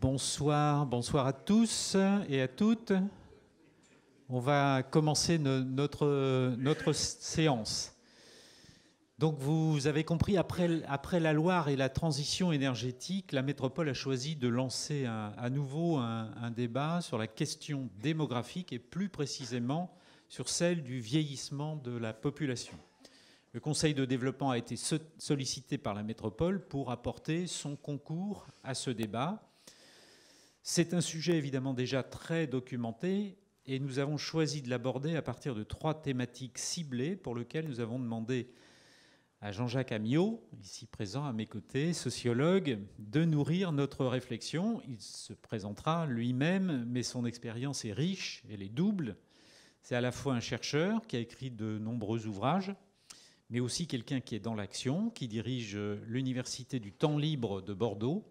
bonsoir, bonsoir à tous et à toutes. On va commencer notre, notre séance. Donc vous avez compris, après, après, la Loire et la transition énergétique, la métropole a choisi de lancer à nouveau un, un débat sur la question démographique et plus précisément sur celle du vieillissement de la population. Le Conseil de développement a été sollicité par la métropole pour apporter son concours à ce débat. C'est un sujet évidemment déjà très documenté et nous avons choisi de l'aborder à partir de trois thématiques ciblées pour lesquelles nous avons demandé à Jean-Jacques Amiot, ici présent à mes côtés, sociologue, de nourrir notre réflexion. Il se présentera lui-même, mais son expérience est riche, elle est double. C'est à la fois un chercheur qui a écrit de nombreux ouvrages, mais aussi quelqu'un qui est dans l'action, qui dirige l'Université du temps libre de Bordeaux,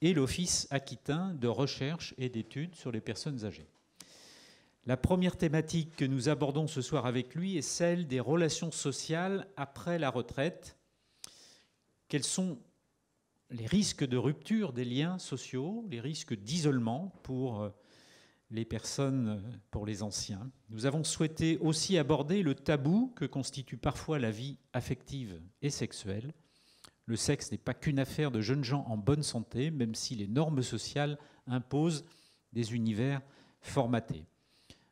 et l'Office aquitain de recherche et d'études sur les personnes âgées. La première thématique que nous abordons ce soir avec lui est celle des relations sociales après la retraite. Quels sont les risques de rupture des liens sociaux, les risques d'isolement pour euh, les personnes, euh, pour les anciens. Nous avons souhaité aussi aborder le tabou que constitue parfois la vie affective et sexuelle, le sexe n'est pas qu'une affaire de jeunes gens en bonne santé, même si les normes sociales imposent des univers formatés.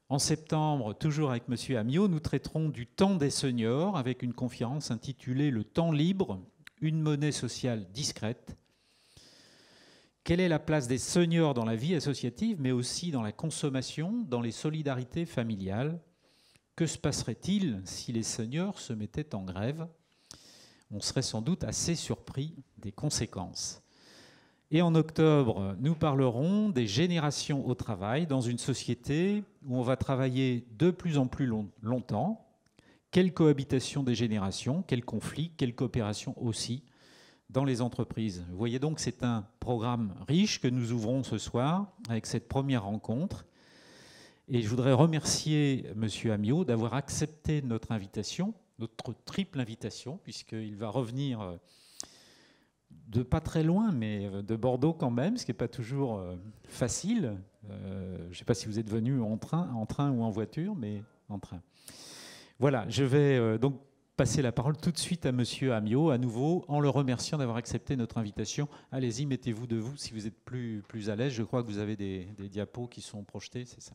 En septembre, toujours avec M. Amiot, nous traiterons du temps des seniors avec une conférence intitulée Le temps libre, une monnaie sociale discrète. Quelle est la place des seniors dans la vie associative, mais aussi dans la consommation, dans les solidarités familiales Que se passerait-il si les seniors se mettaient en grève on serait sans doute assez surpris des conséquences. Et en octobre, nous parlerons des générations au travail dans une société où on va travailler de plus en plus longtemps. Quelle cohabitation des générations, quel conflit, quelle coopération aussi dans les entreprises. Vous voyez donc, c'est un programme riche que nous ouvrons ce soir avec cette première rencontre. Et je voudrais remercier M. Amiot d'avoir accepté notre invitation notre triple invitation, puisqu'il va revenir euh, de pas très loin, mais euh, de Bordeaux quand même, ce qui n'est pas toujours euh, facile. je ne sais pas si vous êtes venu en train, en train ou en voiture, mais en train. Voilà, je vais donc passer la parole tout de suite à Monsieur Amio, à nouveau, en le remerciant d'avoir accepté notre invitation. Allez-y, mettez-vous de vous si vous êtes plus, plus à l'aise. Je crois que vous avez des, des diapos qui sont projetés, c'est ça.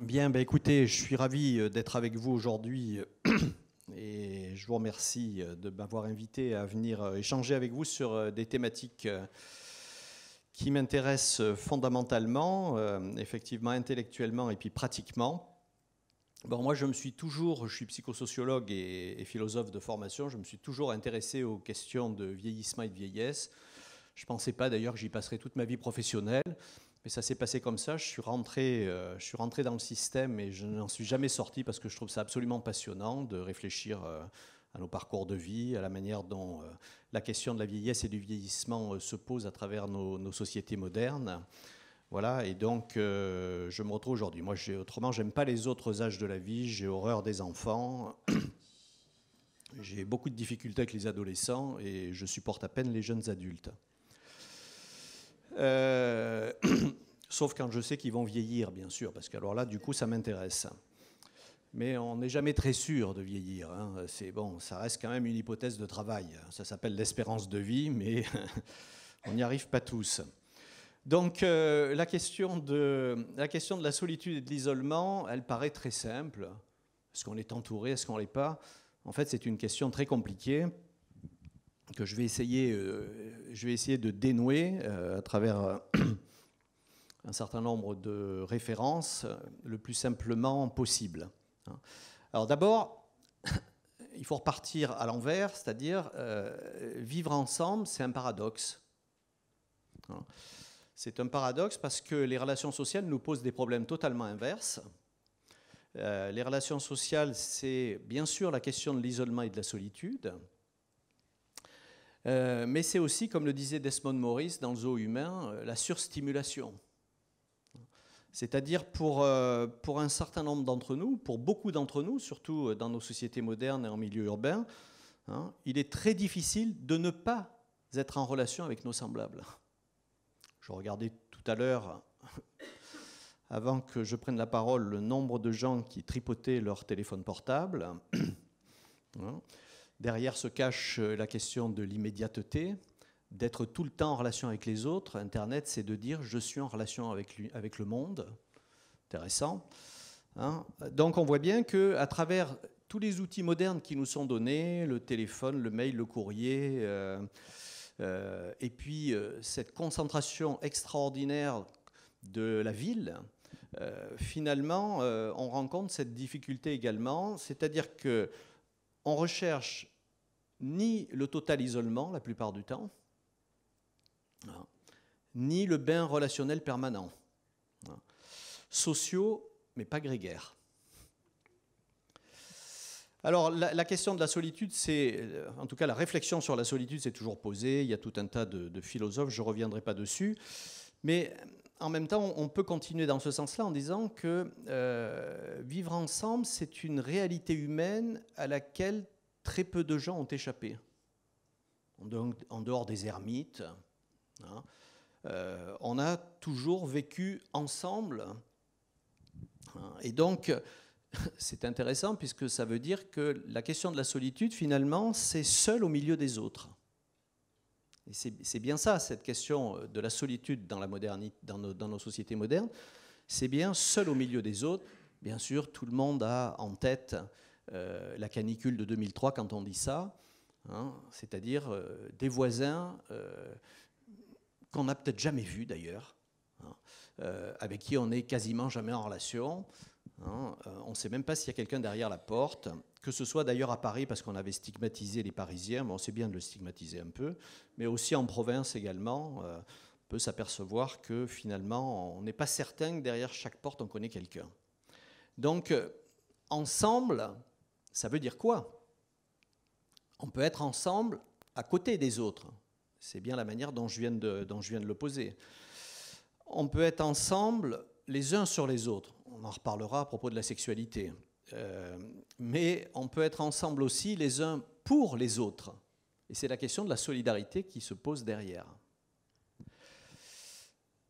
Bien, ben, écoutez, je suis ravi euh, d'être avec vous aujourd'hui euh, et je vous remercie euh, de m'avoir invité à venir échanger avec vous sur des thématiques qui m'intéressent fondamentalement, effectivement intellectuellement et puis pratiquement. Bon, moi, je me suis toujours, je suis psychosociologue et, et philosophe de formation, je me suis toujours intéressé aux questions de vieillissement et de vieillesse. Je ne pensais pas d'ailleurs que j'y passerais toute ma vie professionnelle. Mais ça s'est passé comme ça. Je suis rentré, euh, je suis rentré dans le système et je n'en suis jamais sorti parce que je trouve ça absolument passionnant de réfléchir euh, à nos parcours de vie, à la manière dont euh, la question de la vieillesse et du vieillissement se pose à travers nos, nos, sociétés modernes. Voilà, et donc je me retrouve aujourd'hui. Moi, autrement, j'aime pas les autres âges de la vie. J'ai horreur des enfants. J'ai beaucoup de difficultés avec les adolescents et je supporte à peine les jeunes adultes. Euh, sauf quand je sais qu'ils vont vieillir, bien sûr, parce que alors là, du coup, ça m'intéresse. Mais on n'est jamais très sûr de vieillir. Hein. C'est bon, ça reste quand même une hypothèse de travail. Ça s'appelle l'espérance de vie, mais on n'y arrive pas tous. Donc euh, la, question de, la question de la solitude et de l'isolement, elle paraît très simple. Est-ce qu'on est entouré, est-ce qu'on ne l'est pas En fait, c'est une question très compliquée que je vais essayer, euh, je vais essayer de dénouer euh, à travers euh, un certain nombre de références le plus simplement possible. Hein. Alors d'abord, il faut repartir à l'envers, c'est-à-dire vivre ensemble, c'est un paradoxe. Hein. C'est un paradoxe parce que les relations sociales nous posent des problèmes totalement inverses. les relations sociales, c'est bien sûr la question de l'isolement et de la solitude, euh, mais c'est aussi, comme le disait Desmond Morris dans le zoo humain, euh, la surstimulation. C'est-à-dire pour, euh, pour un certain nombre d'entre nous, pour beaucoup d'entre nous, surtout dans nos sociétés modernes et en milieu urbain, hein, il est très difficile de ne pas être en relation avec nos semblables. Je regardais tout à l'heure, avant que je prenne la parole, le nombre de gens qui tripotaient leur téléphone portable. hein. Derrière se cache euh, la question de l'immédiateté, d'être tout le temps en relation avec les autres. Internet, c'est de dire je suis en relation avec, avec le monde. Intéressant. Hein. Donc on voit bien que à travers tous les outils modernes qui nous sont donnés, le téléphone, le mail, le courrier, euh, euh, et puis cette concentration extraordinaire de la ville, finalement, on rencontre cette difficulté également, c'est-à-dire que recherche ni le total isolement la plupart du temps, ni le bain relationnel permanent. Sociaux, mais pas grégaires. Alors la, question de la solitude, c'est, en tout cas la réflexion sur la solitude, c'est toujours posée. Il y a tout un tas de, philosophes, je ne reviendrai pas dessus. Mais en même temps, on peut continuer dans ce sens-là en disant que euh, vivre ensemble, c'est une réalité humaine à laquelle très peu de gens ont échappé, en dehors des ermites. Hein. Euh, on a toujours vécu ensemble. Hein. Et donc, c'est intéressant puisque ça veut dire que la question de la solitude, finalement, c'est seul au milieu des autres. Et c'est bien ça, cette question de la solitude dans nos sociétés modernes. C'est bien seul au milieu des autres. Bien sûr, tout le monde a en tête euh, la canicule de 2003 quand on dit ça, hein, c'est-à-dire euh, des voisins euh, qu'on n'a peut-être jamais vus d'ailleurs, hein, avec qui on n'est quasiment jamais en relation. Hein, on ne sait même pas s'il y a quelqu'un derrière la porte, que ce soit d'ailleurs à Paris parce qu'on avait stigmatisé les Parisiens, mais on sait bien de le stigmatiser un peu, mais aussi en province également. on peut s'apercevoir que finalement, on n'est pas certain que derrière chaque porte, on connaît quelqu'un. Donc, ensemble, ça veut dire quoi On peut être ensemble à côté des autres. C'est bien la manière dont je viens de, dont le poser. On peut être ensemble les uns sur les autres. On en reparlera à propos de la sexualité. Euh, mais on peut être ensemble aussi les uns pour les autres. Et c'est la question de la solidarité qui se pose derrière.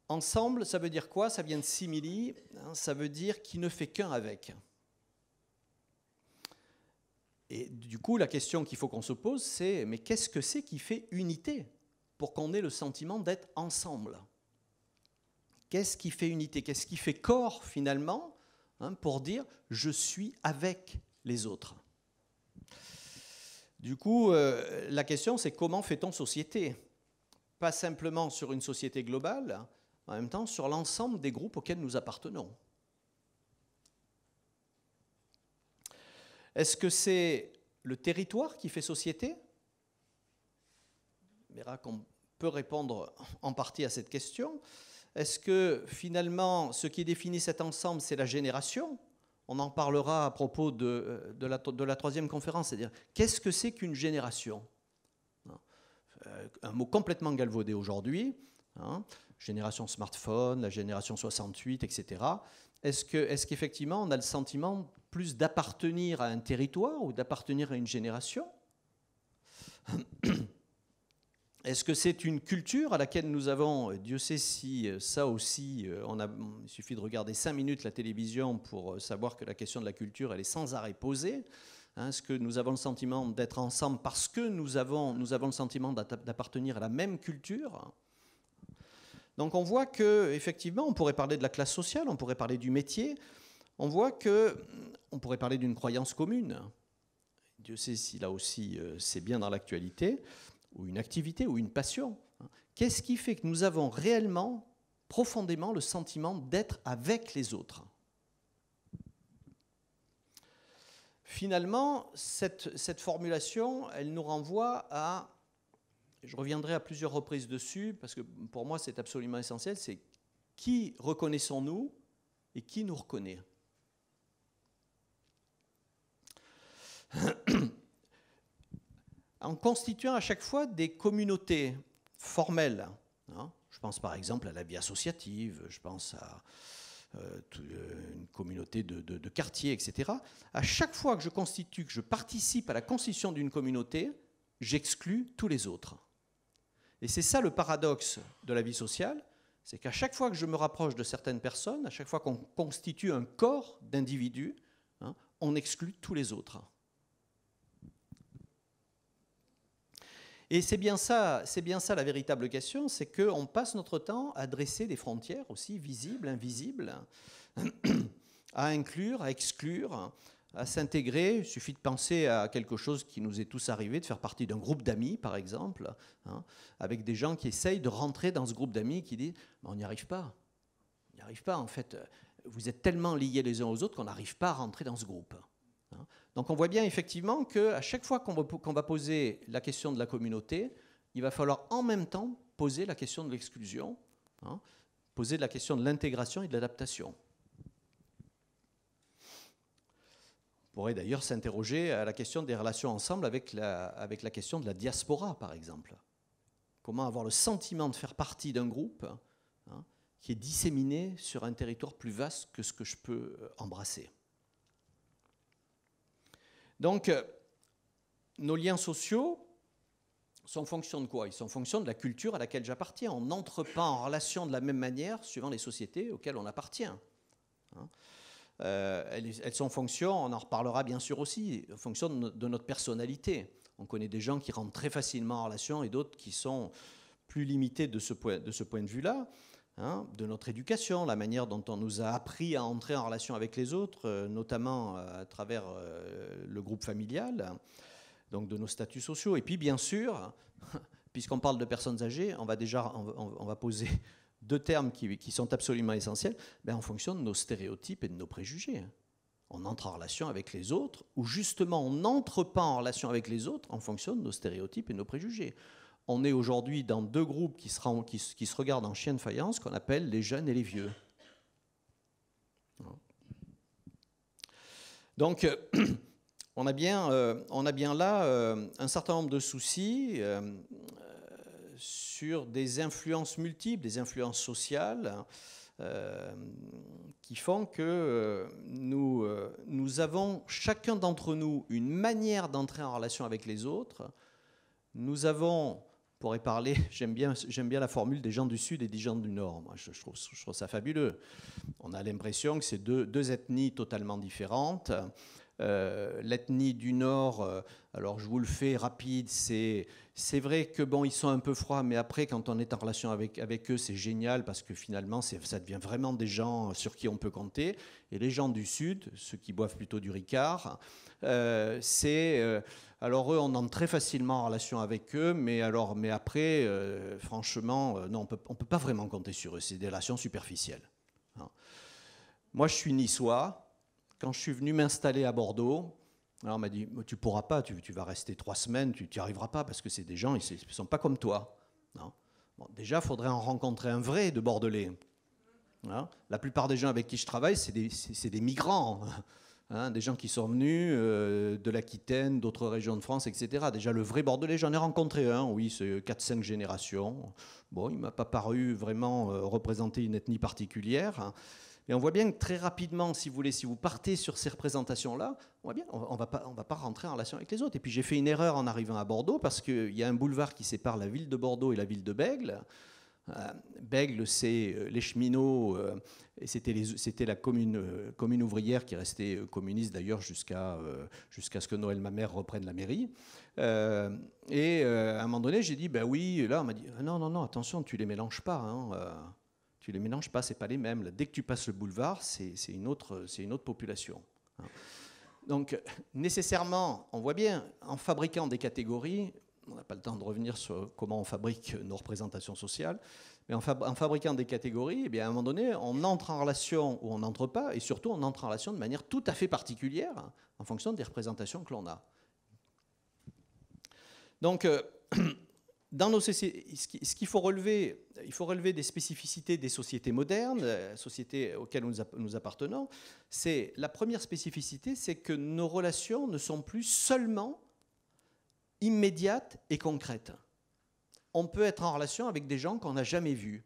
Ensemble, ça veut dire quoi Ça vient de simili, hein, ça veut dire qui ne fait qu'un avec. Et du coup, la question qu'il faut qu'on se pose, c'est mais qu'est-ce que c'est qui fait unité pour qu'on ait le sentiment d'être ensemble Qu'est-ce qui fait unité Qu'est-ce qui fait corps finalement hein, pour dire je suis avec les autres Du coup, euh, la question c'est comment fait-on société Pas simplement sur une société globale, en même temps sur l'ensemble des groupes auxquels nous appartenons. Est-ce que c'est le territoire qui fait société On verra qu'on peut répondre en partie à cette question. Est-ce que finalement, ce qui définit cet ensemble, c'est la génération On en parlera à propos euh, de, la, troisième conférence, c'est-à-dire qu'est-ce que c'est qu'une génération euh, Un mot complètement galvaudé aujourd'hui, hein. génération smartphone, la génération 68, etc. Est-ce qu'effectivement, on a le sentiment plus d'appartenir à un territoire ou d'appartenir à une génération Est-ce que c'est une culture à laquelle nous avons, euh, Dieu sait si euh, ça aussi, euh, il suffit de regarder cinq minutes la télévision pour savoir que la question de la culture, elle est sans arrêt posée. Hein, est-ce que nous avons le sentiment d'être ensemble parce que nous avons, nous avons le sentiment d'appartenir à la même culture Donc on voit que effectivement, on pourrait parler de la classe sociale, on pourrait parler du métier, on voit que on pourrait parler d'une croyance commune. Dieu sait si là aussi euh, c'est bien dans l'actualité, ou une activité, ou une passion. Qu'est-ce qui fait que nous avons réellement, profondément, le sentiment d'être avec les autres Finalement, cette, cette formulation, elle nous renvoie à, je reviendrai à plusieurs reprises dessus, parce que pour moi c'est absolument essentiel, c'est qui reconnaissons-nous et qui nous reconnaît en constituant à chaque fois des communautés formelles. Hein. Je pense par exemple à la vie associative, je pense à euh, euh, une communauté de, de, quartiers, etc. À chaque fois que je constitue, que je participe à la constitution d'une communauté, j'exclus tous les autres. Et c'est ça le paradoxe de la vie sociale, c'est qu'à chaque fois que je me rapproche de certaines personnes, à chaque fois qu'on constitue un corps d'individus, hein, on exclut tous les autres. Et c'est bien ça, c'est bien ça la véritable question, c'est qu'on passe notre temps à dresser des frontières aussi visibles, invisibles, à inclure, à exclure, à s'intégrer. Il suffit de penser à quelque chose qui nous est tous arrivé, de faire partie d'un groupe d'amis, par exemple, hein, avec des gens qui essayent de rentrer dans ce groupe d'amis qui disent on n'y arrive pas, on n'y arrive pas. En fait, vous êtes tellement liés les uns aux autres qu'on n'arrive pas à rentrer dans ce groupe. Hein. Donc on voit bien effectivement qu'à chaque fois qu'on va poser la question de la communauté, il va falloir en même temps poser la question de l'exclusion, hein, poser la question de l'intégration et de l'adaptation. On pourrait d'ailleurs s'interroger à la question des relations ensemble avec la, question de la diaspora, par exemple. Comment avoir le sentiment de faire partie d'un groupe hein, qui est disséminé sur un territoire plus vaste que ce que je peux euh, embrasser. Donc, euh, nos liens sociaux sont fonction de quoi Ils sont fonction de la culture à laquelle j'appartiens. On n'entre pas en relation de la même manière suivant les sociétés auxquelles on appartient. Hein. Euh, elles, elles, sont fonction, on en reparlera bien sûr aussi, fonction de, notre personnalité. On connaît des gens qui rentrent très facilement en relation et d'autres qui sont plus limités de, ce point de vue-là. Hein, de notre éducation, la manière dont on nous a appris à entrer en relation avec les autres, euh, notamment euh, à travers euh, le groupe familial, donc de nos statuts sociaux. Et puis, bien sûr, puisqu'on parle de personnes âgées, on va déjà on, va poser deux termes qui, sont absolument essentiels, ben, en fonction de nos stéréotypes et de nos préjugés. On entre en relation avec les autres, ou justement on n'entre pas en relation avec les autres en fonction de nos stéréotypes et de nos préjugés on est aujourd'hui dans deux groupes qui se, regardent en chien de faïence, qu'on appelle les jeunes et les vieux. Donc, euh, on a bien, euh, on a bien là euh, un certain nombre de soucis sur des influences multiples, des influences sociales, qui font que nous, nous avons chacun d'entre nous une manière d'entrer en relation avec les autres. Nous avons pourrait parler, j'aime bien, j'aime bien la formule des gens du Sud et des gens du Nord. Moi, je, trouve, ça fabuleux. On a l'impression que c'est deux, deux, ethnies totalement différentes, euh, l'ethnie du Nord, euh, alors je vous le fais rapide, c'est vrai que bon, ils sont un peu froids, mais après, quand on est en relation avec, avec eux, c'est génial parce que finalement, ça devient vraiment des gens sur qui on peut compter. Et les gens du Sud, ceux qui boivent plutôt du Ricard, euh, c'est. alors eux, on entre très facilement en relation avec eux, mais, alors, mais après, franchement, non, on ne peut pas vraiment compter sur eux. C'est des relations superficielles. Hein. Moi, je suis niçois quand je suis venu m'installer à Bordeaux, alors on m'a dit, tu pourras pas, tu, vas rester trois semaines, tu n'y arriveras pas, parce que c'est des gens, ils ne sont pas comme toi. déjà, il faudrait en rencontrer un vrai de Bordelais. Hein. la plupart des gens avec qui je travaille, c'est des, des, migrants, hein, des gens qui sont venus euh, de l'Aquitaine, d'autres régions de France, etc. Déjà, le vrai Bordelais, j'en ai rencontré un, oui, c'est 4-5 générations. Bon, il ne m'a pas paru vraiment euh, représenter une ethnie particulière. Et on voit bien que très rapidement, si vous voulez, si vous partez sur ces représentations-là, on voit bien, on ne va pas, rentrer en relation avec les autres. Et puis j'ai fait une erreur en arrivant à Bordeaux parce qu'il y a un boulevard qui sépare la ville de Bordeaux et la ville de Bègle. Euh, Bègle, c'est euh, les cheminots, euh, et c'était la commune, ouvrière qui restait communiste d'ailleurs jusqu'à ce que Noël ma mère reprenne la mairie. et à un moment donné, j'ai dit, ben oui, là on m'a dit, ah non, non, non, attention, tu les mélanges pas. Hein tu les mélanges pas, c'est pas les mêmes. dès que tu passes le boulevard, c'est une, autre, population. Hein. Donc, nécessairement, on voit bien, en fabriquant des catégories, on n'a pas le temps de revenir sur comment on fabrique nos représentations sociales, mais en, fabriquant des catégories, eh bien, à un moment donné, on entre en relation ou on n'entre pas, et surtout, on entre en relation de manière tout à fait particulière en fonction des représentations que l'on a. Donc, euh, ce qu'il faut relever, il faut relever des spécificités des sociétés modernes, euh, sociétés auxquelles nous appartenons. C'est la première spécificité, c'est que nos relations ne sont plus seulement immédiates et concrètes. On peut être en relation avec des gens qu'on n'a jamais vus,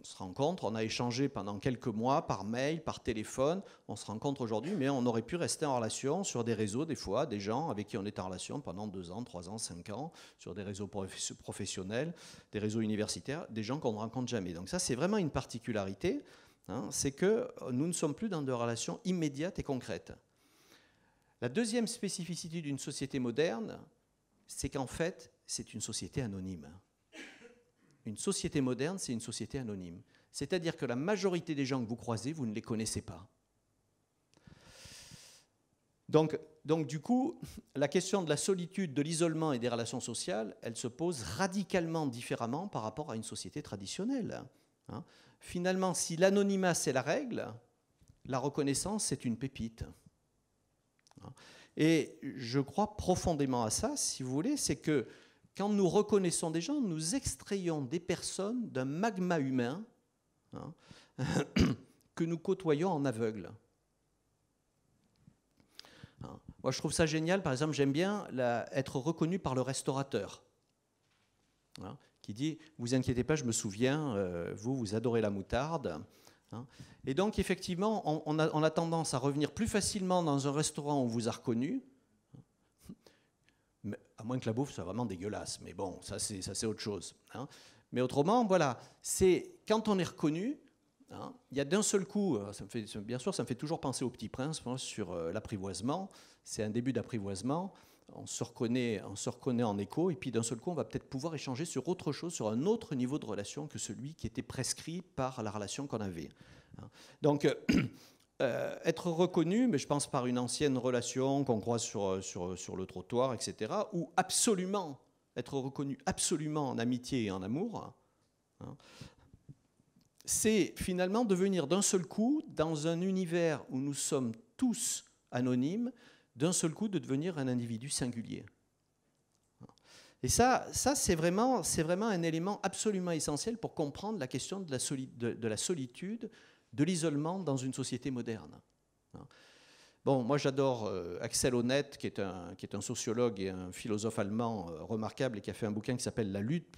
on se rencontre, on a échangé pendant quelques mois par mail, par téléphone, on se rencontre aujourd'hui, mais on aurait pu rester en relation sur des réseaux, des fois, des gens avec qui on est en relation pendant deux ans, trois ans, cinq ans, sur des réseaux professionnels, des réseaux universitaires, des gens qu'on ne rencontre jamais. Donc ça, c'est vraiment une particularité, hein, c'est que euh, nous ne sommes plus dans de relations immédiates et concrètes. La deuxième spécificité d'une société moderne, c'est qu'en fait, c'est une société anonyme une société moderne, c'est une société anonyme. C'est-à-dire que la majorité des gens que vous croisez, vous ne les connaissez pas. Donc, donc du coup, la question de la solitude, de l'isolement et des relations sociales, elle se pose radicalement différemment par rapport à une société traditionnelle. Hein. Finalement, si l'anonymat c'est la règle, la reconnaissance c'est une pépite. Hein. Et je crois profondément à ça, si vous voulez, c'est que quand nous reconnaissons des gens, nous extrayons des personnes d'un magma humain hein, que nous côtoyons en aveugle. Hein. Moi, je trouve ça génial. Par exemple, j'aime bien être reconnu par le restaurateur. Hein, qui dit, vous inquiétez pas, je me souviens, euh, vous, vous adorez la moutarde. Et donc, effectivement, on, a, on, a, tendance à revenir plus facilement dans un restaurant où on vous a reconnu à moins que la bouffe soit vraiment dégueulasse. Mais bon, ça c'est, ça c'est autre chose. Hein. Mais autrement, voilà, c'est quand on est reconnu, hein, il y a d'un seul coup, euh, ça me fait, bien sûr, ça me fait toujours penser au petit prince sur euh, l'apprivoisement. C'est un début d'apprivoisement. On se, reconnaît, on se reconnaît en écho, et puis d'un seul coup, on va peut-être pouvoir échanger sur autre chose, sur un autre niveau de relation que celui qui était prescrit par la relation qu'on avait. Hein. Donc, euh, euh, être reconnu, mais je pense par une ancienne relation qu'on croise sur, euh, euh, le trottoir, etc., ou absolument être reconnu, absolument en amitié et en amour, hein. c'est finalement devenir d'un seul coup, dans un univers où nous sommes tous anonymes, d'un seul coup de devenir un individu singulier. Et ça, ça c'est vraiment, vraiment, un élément absolument essentiel pour comprendre la question de la solitude de l'isolement dans une société moderne. Hein. Bon, moi j'adore euh, Axel Honneth, qui est, un, sociologue et un philosophe allemand euh, remarquable et qui a fait un bouquin qui s'appelle La lutte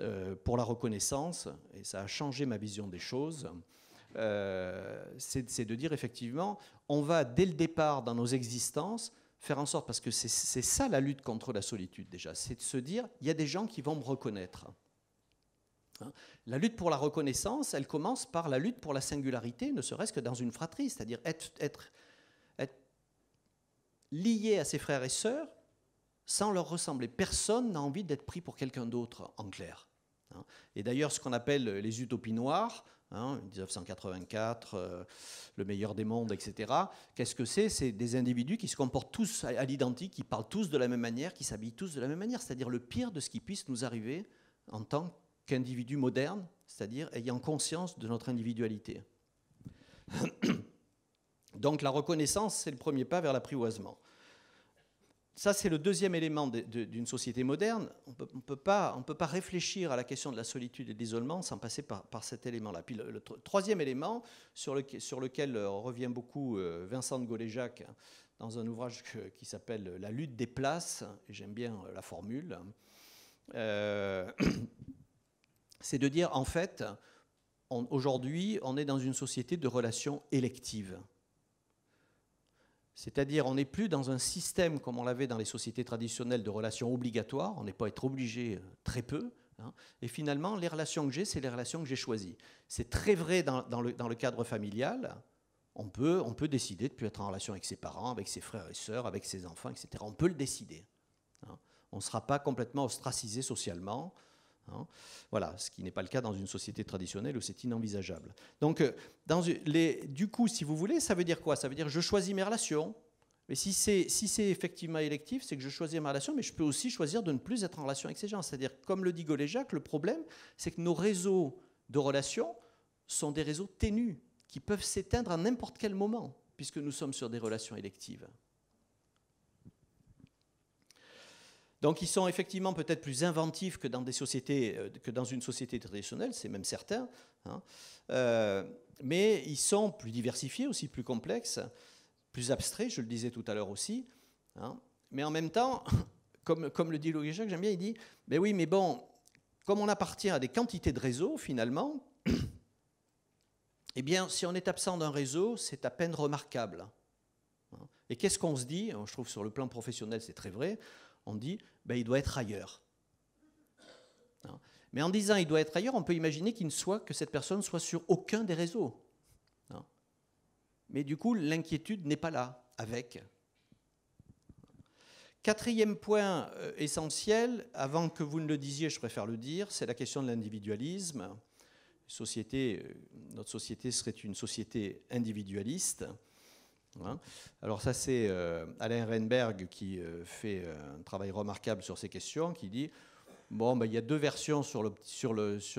euh, pour la reconnaissance, et ça a changé ma vision des choses. c'est de dire effectivement, on va dès le départ dans nos existences faire en sorte, parce que c'est ça la lutte contre la solitude déjà, c'est de se dire, il y a des gens qui vont me reconnaître. Hein. La lutte pour la reconnaissance, elle commence par la lutte pour la singularité, ne serait-ce que dans une fratrie, c'est-à-dire être, être, lié à ses frères et sœurs sans leur ressembler. Personne n'a envie d'être pris pour quelqu'un d'autre, en clair. Hein. Et d'ailleurs, ce qu'on appelle les utopies noires, 1984, hein, euh, le meilleur des mondes, etc., qu'est-ce que c'est C'est des individus qui se comportent tous à, l'identique, qui parlent tous de la même manière, qui s'habillent tous de la même manière, c'est-à-dire le pire de ce qui puisse nous arriver en tant que individu moderne, c'est-à-dire ayant conscience de notre individualité. Donc la reconnaissance, c'est le premier pas vers l'apprivoisement. Ça, c'est le deuxième élément d'une société moderne. On peut, ne peut, peut, pas réfléchir à la question de la solitude et de l'isolement sans passer par, cet élément-là. le, troisième élément sur, sur lequel euh, revient beaucoup euh, Vincent de Jacques dans un ouvrage qui s'appelle La lutte des places, j'aime bien euh, la formule, hein c'est de dire en fait, aujourd'hui, on est dans une société de relations électives. C'est-à-dire, on n'est plus dans un système comme on l'avait dans les sociétés traditionnelles de relations obligatoires, on n'est pas être obligé euh, très peu. Hein. Et finalement, les relations que j'ai, c'est les relations que j'ai choisies. C'est très vrai dans, le, cadre familial. On peut, décider de ne plus être en relation avec ses parents, avec ses frères et sœurs, avec ses enfants, etc. On peut le décider. Hein. On ne sera pas complètement ostracisé socialement Hein. voilà, ce qui n'est pas le cas dans une société traditionnelle où c'est inenvisageable. Donc, euh, dans les, du coup, si vous voulez, ça veut dire quoi Ça veut dire je choisis mes relations. Mais si c'est si effectivement électif, c'est que je choisis ma relation, mais je peux aussi choisir de ne plus être en relation avec ces gens. C'est-à-dire, comme le dit Goléjac jacques le problème, c'est que nos réseaux de relations sont des réseaux ténus, qui peuvent s'éteindre à n'importe quel moment, puisque nous sommes sur des relations électives. Donc ils sont effectivement peut-être plus inventifs que dans, des sociétés, euh, que dans une société traditionnelle, c'est même certain, hein. euh, mais ils sont plus diversifiés aussi, plus complexes, plus abstraits, je le disais tout à l'heure aussi. Hein. Mais en même temps, comme, le dit Louis Jacques, j'aime bien, il dit, mais oui, mais bon, comme on appartient à des quantités de réseaux finalement, eh bien, si on est absent d'un réseau, c'est à peine remarquable. Hein. Et qu'est-ce qu'on se dit Je trouve sur le plan professionnel, c'est très vrai on dit ben, il doit être ailleurs. Hein. Mais en disant il doit être ailleurs, on peut imaginer qu'il ne soit que cette personne soit sur aucun des réseaux. Hein. Mais du coup, l'inquiétude n'est pas là avec. Quatrième point euh, essentiel, avant que vous ne le disiez, je préfère le dire, c'est la question de l'individualisme. Société, euh, notre société serait une société individualiste. Alors ça c'est euh, Alain Renberg qui euh, fait euh, un travail remarquable sur ces questions, qui dit, bon, ben, il y a deux versions sur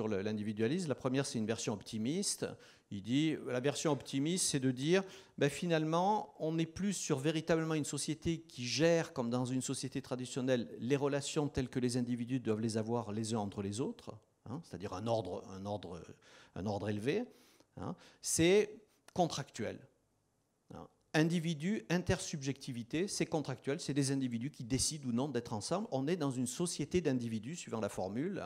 l'individualisme. la première c'est une version optimiste. Il dit, la version optimiste c'est de dire, ben, finalement on n'est plus sur véritablement une société qui gère, comme dans une société traditionnelle, les relations telles que les individus doivent les avoir les uns entre les autres, hein, c'est-à-dire un ordre, un, ordre, un ordre élevé. Hein. c'est contractuel individu, intersubjectivité, c'est contractuel, c'est des individus qui décident ou non d'être ensemble. On est dans une société d'individus, suivant la formule,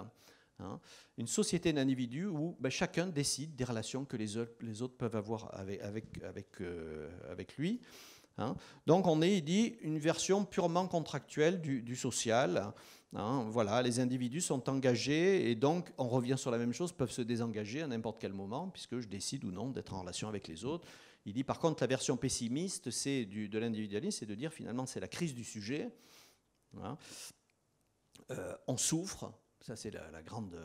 hein. une société d'individus où ben, chacun décide des relations que les, autres peuvent avoir avec, avec, avec, euh, avec lui. Hein. Donc on est, il dit, une version purement contractuelle du, social. Hein. voilà, les individus sont engagés et donc on revient sur la même chose, peuvent se désengager à n'importe quel moment puisque je décide ou non d'être en relation avec les autres. Il dit par contre la version pessimiste, c'est de l'individualisme, c'est de dire finalement c'est la crise du sujet. Euh, on souffre, ça c'est la, grande,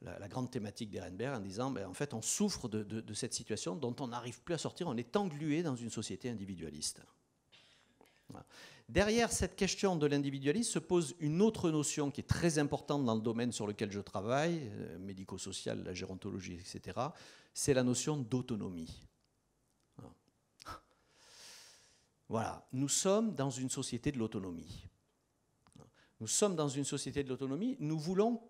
la, grande thématique d'Ehrenberg en disant ben, en fait on souffre de, cette situation dont on n'arrive plus à sortir, on est englué dans une société individualiste. Derrière cette question de l'individualisme se pose une autre notion qui est très importante dans le domaine sur lequel je travaille, euh, médico-social, la gérontologie, etc. C'est la notion d'autonomie. Voilà, nous sommes dans une société de l'autonomie. Nous sommes dans une société de l'autonomie, nous voulons,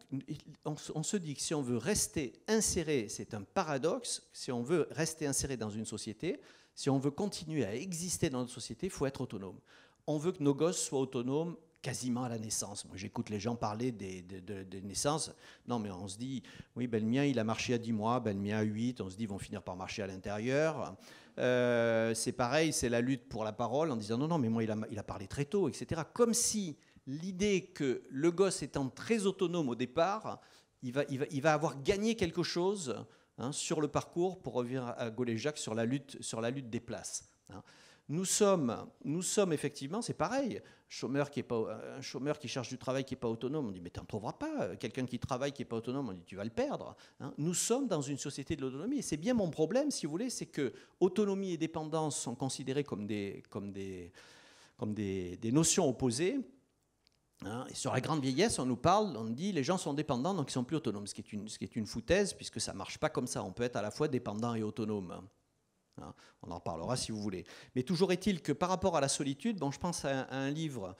on se dit que si on veut rester inséré, c'est un paradoxe, si on veut rester inséré dans une société, si on veut continuer à exister dans notre société, il faut être autonome. On veut que nos gosses soient autonomes quasiment à la naissance. Moi, j'écoute les gens parler des, naissances. Non, mais on se dit, oui, ben, le mien, il a marché à 10 mois, ben, le mien à 8. On se dit, ils vont finir par marcher à l'intérieur. Euh, c'est pareil, c'est la lutte pour la parole en disant non, non, mais moi, il a, parlé très tôt, etc. Comme si l'idée que le gosse étant très autonome au départ, il va, avoir gagné quelque chose hein, sur le parcours, pour revenir à Golé-Jacques, sur, la lutte, sur la lutte des places. Hein. Nous sommes, nous sommes effectivement, c'est pareil, chômeur qui un chômeur qui cherche du travail qui n'est pas autonome, on dit mais tu n'en trouveras pas. Quelqu'un qui travaille qui n'est pas autonome, on dit tu vas le perdre. Hein. nous sommes dans une société de l'autonomie et c'est bien mon problème, si vous voulez, c'est que autonomie et dépendance sont considérées comme des, comme des, comme des, notions opposées. Hein. et sur la grande vieillesse, on nous parle, on dit les gens sont dépendants donc ils sont plus autonomes, ce qui est une, ce qui est une foutaise puisque ça ne marche pas comme ça. On peut être à la fois dépendant et autonome. Hein, on en reparlera si vous voulez. Mais toujours est-il que par rapport à la solitude, bon, je pense à un, livre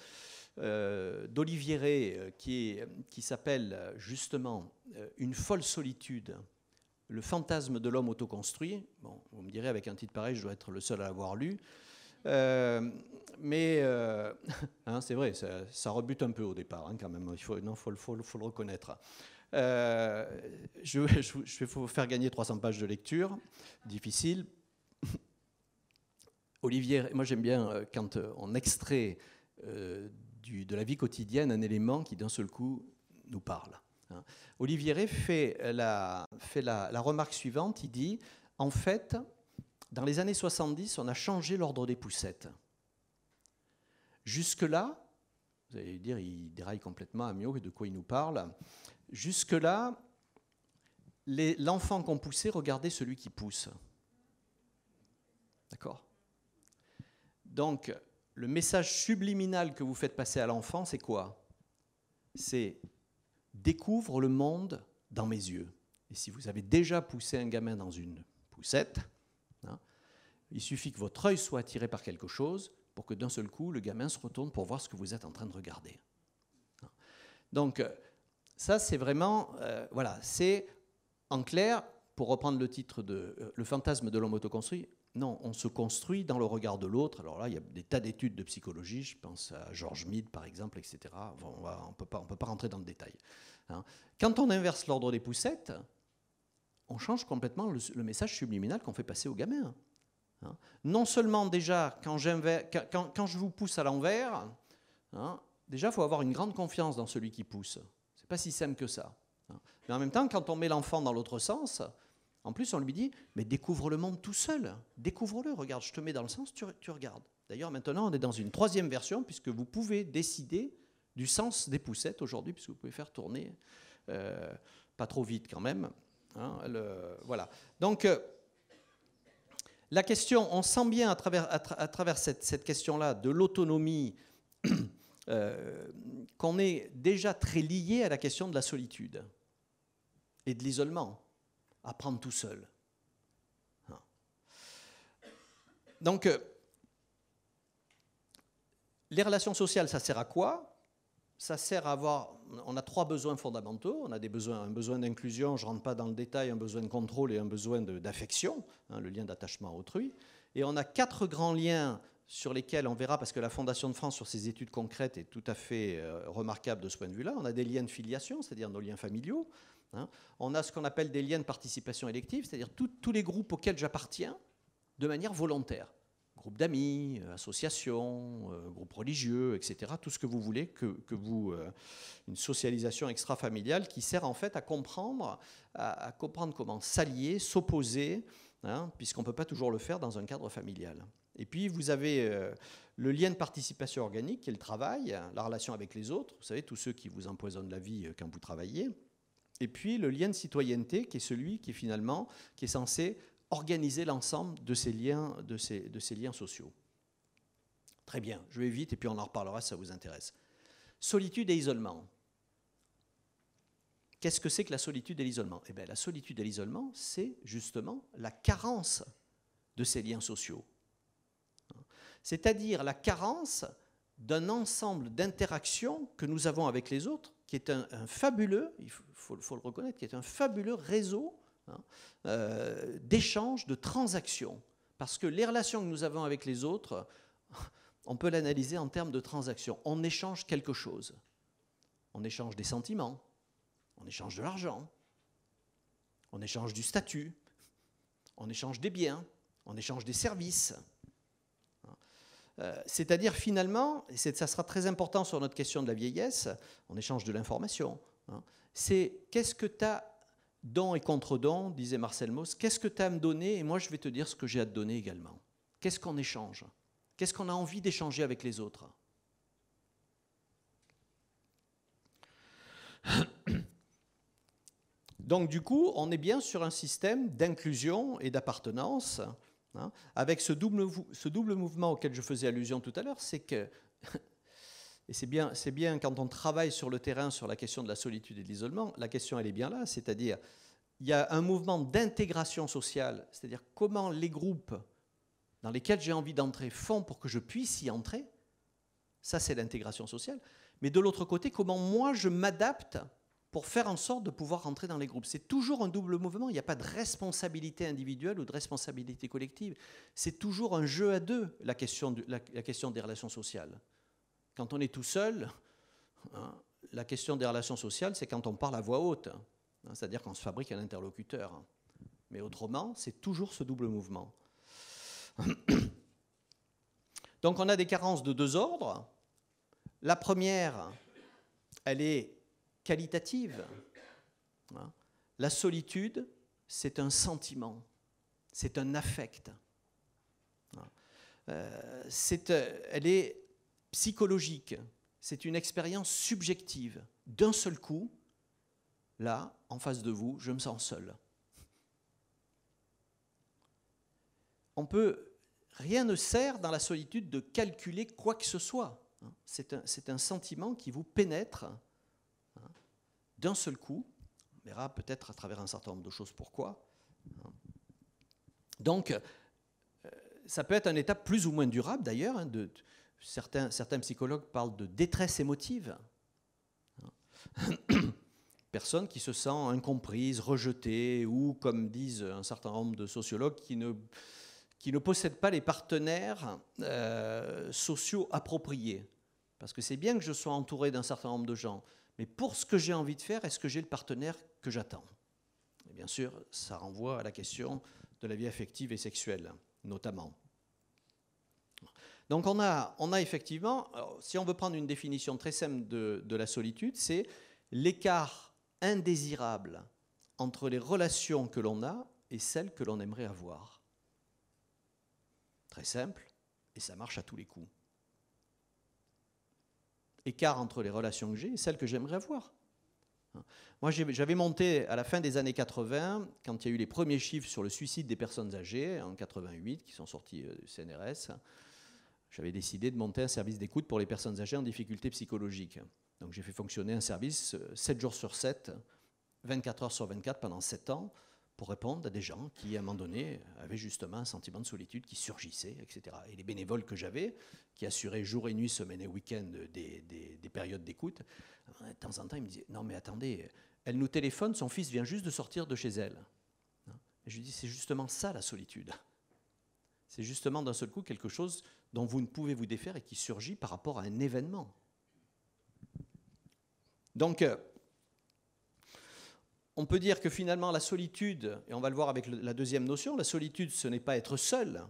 euh, d'Olivier Ray euh, qui, qui s'appelle justement euh, Une folle solitude, le fantasme de l'homme autoconstruit. Bon, vous me direz, avec un titre pareil, je dois être le seul à l'avoir lu. mais hein, c'est vrai, ça, rebute un peu au départ, hein, quand même. Il faut, le reconnaître. je, je, vais vous faire gagner 300 pages de lecture, difficile, Olivier, moi j'aime bien euh, quand euh, on extrait euh, de la vie quotidienne un élément qui d'un seul coup nous parle. Hein. Olivier fait, la, remarque suivante, il dit, en fait, dans les années 70, on a changé l'ordre des poussettes. Jusque-là, vous allez dire, il déraille complètement à Mio de quoi il nous parle. Jusque-là, l'enfant qu'on poussait regardait celui qui pousse. D'accord donc, le message subliminal que vous faites passer à l'enfant, c'est quoi C'est découvre le monde dans mes yeux. Et si vous avez déjà poussé un gamin dans une poussette, hein, il suffit que votre œil soit attiré par quelque chose pour que d'un seul coup, le gamin se retourne pour voir ce que vous êtes en train de regarder. Donc, ça, c'est vraiment, euh, voilà, c'est en clair, pour reprendre le titre de euh, Le fantasme de l'homme autoconstruit, non, on se construit dans le regard de l'autre. Alors là, il y a des tas d'études de psychologie, je pense à George Mead par exemple, etc. on ne peut pas rentrer dans le détail. Hein. Quand on inverse l'ordre des poussettes, on change complètement le, message subliminal qu'on fait passer aux gamins. Hein. Non seulement déjà, quand, je vous pousse à l'envers, hein, déjà, il faut avoir une grande confiance dans celui qui pousse. C'est pas si simple que ça. Mais en même temps, quand on met l'enfant dans l'autre sens, en plus, on lui dit, mais découvre le monde tout seul, découvre-le, regarde, je te mets dans le sens, tu, regardes. D'ailleurs, maintenant, on est dans une troisième version, puisque vous pouvez décider du sens des poussettes aujourd'hui, puisque vous pouvez faire tourner, euh, pas trop vite quand même. Hein, voilà. Donc, euh, la question, on sent bien à travers, travers cette, question-là de l'autonomie euh, qu'on est déjà très lié à la question de la solitude et de l'isolement apprendre tout seul. Hein. Donc, euh, les relations sociales, ça sert à quoi ça sert à avoir. On a trois besoins fondamentaux. On a des besoins, un besoin d'inclusion, je ne rentre pas dans le détail, un besoin de contrôle et un besoin d'affection, hein, le lien d'attachement à autrui. Et on a quatre grands liens sur lesquels on verra, parce que la Fondation de France, sur ses études concrètes, est tout à fait euh, remarquable de ce point de vue-là. On a des liens de filiation, c'est-à-dire nos liens familiaux. Hein. On a ce qu'on appelle des liens de participation élective, c'est-à-dire tous les groupes auxquels j'appartiens de manière volontaire. Groupe d'amis, euh, association, euh, groupe groupes religieux, etc. Tout ce que vous voulez, que, vous, euh, une socialisation extra-familiale qui sert en fait à comprendre, à, comprendre comment s'allier, s'opposer, hein, puisqu'on ne peut pas toujours le faire dans un cadre familial. Et puis vous avez le lien de participation organique, qui est le travail, la relation avec les autres, vous savez, tous ceux qui vous empoisonnent la vie quand vous travaillez. Et puis le lien de citoyenneté, qui est celui qui finalement qui est censé organiser l'ensemble de ces liens, de ces, liens sociaux. Très bien, je vais vite et puis on en reparlera si ça vous intéresse. Solitude et isolement. Qu'est-ce que c'est que la solitude et l'isolement Eh bien, la solitude et l'isolement, c'est justement la carence de ces liens sociaux. C'est-à-dire la carence d'un ensemble d'interactions que nous avons avec les autres qui est un, fabuleux, il faut, le reconnaître, qui est un fabuleux réseau hein, euh, d'échanges, de transactions. Parce que les relations que nous avons avec les autres, on peut l'analyser en termes de transactions. On échange quelque chose. On échange des sentiments, on échange de l'argent, on échange du statut, on échange des biens, on échange des services. Euh, c'est-à-dire finalement, et ça sera très important sur notre question de la vieillesse, on échange de l'information, hein, c'est qu'est-ce que tu as don et contre-don, disait Marcel Mauss, qu'est-ce que tu as à me donner et moi je vais te dire ce que j'ai à te donner également. Qu'est-ce qu'on échange Qu'est-ce qu'on a envie d'échanger avec les autres Donc du coup, on est bien sur un système d'inclusion et d'appartenance Hein. avec ce double, ce double mouvement auquel je faisais allusion tout à l'heure, c'est que, et c'est bien, c'est bien quand on travaille sur le terrain sur la question de la solitude et de l'isolement, la question elle est bien là, c'est-à-dire il y a un mouvement d'intégration sociale, c'est-à-dire comment les groupes dans lesquels j'ai envie d'entrer font pour que je puisse y entrer, ça c'est l'intégration sociale, mais de l'autre côté, comment moi je m'adapte pour faire en sorte de pouvoir rentrer dans les groupes. C'est toujours un double mouvement, il n'y a pas de responsabilité individuelle ou de responsabilité collective. C'est toujours un jeu à deux, la question, de, la, question des relations sociales. Quand on est tout seul, hein, la question des relations sociales, c'est quand on parle à voix haute, hein. c'est-à-dire qu'on se fabrique un interlocuteur. Mais autrement, c'est toujours ce double mouvement. Donc on a des carences de deux ordres. La première, elle est qualitative. Hein. La solitude, c'est un sentiment, c'est un affect. Hein. Euh, euh, elle est psychologique, c'est une expérience subjective. D'un seul coup, là, en face de vous, je me sens seul. On peut, rien ne sert dans la solitude de calculer quoi que ce soit. Hein. C'est un, sentiment qui vous pénètre d'un seul coup, on verra peut-être à travers un certain nombre de choses pourquoi. Hein. Donc, euh, ça peut être un état plus ou moins durable d'ailleurs. Hein, certains, psychologues parlent de détresse émotive. Hein. Personne qui se sent incomprise, rejetée, ou comme disent un certain nombre de sociologues, qui ne, qui possède pas les partenaires euh, sociaux appropriés. Parce que c'est bien que je sois entouré d'un certain nombre de gens, mais pour ce que j'ai envie de faire, est-ce que j'ai le partenaire que j'attends Et bien sûr, ça renvoie à la question de la vie affective et sexuelle, notamment. Donc on a, on a effectivement, si on veut prendre une définition très simple de la solitude, c'est l'écart indésirable entre les relations que l'on a et celles que l'on aimerait avoir. Très simple, et ça marche à tous les coups écart entre les relations que j'ai et celles que j'aimerais avoir. Moi, j'avais monté à la fin des années 80, quand il y a eu les premiers chiffres sur le suicide des personnes âgées, en 88, qui sont sortis euh, du CNRS, j'avais décidé de monter un service d'écoute pour les personnes âgées en difficulté psychologique. Donc j'ai fait fonctionner un service 7 euh, jours sur 7, 24 heures sur 24 pendant 7 ans, pour répondre à des gens qui, à un moment donné, avaient justement un sentiment de solitude qui surgissait, etc. Et les bénévoles que j'avais, qui assuraient jour et nuit, semaine et week-end des, périodes d'écoute, euh, de temps en temps, ils me disaient, non mais attendez, elle nous téléphone, son fils vient juste de sortir de chez elle. Hein? je lui dis, c'est justement ça la solitude. C'est justement d'un seul coup quelque chose dont vous ne pouvez vous défaire et qui surgit par rapport à un événement. Donc, euh, on peut dire que finalement la solitude, et on va le voir avec la deuxième notion, la solitude, ce n'est pas être seul,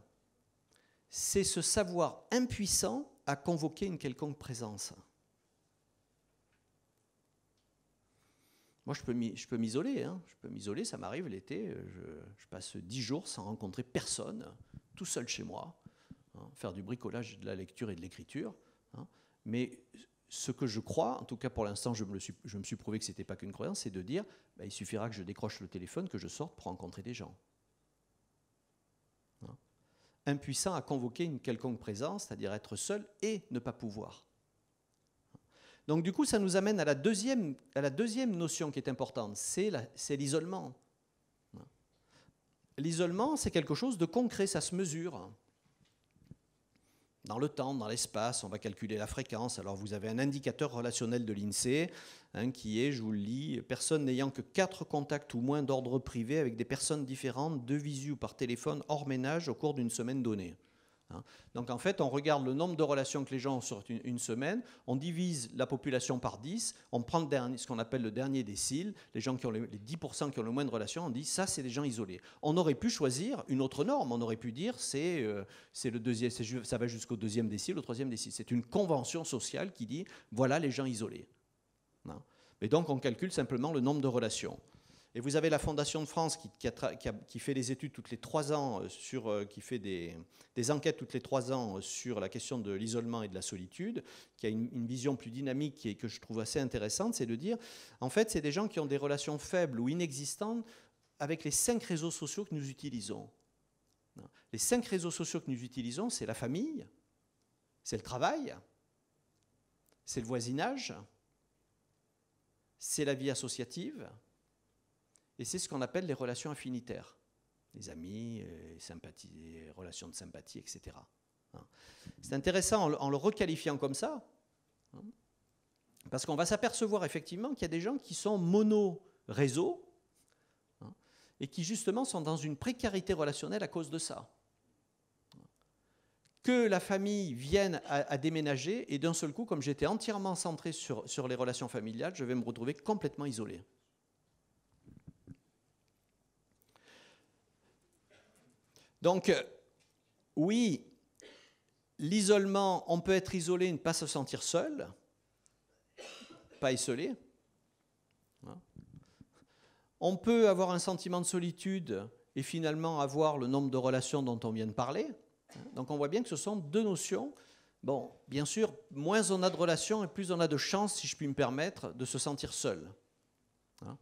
c'est se savoir impuissant à convoquer une quelconque présence. Moi, je peux, m'isoler, hein. je peux m'isoler, ça m'arrive l'été, je, passe dix jours sans rencontrer personne, tout seul chez moi, hein. faire du bricolage, de la lecture et de l'écriture. Hein. Mais ce que je crois, en tout cas pour l'instant, je, me suis prouvé que ce n'était pas qu'une croyance, c'est de dire bah, il suffira que je décroche le téléphone, que je sorte pour rencontrer des gens. Hein? Impuissant à convoquer une quelconque présence, c'est-à-dire être seul et ne pas pouvoir. Donc, du coup, ça nous amène à la deuxième, à la deuxième notion qui est importante c'est l'isolement. L'isolement, c'est quelque chose de concret, ça se mesure dans le temps, dans l'espace, on va calculer la fréquence. Alors vous avez un indicateur relationnel de l'INSEE hein, qui est, je vous le lis, personne n'ayant que quatre contacts ou moins d'ordre privé avec des personnes différentes de visu par téléphone hors ménage au cours d'une semaine donnée. Hein. Donc en fait, on regarde le nombre de relations que les gens ont sur une, semaine, on divise la population par 10, on prend le dernier, ce qu'on appelle le dernier décile, les gens qui ont les, 10% qui ont le moins de relations, on dit ça c'est des gens isolés. On aurait pu choisir une autre norme, on aurait pu dire c'est euh, le deuxième, ça va jusqu'au deuxième décile, au troisième décile. C'est une convention sociale qui dit voilà les gens isolés. Et hein. Mais donc on calcule simplement le nombre de relations. Et vous avez la Fondation de France qui, fait des études toutes les trois ans, euh, sur, euh, qui fait des, enquêtes toutes les trois ans euh, sur la question de l'isolement et de la solitude, qui a une, une vision plus dynamique et que je trouve assez intéressante, c'est de dire, en fait, c'est des gens qui ont des relations faibles ou inexistantes avec les cinq réseaux sociaux que nous utilisons. Les cinq réseaux sociaux que nous utilisons, c'est la famille, c'est le travail, c'est le voisinage, c'est la vie associative, et c'est ce qu'on appelle les relations affinitaires, Les amis, euh, les, relations de sympathie, etc. Hein. C'est intéressant en le requalifiant comme ça, hein, parce qu'on va s'apercevoir effectivement qu'il y a des gens qui sont mono-réseau hein, et qui justement sont dans une précarité relationnelle à cause de ça. Que la famille vienne à, déménager et d'un seul coup, comme j'étais entièrement centré sur les relations familiales, je vais me retrouver complètement isolé. Donc, euh, oui, l'isolement, on peut être isolé et ne pas se sentir seul, pas isolé. Hein. On peut avoir un sentiment de solitude et finalement avoir le nombre de relations dont on vient de parler. Hein. Donc on voit bien que ce sont deux notions. Bon, bien sûr, moins on a de relations et plus on a de chances, si je puis me permettre, de se sentir seul. Hein.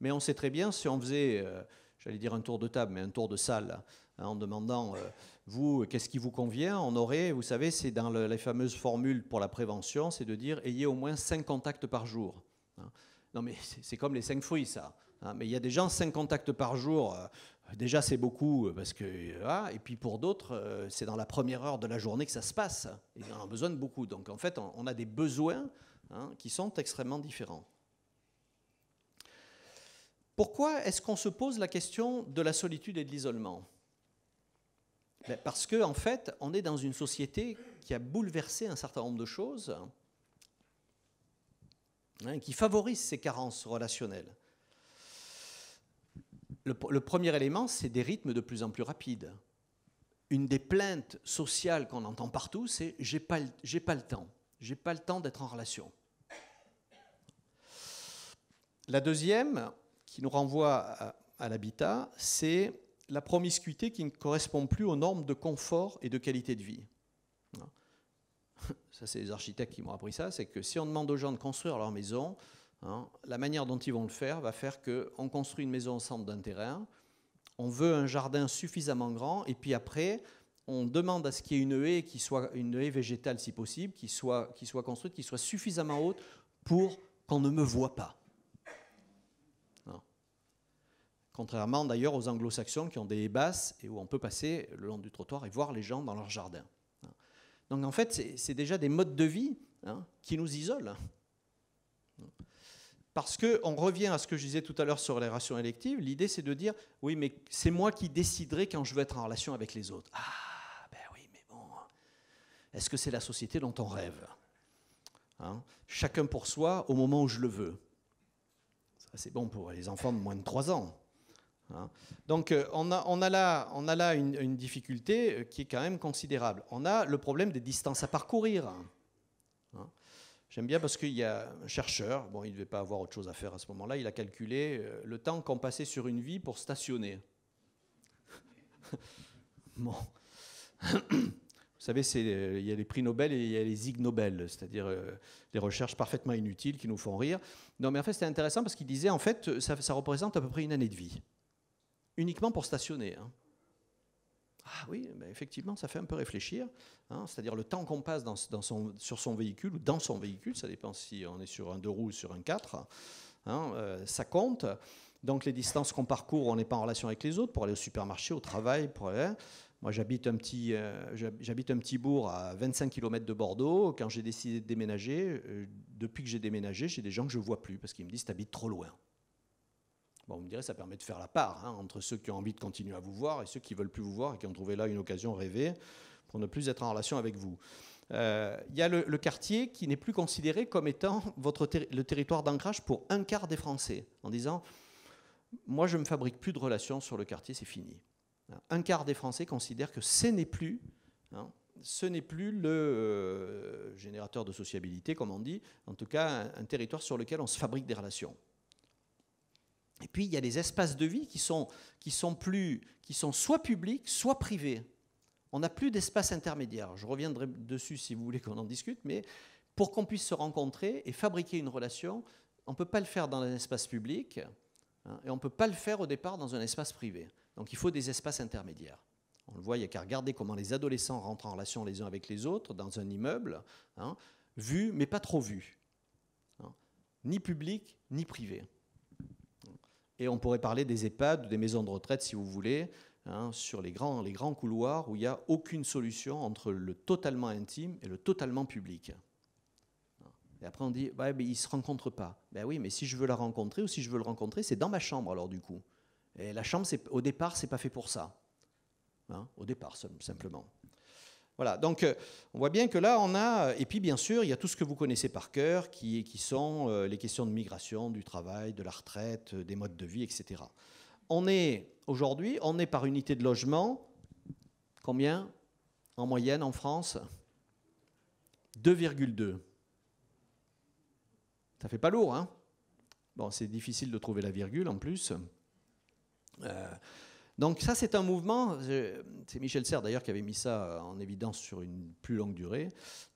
Mais on sait très bien, si on faisait, euh, j'allais dire un tour de table, mais un tour de salle, Hein, en demandant, euh, vous, qu'est-ce qui vous convient On aurait, vous savez, c'est dans les fameuses formules pour la prévention, c'est de dire, ayez au moins 5 contacts par jour. Hein. Non mais c'est comme les 5 fruits, ça. Hein. Mais il y a des gens, 5 contacts par jour, euh, déjà c'est beaucoup, euh, parce que... Ah, et puis pour d'autres, c'est dans la première heure de la journée que ça se passe. Ils en ont besoin de beaucoup. Donc en fait, on a des besoins qui sont extrêmement différents. Pourquoi est-ce qu'on se pose la question de la solitude et de l'isolement ben, parce qu'en en fait, on est dans une société qui a bouleversé un certain nombre de choses, hein, qui favorise ces carences relationnelles. Le, premier élément, c'est des rythmes de plus en plus rapides. Une des plaintes sociales qu'on entend partout, c'est j'ai pas, pas le temps, j'ai pas le temps d'être en relation. La deuxième, qui nous renvoie à l'habitat, c'est la promiscuité qui ne correspond plus aux normes de confort et de qualité de vie. Ça, c'est les architectes qui m'ont appris ça, c'est que si on demande aux gens de construire leur maison, hein, la manière dont ils vont le faire va faire qu'on construit une maison au centre d'un terrain, on veut un jardin suffisamment grand, et puis après, on demande à ce qu'il y ait une haie, qui soit une haie végétale si possible, qui soit, qui soit construite, qui soit suffisamment haute pour qu'on ne me voit pas. contrairement d'ailleurs aux anglo-saxons qui ont des haies basses et où on peut passer le long du trottoir et voir les gens dans leur jardin. Donc en fait, c'est déjà des modes de vie hein, qui nous isolent. Parce qu'on revient à ce que je disais tout à l'heure sur les rations électives, l'idée c'est de dire, oui, mais c'est moi qui déciderai quand je veux être en relation avec les autres. Ah, ben oui, mais bon, est-ce que c'est la société dont on rêve hein Chacun pour soi au moment où je le veux. c'est bon pour les enfants de moins de 3 ans. Hein. Donc euh, on a, là, une, difficulté euh, qui est quand même considérable. On a le problème des distances à parcourir. Hein. Hein. J'aime bien parce qu'il y a un chercheur, bon, il ne devait pas avoir autre chose à faire à ce moment-là, il a calculé euh, le temps qu'on passait sur une vie pour stationner. Vous savez, il y a les prix Nobel et il y a les Ig Nobel, c'est-à-dire des recherches parfaitement inutiles qui nous font rire. Non, mais en fait, c'était intéressant parce qu'il disait, en fait, ça, représente à peu près une année de vie uniquement pour stationner. Hein. Ah oui, ben effectivement, ça fait un peu réfléchir. Hein. C'est-à-dire le temps qu'on passe dans, son, sur son véhicule ou dans son véhicule, ça dépend si on est sur un deux roues ou sur un 4, hein, euh, ça compte. Donc les distances qu'on parcourt, on n'est pas en relation avec les autres pour aller au supermarché, au travail. Moi, j'habite un, petit, euh, j'habite un petit bourg à 25 km de Bordeaux. Quand j'ai décidé de déménager, euh, depuis que j'ai déménagé, j'ai des gens que je ne vois plus parce qu'ils me disent T'habites trop loin. On vous me direz, ça permet de faire la part hein, entre ceux qui ont envie de continuer à vous voir et ceux qui veulent plus vous voir et qui ont trouvé là une occasion rêvée pour ne plus être en relation avec vous. Euh, il y a le, quartier qui n'est plus considéré comme étant votre le territoire d'ancrage pour un quart des Français, en disant Moi, je ne me fabrique plus de relations sur le quartier, c'est fini. Un quart des Français considèrent que ce n'est plus, hein, ce n'est plus le euh, générateur de sociabilité, comme on dit, en tout cas un territoire sur lequel on se fabrique des relations. Et puis, il y a des espaces de vie qui sont, qui sont, plus, qui sont soit publics, soit privés. On n'a plus d'espace intermédiaire. Je reviendrai dessus si vous voulez qu'on en discute, mais pour qu'on puisse se rencontrer et fabriquer une relation, on ne peut pas le faire dans un espace public hein, et on ne peut pas le faire au départ dans un espace privé. Donc il faut des espaces intermédiaires. On le voit, il n'y a qu'à regarder comment les adolescents rentrent en relation les uns avec les autres dans un immeuble, hein, vu mais pas trop vu, hein, ni public ni privé. Et on pourrait parler des EHPAD, des maisons de retraite, si vous voulez, hein, sur les grands, les grands couloirs où il n'y a aucune solution entre le totalement intime et le totalement public. Et après, on dit, il ils ne se rencontrent pas. Ben oui, mais si je veux la rencontrer ou si je veux le rencontrer, c'est dans ma chambre, alors, du coup. Et la chambre, au départ, c'est pas fait pour ça. Hein, au départ, simplement. Voilà, donc euh, on voit bien que là, on a, et puis bien sûr, il y a tout ce que vous connaissez par cœur, qui, qui sont euh, les questions de migration, du travail, de la retraite, euh, des modes de vie, etc. On est, aujourd'hui, on est par unité de logement, combien en moyenne en France 2,2. Ça fait pas lourd, hein Bon, c'est difficile de trouver la virgule en plus. Euh, donc ça, c'est un mouvement, c'est Michel Serres d'ailleurs qui avait mis ça euh, en évidence sur une plus longue durée,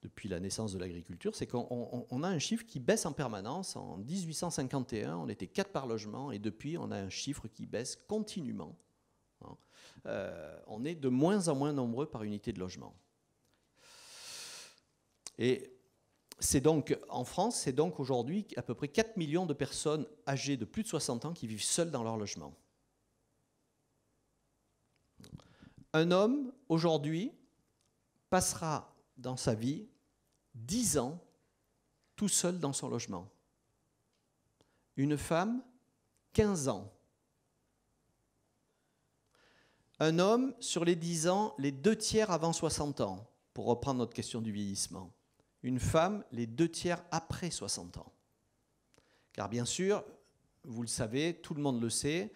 depuis la naissance de l'agriculture, c'est qu'on a un chiffre qui baisse en permanence. En 1851, on était 4 par logement, et depuis, on a un chiffre qui baisse continuellement. Hein. Euh, on est de moins en moins nombreux par unité de logement. Et c'est donc, en France, c'est donc aujourd'hui à peu près 4 millions de personnes âgées de plus de 60 ans qui vivent seules dans leur logement. un homme, aujourd'hui, passera dans sa vie 10 ans tout seul dans son logement. Une femme, 15 ans. Un homme, sur les 10 ans, les deux tiers avant 60 ans, pour reprendre notre question du vieillissement. Une femme, les deux tiers après 60 ans. Car bien sûr, vous le savez, tout le monde le sait,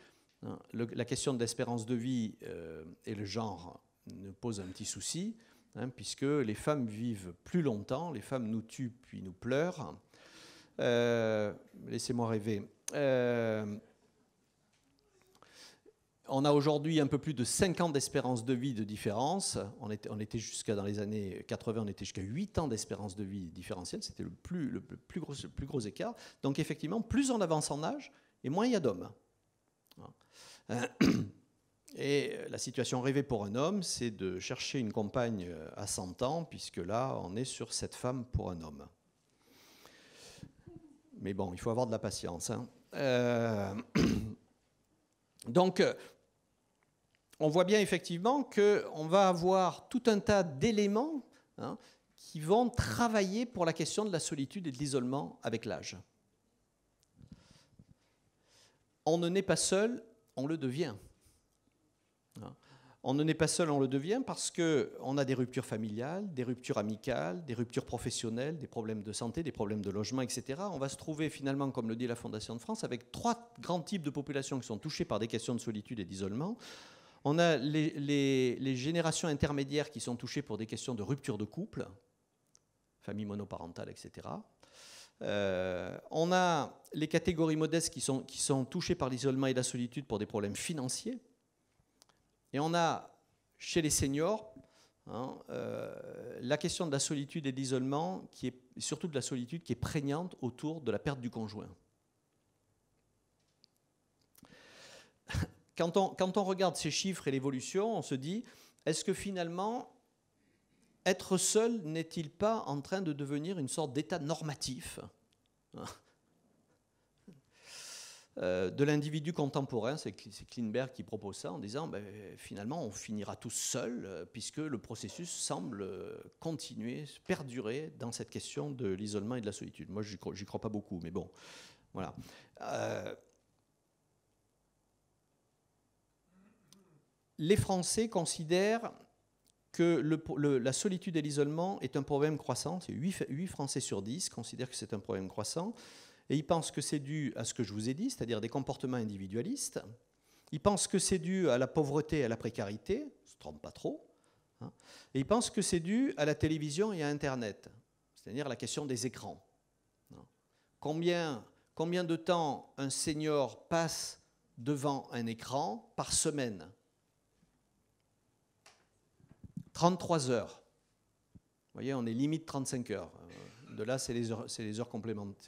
Hein, la question de l'espérance de vie euh, et le genre nous pose un petit souci, hein, puisque les femmes vivent plus longtemps, les femmes nous tuent puis nous pleurent. Euh, laissez-moi rêver. Euh, on a aujourd'hui un peu plus de 5 ans d'espérance de vie de différence. On était, jusqu'à, dans les années 80, on était jusqu'à 8 ans d'espérance de vie différentielle. C'était le plus, gros, écart. Donc effectivement, plus on avance en âge, et moins il y a d'hommes. Hein. Euh, et la situation rêvée pour un homme, c'est de chercher une compagne euh, à 100 ans, puisque là, on est sur cette femme pour un homme. Mais bon, il faut avoir de la patience. Hein. Euh, donc, on voit bien effectivement qu'on va avoir tout un tas d'éléments hein, qui vont travailler pour la question de la solitude et de l'isolement avec l'âge. On ne naît pas seul on le devient. On ne naît pas seul, on le devient parce qu'on a des ruptures familiales, des ruptures amicales, des ruptures professionnelles, des problèmes de santé, des problèmes de logement, etc. On va se trouver finalement, comme le dit la Fondation de France, avec trois grands types de populations qui sont touchées par des questions de solitude et d'isolement. On a les, les, générations intermédiaires qui sont touchées pour des questions de rupture de couple, famille monoparentale, etc. Euh, on a les catégories modestes qui sont, qui sont touchées par l'isolement et la solitude pour des problèmes financiers. Et on a chez les seniors hein, euh, la question de la solitude et de l'isolement, qui surtout de la solitude qui est prégnante autour de la perte du conjoint. Quand on, quand on regarde ces chiffres et l'évolution, on se dit, est-ce que finalement être seul n'est-il pas en train de devenir une sorte d'état normatif euh, de l'individu contemporain, c'est Klinberg qui propose ça en disant ben, finalement on finira tous seuls euh, puisque le processus semble euh, continuer, perdurer dans cette question de l'isolement et de la solitude. Moi j'y crois, crois pas beaucoup, mais bon, voilà. les Français considèrent que la solitude et l'isolement est un problème croissant. 8, Français sur 10 considèrent que c'est un problème croissant. Et ils pensent que c'est dû à ce que je vous ai dit, c'est-à-dire des comportements individualistes. Ils pensent que c'est dû à la pauvreté et à la précarité. Ils se trompent pas trop. Hein. Et ils pensent que c'est dû à la télévision et à Internet, c'est-à-dire la question des écrans. Hein. Combien, combien de temps un senior passe devant un écran par semaine 33 heures. Vous voyez, on est limite 35 heures. Euh, de là, c'est les heures, les heures,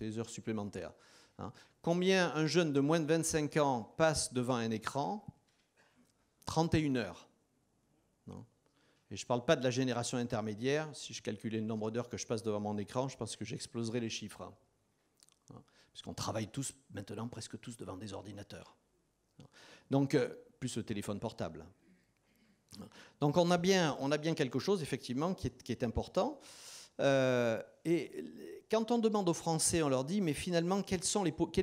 les heures supplémentaires. Hein. Combien un jeune de moins de 25 ans passe devant un écran 31 heures. Et je ne parle pas de la génération intermédiaire. Si je calculais le nombre d'heures que je passe devant mon écran, je pense que j'exploserais les chiffres. Hein, hein Parce qu'on travaille tous, maintenant, presque tous devant des ordinateurs. Hein. Donc, euh, plus le téléphone portable. Donc on a bien, quelque chose, effectivement, qui est, important. Euh, et quand on demande aux Français, on leur dit, mais finalement, quelle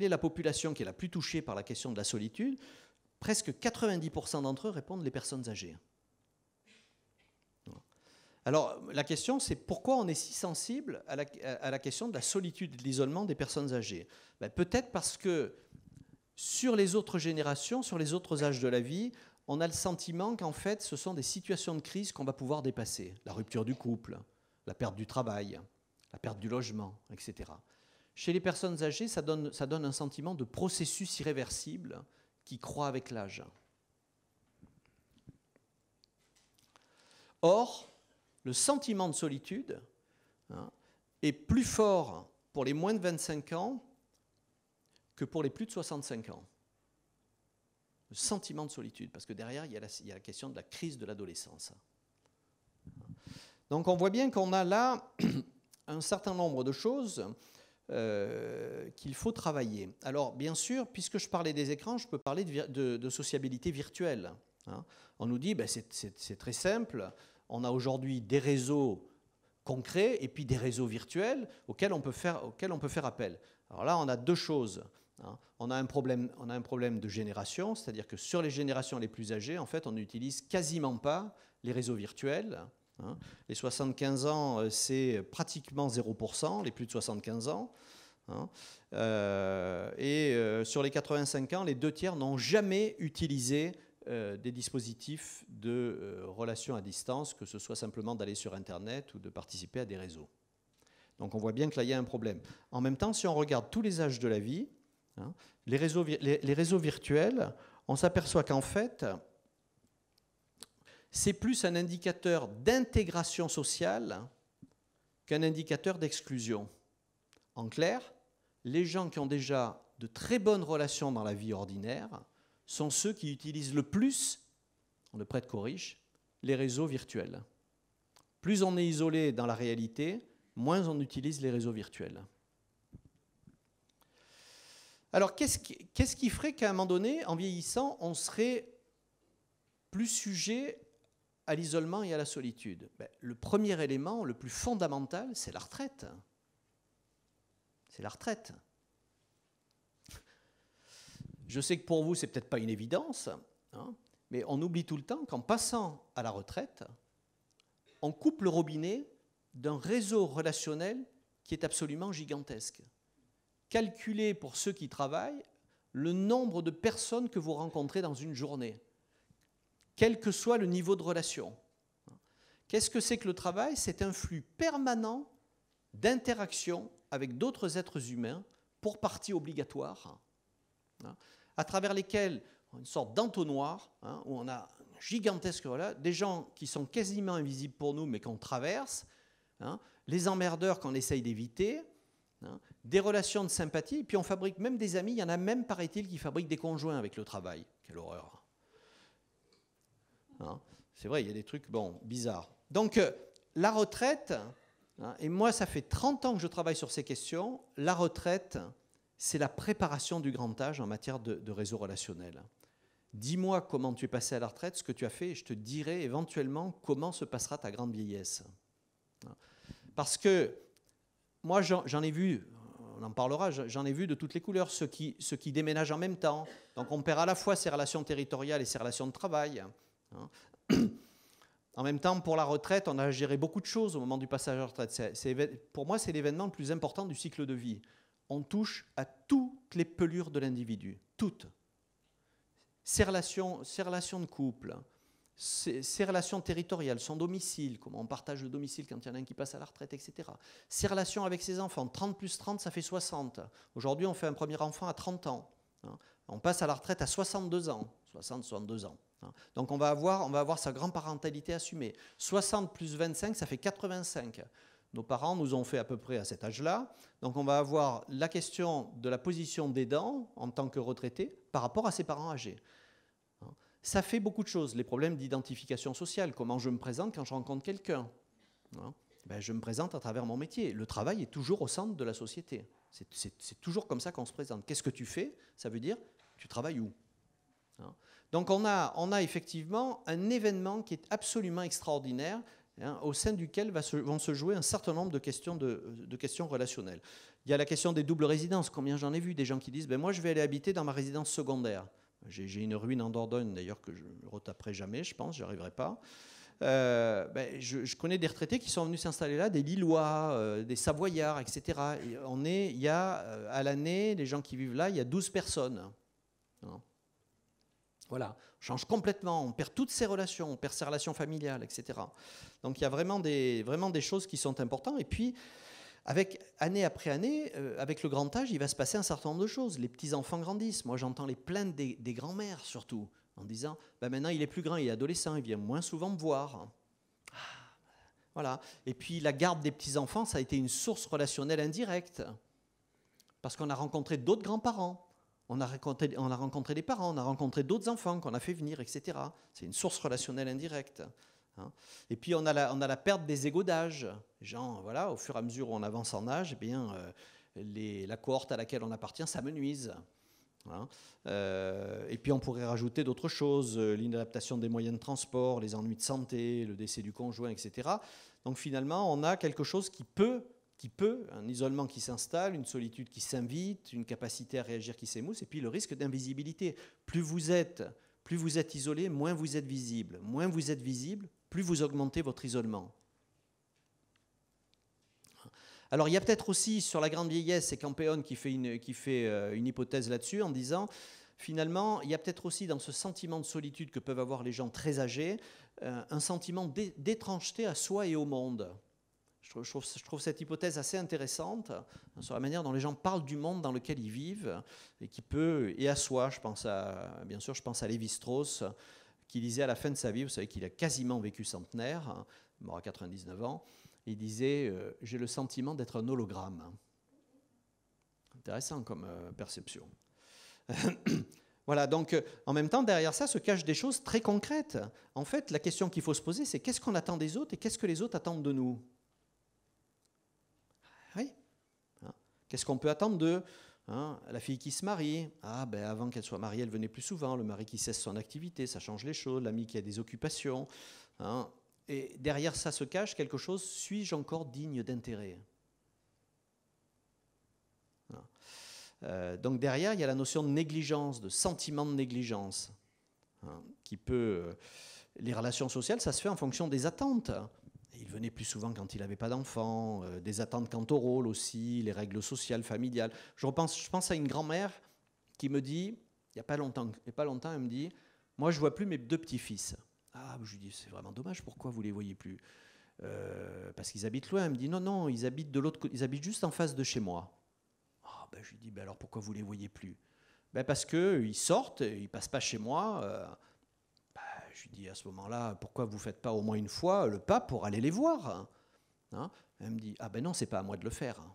est la population qui est la plus touchée par la question de la solitude Presque 90% d'entre eux répondent les personnes âgées. Alors la question, c'est pourquoi on est si sensible à la, question de la solitude et de l'isolement des personnes âgées ben, Peut-être parce que sur les autres générations, sur les autres âges de la vie, on a le sentiment qu'en fait, ce sont des situations de crise qu'on va pouvoir dépasser. La rupture du couple, la perte du travail, la perte du logement, etc. Chez les personnes âgées, ça donne, un sentiment de processus irréversible qui croît avec l'âge. Or, le sentiment de solitude hein, est plus fort pour les moins de 25 ans que pour les plus de 65 ans le sentiment de solitude, parce que derrière, il y a la, question de la crise de l'adolescence. Donc on voit bien qu'on a là un certain nombre de choses euh, qu'il faut travailler. Alors bien sûr, puisque je parlais des écrans, je peux parler de, sociabilité virtuelle. Hein. On nous dit, ben, c'est très simple, on a aujourd'hui des réseaux concrets et puis des réseaux virtuels auxquels on peut faire, auxquels on peut faire appel. Alors là, on a deux choses. Hein. On a, un problème, on a un problème de génération, c'est-à-dire que sur les générations les plus âgées, en fait, on n'utilise quasiment pas les réseaux virtuels. Hein. Les 75 ans, euh, c'est pratiquement 0%, les plus de 75 ans. Hein. Euh, et euh, sur les 85 ans, les deux tiers n'ont jamais utilisé des dispositifs de relations à distance, que ce soit simplement d'aller sur Internet ou de participer à des réseaux. Donc on voit bien que là, il y a un problème. En même temps, si on regarde tous les âges de la vie, Hein. les, réseaux, réseaux, virtuels, on s'aperçoit qu'en fait, c'est plus un indicateur d'intégration sociale qu'un indicateur d'exclusion. En clair, les gens qui ont déjà de très bonnes relations dans la vie ordinaire sont ceux qui utilisent le plus, on ne prête qu'aux riches, les réseaux virtuels. Plus on est isolé dans la réalité, moins on utilise les réseaux virtuels. Alors, qu'est-ce qui, ferait qu'à un moment donné, en vieillissant, on serait plus sujet à l'isolement et à la solitude ben, Le premier élément, le plus fondamental, c'est la retraite. C'est la retraite. Je sais que pour vous, c'est peut-être pas une évidence, hein, mais on oublie tout le temps qu'en passant à la retraite, on coupe le robinet d'un réseau relationnel qui est absolument gigantesque calculez pour ceux qui travaillent le nombre de personnes que vous rencontrez dans une journée, quel que soit le niveau de relation. Qu'est-ce que c'est que le travail C'est un flux permanent d'interactions avec d'autres êtres humains, pour partie obligatoire, hein, à travers lesquels une sorte d'entonnoir, hein, où on a gigantesque, voilà, des gens qui sont quasiment invisibles pour nous, mais qu'on traverse, hein, les emmerdeurs qu'on essaye d'éviter, Hein, des relations de sympathie, puis on fabrique même des amis. Il y en a même, paraît-il, qui fabriquent des conjoints avec le travail. Quelle horreur. Hein. Hein, c'est vrai, il y a des trucs, bon, bizarres. Donc, euh, la retraite, et moi, ça fait 30 ans que je travaille sur ces questions, la retraite, c'est la préparation du grand âge en matière de, de réseau relationnel. Dis-moi comment tu es passé à la retraite, ce que tu as fait, et je te dirai éventuellement comment se passera ta grande vieillesse. Parce que moi, j'en ai vu, on en parlera, j'en ai vu de toutes les couleurs, ceux qui, déménagent en même temps. Donc on perd à la fois ses relations territoriales et ses relations de travail. Hein. En même temps, pour la retraite, on a géré beaucoup de choses au moment du passage à la retraite. pour moi, c'est l'événement le plus important du cycle de vie. On touche à toutes les pelures de l'individu, toutes. Ses relations, ses relations de couple, ses, relations territoriales, son domicile, comment on partage le domicile quand il y en a un qui passe à la retraite, etc. Ses relations avec ses enfants, 30 plus 30, ça fait 60. Aujourd'hui, on fait un premier enfant à 30 ans. Hein. On passe à la retraite à 62 ans. ans. Hein. Donc on va avoir, on va avoir sa grand-parentalité assumée. 60 plus 25, ça fait 85. Nos parents nous ont fait à peu près à cet âge-là. Donc on va avoir la question de la position des dents en tant que retraité par rapport à ses parents âgés. Ça fait beaucoup de choses. Les problèmes d'identification sociale, comment je me présente quand je rencontre quelqu'un. Hein ben, je me présente à travers mon métier. Le travail est toujours au centre de la société. C'est toujours comme ça qu'on se présente. Qu'est-ce que tu fais Ça veut dire, tu travailles où hein Donc on a, on a effectivement un événement qui est absolument extraordinaire, hein, au sein duquel va vont se jouer un certain nombre de questions, de, de questions relationnelles. Il y a la question des doubles résidences. Combien j'en ai vu des gens qui disent, ben moi je vais aller habiter dans ma résidence secondaire. J'ai une ruine en Dordogne, d'ailleurs, que je ne retaperai jamais, je pense, n'y arriverai pas. Euh, ben, je, connais des retraités qui sont venus s'installer là, des Lillois, euh, des Savoyards, etc. on est, il y a, euh, à l'année, les gens qui vivent là, il y a 12 personnes. Hein. Voilà, on change complètement, on perd toutes ses relations, on perd ses relations familiales, etc. Donc il y a vraiment des, vraiment des choses qui sont importantes. Et puis, avec, année après année, euh, avec le grand âge, il va se passer un certain nombre de choses. Les petits-enfants grandissent. Moi, j'entends les plaintes des, grands-mères, surtout, en disant ben, maintenant, il est plus grand, il est adolescent, il vient moins souvent me voir. Ah, voilà. Et puis, la garde des petits-enfants, ça a été une source relationnelle indirecte. Parce qu'on a rencontré d'autres grands-parents, on a, rencontré, on a rencontré des parents, on a rencontré d'autres enfants qu'on a fait venir, etc. C'est une source relationnelle indirecte. Hein. Et puis on a, la, perte des égaux d'âge. voilà, au fur et à mesure où on avance en âge, eh bien, euh, la cohorte à laquelle on appartient s'amenuise. Hein euh, et puis on pourrait rajouter d'autres choses, euh, l'inadaptation des moyens de transport, les ennuis de santé, le décès du conjoint, etc. Donc finalement, on a quelque chose qui peut, qui peut un isolement qui s'installe, une solitude qui s'invite, une capacité à réagir qui s'émousse, et puis le risque d'invisibilité. Plus vous êtes, plus vous êtes isolé, moins vous êtes visible. Moins vous êtes visible, plus vous augmentez votre isolement. Alors il y a peut-être aussi sur la grande vieillesse, c'est Campéon qui fait une, qui fait euh, une hypothèse là-dessus en disant, finalement, il y a peut-être aussi dans ce sentiment de solitude que peuvent avoir les gens très âgés, euh, un sentiment d'étrangeté à soi et au monde. Je trouve, cette hypothèse assez intéressante hein, sur la manière dont les gens parlent du monde dans lequel ils vivent et qui peut, et à soi, je pense à, bien sûr, je pense à Lévi-Strauss, qui disait à la fin de sa vie, vous savez qu'il a quasiment vécu centenaire, hein, mort à 99 ans, il disait euh, J'ai le sentiment d'être un hologramme. Intéressant comme euh, perception. voilà, donc euh, en même temps, derrière ça se cachent des choses très concrètes. En fait, la question qu'il faut se poser, c'est qu'est-ce qu'on attend des autres et qu'est-ce que les autres attendent de nous Oui. Hein. Qu'est-ce qu'on peut attendre de, Hein, la fille qui se marie, ah, ben, avant qu'elle soit mariée, elle venait plus souvent. Le mari qui cesse son activité, ça change les choses. L'ami qui a des occupations. Hein. et derrière ça se cache quelque chose. Suis-je encore digne d'intérêt hein. euh, Donc derrière, il y a la notion de négligence, de sentiment de négligence, qui peut. Euh, les relations sociales, ça se fait en fonction des attentes il venait plus souvent quand il n'avait pas d'enfants, euh, des attentes quant au rôle aussi, les règles sociales, familiales. Je, repense, je pense à une grand-mère qui me dit, il n'y a pas longtemps, a pas longtemps, elle me dit, moi je vois plus mes deux petits-fils. Ah, je lui dis, c'est vraiment dommage, pourquoi vous les voyez plus euh, Parce qu'ils habitent loin. Elle me dit, non, non, ils habitent, de l'autre, ils habitent juste en face de chez moi. Ah, ben, je lui dis, ben, alors pourquoi vous les voyez plus ben, Parce qu'ils sortent, ils passent pas chez moi. Euh, je lui dis à ce moment-là, pourquoi vous ne faites pas au moins une fois le pas pour aller les voir hein, hein. Elle me dit, ah ben non, c'est pas à moi de le faire. Hein.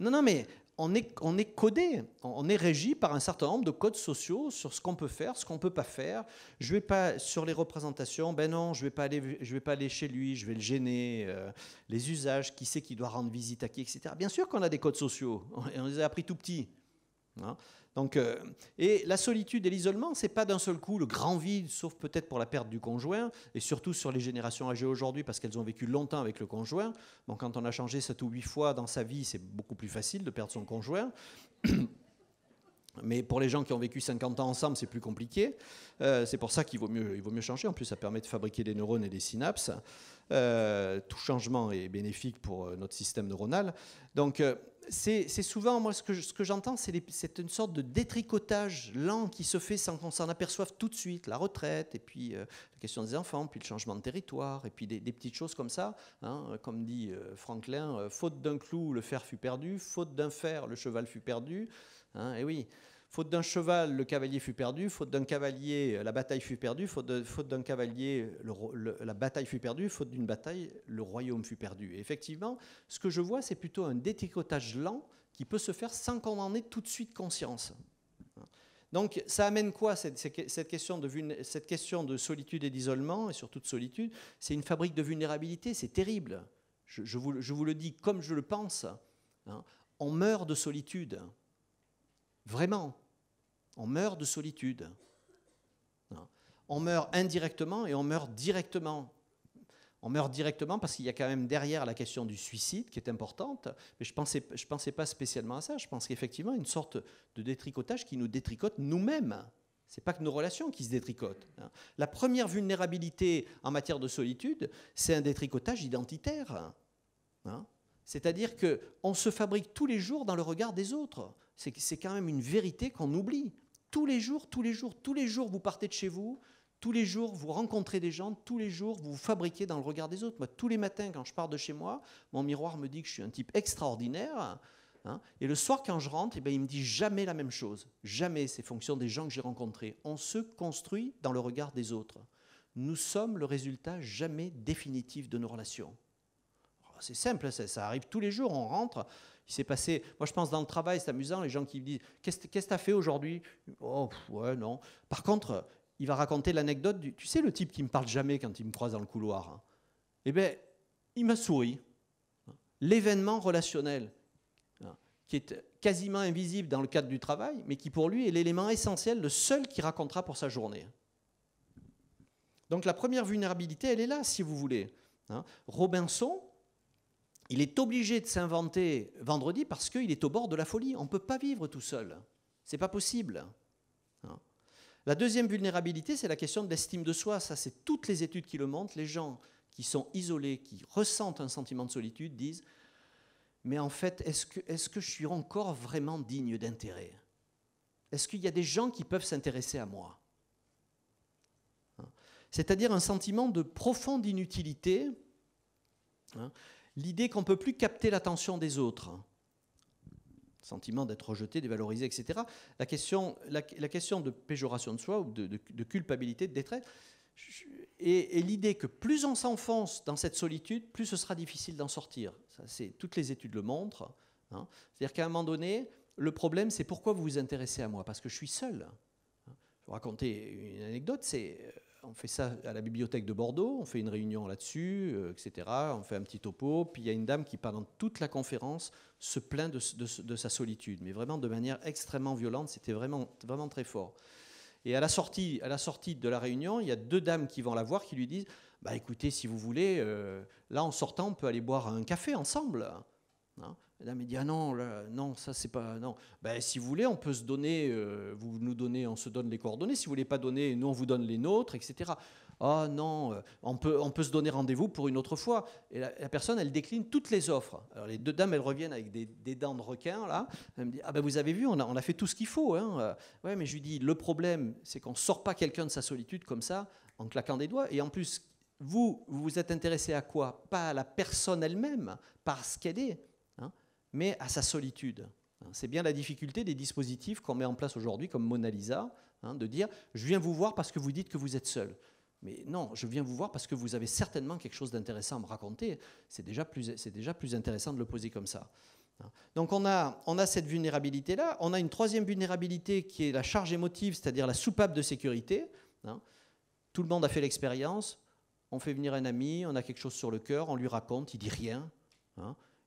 Non, non, mais on est, on est codé, on est régi par un certain nombre de codes sociaux sur ce qu'on peut faire, ce qu'on ne peut pas faire. Je vais pas, sur les représentations, ben non, je ne vais, pas aller, vais pas aller chez lui, je vais le gêner, euh, les usages, qui c'est qui doit rendre visite à qui, etc. Bien sûr qu'on a des codes sociaux, et on les a appris tout petits. Donc, euh, et la solitude et l'isolement, c'est pas d'un seul coup le grand vide, sauf peut-être pour la perte du conjoint, et surtout sur les générations âgées aujourd'hui, parce qu'elles ont vécu longtemps avec le conjoint. Bon, quand on a changé 7 ou 8 fois dans sa vie, c'est beaucoup plus facile de perdre son conjoint. Mais pour les gens qui ont vécu 50 ans ensemble, c'est plus compliqué. Euh, c'est pour ça qu'il vaut mieux, il vaut mieux changer. En plus, ça permet de fabriquer des neurones et des synapses. Euh, tout changement est bénéfique pour notre système neuronal. Donc, c'est souvent, moi, ce que, j'entends, c'est une sorte de détricotage lent qui se fait sans qu'on s'en aperçoive tout de suite. La retraite, et puis euh, la question des enfants, puis le changement de territoire, et puis des, petites choses comme ça. Hein. comme dit euh, Franklin, euh, faute d'un clou, le fer fut perdu, faute d'un fer, le cheval fut perdu. Hein, oui. Faute d'un cheval, le cavalier fut perdu. Faute d'un cavalier, la bataille fut perdue. Faute, d'un cavalier, la bataille fut perdue. Faute d'une bataille, le royaume fut perdu. effectivement, ce que je vois, c'est plutôt un détricotage lent qui peut se faire sans qu'on en ait tout de suite conscience. Donc ça amène quoi cette, question, de, solitude et d'isolement, et surtout de solitude C'est une fabrique de vulnérabilité, c'est terrible. Je, vous, le dis comme je le pense. Hein. On meurt de solitude. Vraiment. On meurt de solitude. On meurt indirectement et on meurt directement. On meurt directement parce qu'il y a quand même derrière la question du suicide qui est importante, mais je ne pensais, pas spécialement à ça. Je pense qu'effectivement, une sorte de détricotage qui nous détricote nous-mêmes. Ce n'est pas que nos relations qui se détricotent. Hein. La première vulnérabilité en matière de solitude, c'est un détricotage identitaire. Hein. C'est-à-dire qu'on se fabrique tous les jours dans le regard des autres. C'est quand même une vérité qu'on oublie tous les jours, tous les jours, tous les jours, vous partez de chez vous, tous les jours, vous rencontrez des gens, tous les jours, vous vous fabriquez dans le regard des autres. Moi, tous les matins, quand je pars de chez moi, mon miroir me dit que je suis un type extraordinaire. Hein, et le soir, quand je rentre, et eh bien, il me dit jamais la même chose. Jamais, c'est fonction des gens que j'ai rencontrés. On se construit dans le regard des autres. Nous sommes le résultat jamais définitif de nos relations c'est simple, ça, arrive tous les jours, on rentre. Il s'est passé, moi je pense dans le travail, c'est amusant, les gens qui me disent Qu'est-ce que tu as fait aujourd'hui Oh, ouais, non. Par contre, il va raconter l'anecdote Tu sais, le type qui me parle jamais quand il me croise dans le couloir hein. Eh bien, il m'a souri. L'événement relationnel, hein, qui est quasiment invisible dans le cadre du travail, mais qui pour lui est l'élément essentiel, le seul qu'il racontera pour sa journée. Donc la première vulnérabilité, elle est là, si vous voulez. Hein. Robinson, il est obligé de s'inventer vendredi parce qu'il est au bord de la folie. On ne peut pas vivre tout seul. C'est pas possible. Hein. La deuxième vulnérabilité, c'est la question de l'estime de soi. Ça, c'est toutes les études qui le montrent. Les gens qui sont isolés, qui ressentent un sentiment de solitude, disent Mais en fait, est-ce que, que je suis encore vraiment digne d'intérêt Est-ce qu'il y a des gens qui peuvent s'intéresser à moi hein. C'est-à-dire un sentiment de profonde inutilité hein, l'idée qu'on ne peut plus capter l'attention des autres, sentiment d'être rejeté, dévalorisé, etc. La question, la, question de péjoration de soi ou de, culpabilité, de détresse, et, l'idée que plus on s'enfonce dans cette solitude, plus ce sera difficile d'en sortir. Ça, toutes les études le montrent. Hein. C'est-à-dire qu'à un moment donné, le problème, c'est pourquoi vous vous intéressez à moi Parce que je suis seul. Je vais vous raconter une anecdote, c'est euh, on fait ça à la bibliothèque de Bordeaux, on fait une réunion là-dessus, euh, etc. On fait un petit topo. Puis il y a une dame qui, pendant toute la conférence, se plaint de, sa solitude, mais vraiment de manière extrêmement violente. C'était vraiment, vraiment très fort. Et à la, sortie, à la sortie de la réunion, il y a deux dames qui vont la voir qui lui disent Bah écoutez, si vous voulez, euh, là en sortant, on peut aller boire un café ensemble. Hein. Madame me dit ah non, non, ça c'est pas non. Ben, si vous voulez, on peut se donner, euh, vous nous donnez, on se donne les coordonnées. Si vous voulez pas donner, nous on vous donne les nôtres, etc. Ah non, euh, on peut, on peut se donner rendez-vous pour une autre fois. Et la, personne, elle décline toutes les offres. Alors les deux dames, elles reviennent avec des, dents de requin là. Elle me dit ah ben vous avez vu, on a, on a fait tout ce qu'il faut. Hein. Ouais, mais je lui dis le problème, c'est qu'on sort pas quelqu'un de sa solitude comme ça en claquant des doigts. Et en plus, vous, vous vous êtes intéressé à quoi Pas à la personne elle-même, parce qu'elle est mais à sa solitude. Hein, c'est bien la difficulté des dispositifs qu'on met en place aujourd'hui, comme Mona Lisa, hein, de dire je viens vous voir parce que vous dites que vous êtes seul. Mais non, je viens vous voir parce que vous avez certainement quelque chose d'intéressant à me raconter. C'est déjà, plus, intéressant de le poser comme ça. Hein. Donc on a, on a cette vulnérabilité-là. On a une troisième vulnérabilité qui est la charge émotive, c'est-à-dire la soupape de sécurité. Tout le monde a fait l'expérience. On fait venir un ami, on a quelque chose sur le cœur, on lui raconte, il dit rien.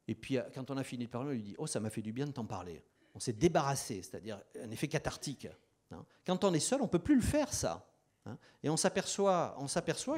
Et puis euh, quand on a fini de parler, il lui dit Oh, ça m'a fait du bien de t'en parler. On s'est débarrassé, c'est-à-dire un effet cathartique. Hein. Quand on est seul, on ne peut plus le faire, ça. Hein. Et on s'aperçoit,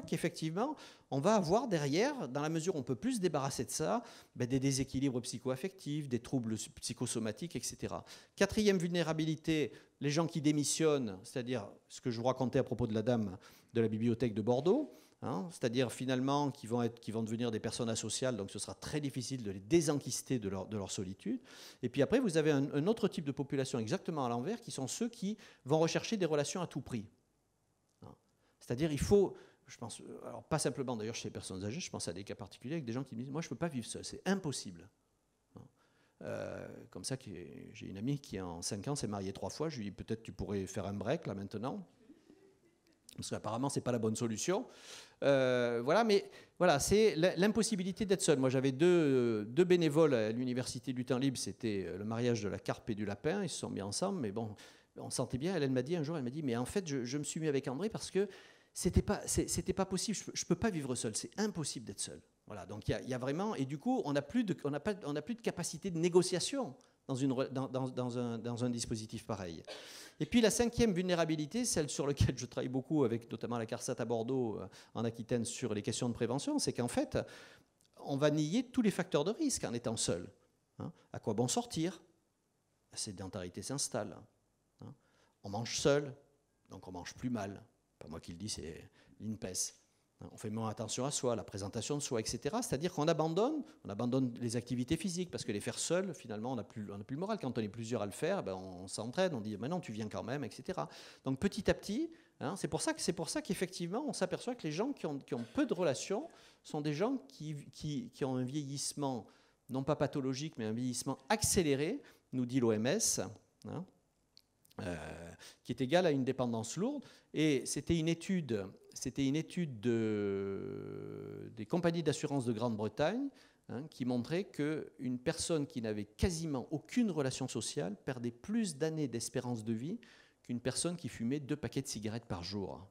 qu'effectivement, on va avoir derrière, dans la mesure où on peut plus se débarrasser de ça, ben, des déséquilibres psychoaffectifs, des troubles psychosomatiques, etc. Quatrième vulnérabilité, les gens qui démissionnent, c'est-à-dire ce que je vous racontais à propos de la dame de la bibliothèque de Bordeaux, Hein, c'est-à-dire finalement qui vont, devenir des personnes asociales, donc ce sera très difficile de les désenquister de leur, solitude. Et puis après, vous avez un, autre type de population exactement à l'envers, qui sont ceux qui vont rechercher des relations à tout prix. Hein. c'est-à-dire il faut, je pense, euh, alors pas simplement d'ailleurs chez les personnes âgées, je pense à des cas particuliers avec des gens qui me disent, moi je ne peux pas vivre seul, c'est impossible. Hein. Euh, comme ça, j'ai une amie qui en 5 ans s'est mariée trois fois, je lui dis peut-être tu pourrais faire un break là maintenant, parce qu'apparemment n'est pas la bonne solution. Euh, voilà, mais voilà, c'est l'impossibilité d'être seul. Moi, j'avais deux, bénévoles à l'université du temps libre. C'était euh, le mariage de la carpe et du lapin. Ils se sont mis ensemble, mais bon, on sentait bien. Elle, m'a dit un jour, elle m'a dit, mais en fait, je, me suis mis avec André parce que c'était pas, c'était pas possible. Je, ne peux pas vivre seul. C'est impossible d'être seul. Voilà. Donc il y, a vraiment, et du coup, on n'a plus de, a plus de capacité de négociation dans, une, dans, un, dans un dispositif pareil. Et puis la cinquième vulnérabilité, celle sur laquelle je travaille beaucoup avec notamment la CARSAT à Bordeaux, euh, en Aquitaine, sur les questions de prévention, c'est qu'en fait, on va nier tous les facteurs de risque en étant seul. Hein. à quoi bon sortir La sédentarité s'installe. Hein. on mange seul, donc on mange plus mal. Pas moi qui le dis, c'est l'INPES. Hein, on fait moins attention à soi, la présentation de soi, etc. C'est-à-dire qu'on abandonne, on abandonne les activités physiques parce que les faire seul, finalement, on n'a plus, le moral. Quand on est plusieurs à le faire, ben, on, s'entraide, s'entraîne, on dit maintenant tu viens quand même, etc. Donc petit à petit, hein, c'est pour ça que c'est pour qu'effectivement on s'aperçoit que les gens qui ont, peu de relations sont des gens qui, ont un vieillissement non pas pathologique mais un vieillissement accéléré, nous dit l'OMS. Hein. Euh, qui est égale à une dépendance lourde. Et c'était une étude, c'était une étude de, des compagnies d'assurance de Grande-Bretagne hein, qui montrait qu'une personne qui n'avait quasiment aucune relation sociale perdait plus d'années d'espérance de vie qu'une personne qui fumait deux paquets de cigarettes par jour.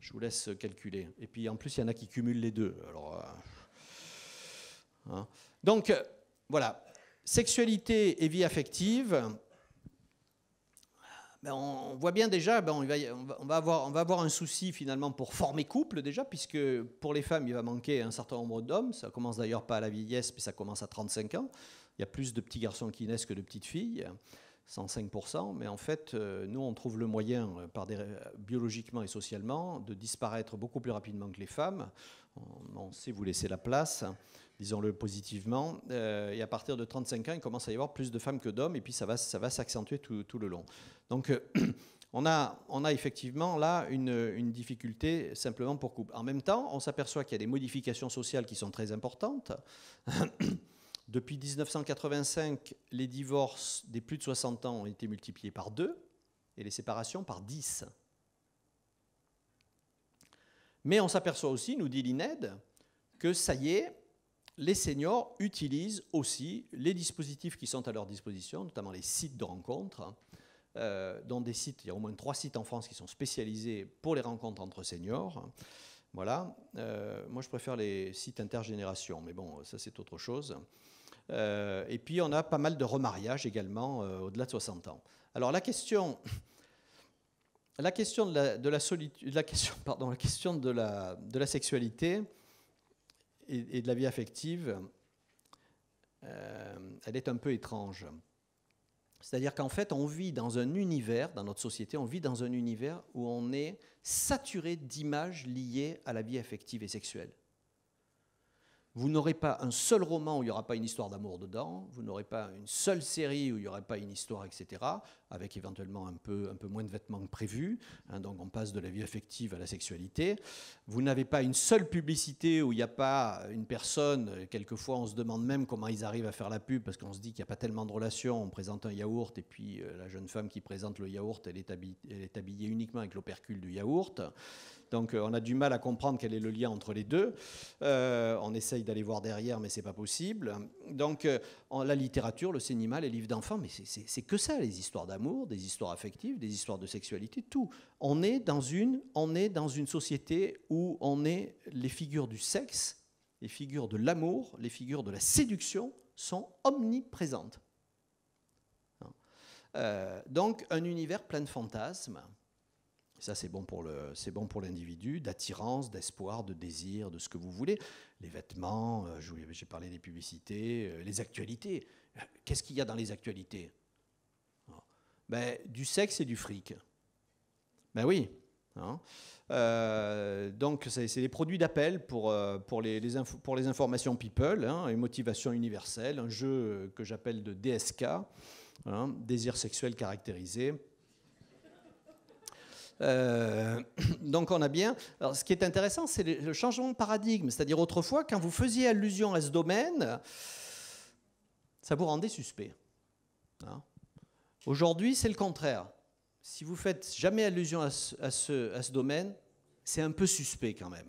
Je vous laisse calculer. Et puis en plus, il y en a qui cumulent les deux. Alors, euh, hein. Donc, euh, voilà, Sexualité et vie affective, ben, on voit bien déjà, ben, on, va, avoir, un souci finalement pour former couple déjà, puisque pour les femmes, il va manquer un certain nombre d'hommes. Ça commence d'ailleurs pas à la vieillesse, mais ça commence à 35 ans. Il y a plus de petits garçons qui naissent que de petites filles, 105%. Mais en fait, euh, nous, on trouve le moyen, euh, par biologiquement et socialement, de disparaître beaucoup plus rapidement que les femmes. on sait vous laisser la place disons-le positivement. Euh, et à partir de 35 ans, il commence à y avoir plus de femmes que d'hommes, et puis ça va, ça va s'accentuer tout, le long. Donc euh, on, a, on a effectivement là une, difficulté simplement pour couple. En même temps, on s'aperçoit qu'il y a des modifications sociales qui sont très importantes. Depuis 1985, les divorces des plus de 60 ans ont été multipliés par 2 et les séparations par 10. Mais on s'aperçoit aussi, nous dit l'INED, que ça y est, les seniors utilisent aussi les dispositifs qui sont à leur disposition, notamment les sites de rencontres. Euh, dans des sites, il y a au moins trois sites en France qui sont spécialisés pour les rencontres entre seniors. Voilà. Euh, moi, je préfère les sites intergénération, mais bon, ça c'est autre chose. Euh, et puis, on a pas mal de remariages également euh, au-delà de 60 ans. Alors, la question, la question de la, solitude, la question, pardon, la question de la sexualité et, de la vie affective, euh, elle est un peu étrange. C'est-à-dire qu'en fait, on vit dans un univers, dans notre société, on vit dans un univers où on est saturé d'images liées à la vie affective et sexuelle. Vous n'aurez pas un seul roman où il n'y aura pas une histoire d'amour dedans, vous n'aurez pas une seule série où il n'y aura pas une histoire, etc., avec éventuellement un peu, un peu moins de vêtements que prévu, hein. donc on passe de la vie affective à la sexualité. Vous n'avez pas une seule publicité où il n'y a pas une personne, quelquefois on se demande même comment ils arrivent à faire la pub, parce qu'on se dit qu'il n'y a pas tellement de relations, on présente un yaourt, et puis euh, la jeune femme qui présente le yaourt, elle est habillée uniquement avec l'opercule du yaourt. Donc euh, on a du mal à comprendre quel est le lien entre les deux. Euh, on essaye d'aller voir derrière, mais ce n'est pas possible. Donc euh, en, la littérature, le cinéma, les livres d'enfants, mais c'est que ça, les histoires d'amour, des histoires affectives, des histoires de sexualité, tout. On est dans une, on est dans une société où on est les figures du sexe, les figures de l'amour, les figures de la séduction sont omniprésentes. Hein. donc un univers plein de fantasmes, ça, c'est bon pour le, c'est bon pour l'individu, d'attirance, d'espoir, de désir, de ce que vous voulez. Les vêtements, euh, j'ai parlé des publicités, euh, les actualités. Qu'est-ce qu'il y a dans les actualités hein ben, Du sexe et du fric. Ben oui. Hein euh, donc, c'est, les produits d'appel pour, pour, les, pour les informations people, hein, et motivation universelle, un jeu que j'appelle de DSK, hein, désir sexuel caractérisé euh, donc on a bien. Alors ce qui est intéressant, c'est le changement de paradigme. C'est-à-dire autrefois, quand vous faisiez allusion à ce domaine, ça vous rendait suspect. Hein. Aujourd'hui, c'est le contraire. Si vous faites jamais allusion à ce domaine, c'est un peu suspect quand même.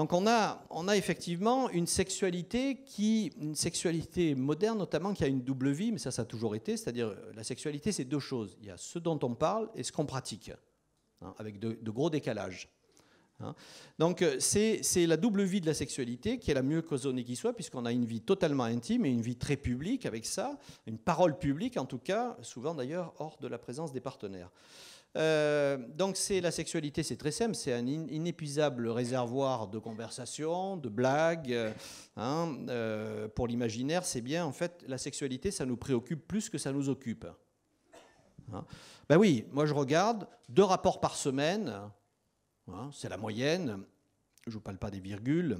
Donc on a, effectivement une sexualité qui, une sexualité moderne notamment, qui a une double vie, mais ça, ça a toujours été. C'est-à-dire, euh, la sexualité, c'est deux choses. Il y a ce dont on parle et ce qu'on pratique, hein, avec de, gros décalages. Hein. Donc euh, c'est la double vie de la sexualité qui est la mieux causonnée qui soit, puisqu'on a une vie totalement intime et une vie très publique avec ça, une parole publique en tout cas, souvent d'ailleurs hors de la présence des partenaires. Euh, donc c'est la sexualité, c'est très simple, c'est un inépuisable réservoir de conversations, de blagues. Euh, hein, euh, pour l'imaginaire, c'est bien. En fait, la sexualité, ça nous préoccupe plus que ça nous occupe. Hein. ben oui, moi je regarde deux rapports par semaine. Hein, c'est la moyenne. Je vous parle pas des virgules.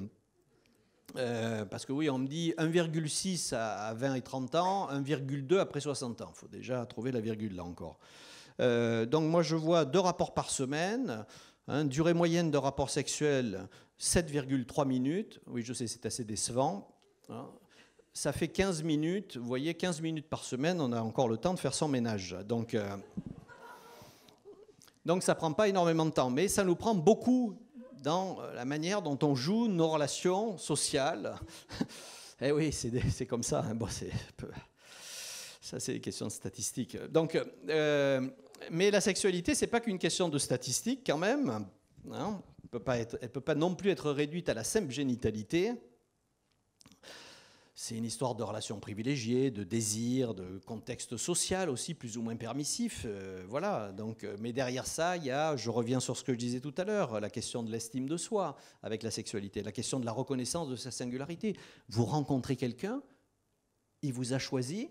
parce que oui, on me dit 1,6 à 20 et 30 ans, 1,2 après 60 ans. Il faut déjà trouver la virgule là encore. Euh, donc moi je vois deux rapports par semaine, hein, durée moyenne de rapport sexuel 7,3 minutes, oui je sais c'est assez décevant, hein. ça fait 15 minutes, vous voyez 15 minutes par semaine, on a encore le temps de faire son ménage. Donc, euh, donc ça prend pas énormément de temps, mais ça nous prend beaucoup dans euh, la manière dont on joue nos relations sociales. eh oui, c'est comme ça. Hein. Bon, Ça, c'est des questions de statistiques. Donc, euh, mais la sexualité, c'est pas qu'une question de statistique quand même. Hein. elle ne peut, pas non plus être réduite à la simple génitalité. C'est une histoire de relations privilégiées, de désirs, de contexte social aussi, plus ou moins permissif. Euh, voilà. Donc, euh, mais derrière ça, il y a, je reviens sur ce que je disais tout à l'heure, la question de l'estime de soi avec la sexualité, la question de la reconnaissance de sa singularité. Vous rencontrez quelqu'un, il vous a choisi,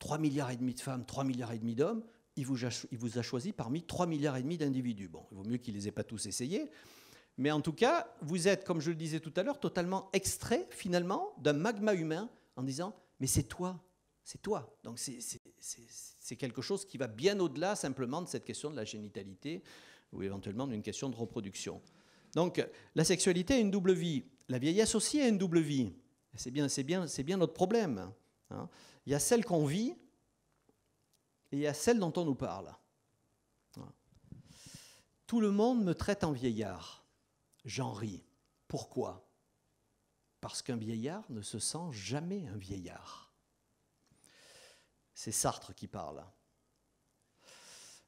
3 milliards et demi de femmes, 3 milliards et demi d'hommes, il vous, a, choisi parmi 3 milliards et demi d'individus. Bon, il vaut mieux qu'il les ait pas tous essayés. Mais en tout cas, vous êtes, comme je le disais tout à l'heure, totalement extrait finalement d'un magma humain en disant Mais c'est toi, c'est toi. Donc c'est quelque chose qui va bien au-delà simplement de cette question de la génitalité ou éventuellement d'une question de reproduction. Donc la sexualité a une double vie, la vieillesse aussi a une double vie. C'est bien, c'est bien, c'est bien notre problème. Hein. Il y a celle qu'on vit et à celle dont on nous parle. Tout le monde me traite en vieillard. J'en ris. Pourquoi Parce qu'un vieillard ne se sent jamais un vieillard. C'est Sartre qui parle.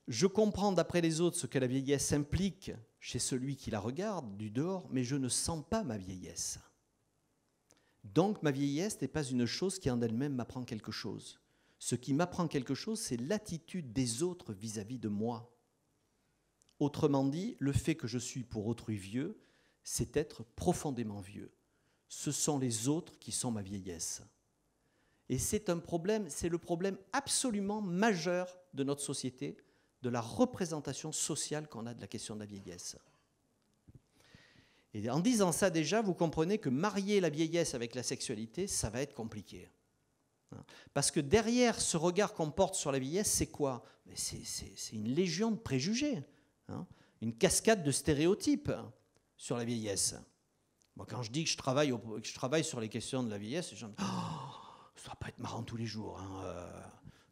Je comprends d'après les autres ce que la vieillesse implique chez celui qui la regarde du dehors, mais je ne sens pas ma vieillesse. Donc ma vieillesse n'est pas une chose qui en elle-même m'apprend quelque chose. Ce qui m'apprend quelque chose, c'est l'attitude des autres vis-à-vis de moi. Autrement dit, le fait que je suis pour autrui vieux, c'est être profondément vieux. Ce sont les autres qui sont ma vieillesse. Et c'est un problème, c'est le problème absolument majeur de notre société, de la représentation sociale qu'on a de la question de la vieillesse. Et en disant ça déjà, vous comprenez que marier la vieillesse avec la sexualité, ça va être compliqué. Parce que derrière ce regard qu'on porte sur la vieillesse, c'est quoi C'est une légion de préjugés, hein, une cascade de stéréotypes sur la vieillesse. Moi, quand je dis que je travaille, je travaille sur les questions de la vieillesse, les gens me disent oh, ça ne va pas être marrant tous les jours. Hein, euh.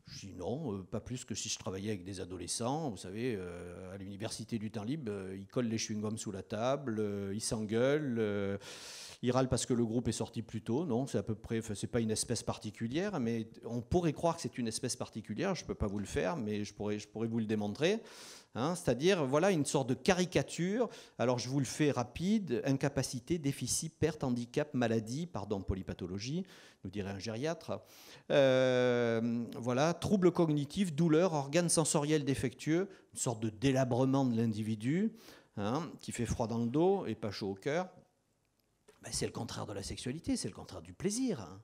je dis non, euh, pas plus que si je travaillais avec des adolescents. Vous savez, euh, à l'université du temps libre, ils collent les chewing-gums sous la table, ils s'engueulent parce que le groupe est sorti plus tôt. Non, c'est à peu près, c'est pas une espèce particulière, mais on pourrait croire que c'est une espèce particulière. Je ne peux pas vous le faire, mais je pourrais, je pourrais vous le démontrer. Hein. C'est-à-dire, voilà une sorte de caricature. Alors, je vous le fais rapide incapacité, déficit, perte, handicap, maladie, pardon, polypathologie, nous dirait un gériatre. Euh, voilà, troubles cognitifs, douleurs, organes sensoriels défectueux, une sorte de délabrement de l'individu hein, qui fait froid dans le dos et pas chaud au cœur. Ben, c'est le contraire de la sexualité, c'est le contraire du plaisir, hein.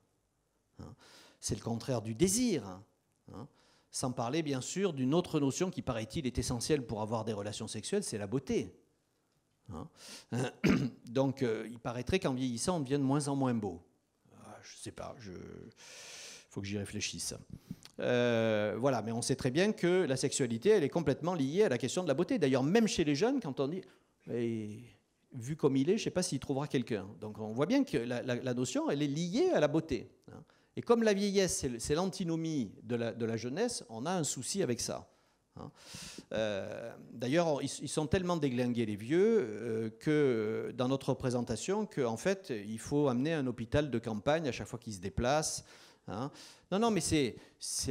Hein. c'est le contraire du désir. Hein. sans parler bien sûr d'une autre notion qui paraît-il est essentielle pour avoir des relations sexuelles, c'est la beauté. Donc euh, il paraîtrait qu'en vieillissant, on devient de moins en moins beau. Ah, je ne sais pas, il faut que j'y réfléchisse. Euh, voilà, mais on sait très bien que la sexualité, elle est complètement liée à la question de la beauté. D'ailleurs, même chez les jeunes, quand on dit vu comme il est, je ne sais pas s'il trouvera quelqu'un. Donc on voit bien que la, notion, elle est liée à la beauté. Hein. Et comme la vieillesse, c'est l'antinomie de la, jeunesse, on a un souci avec ça. Hein. Euh, d'ailleurs, ils, sont tellement déglingués, les vieux, euh, que dans notre représentation, qu'en fait, il faut amener un hôpital de campagne à chaque fois qu'ils se déplacent. Hein. Non, non, mais c'est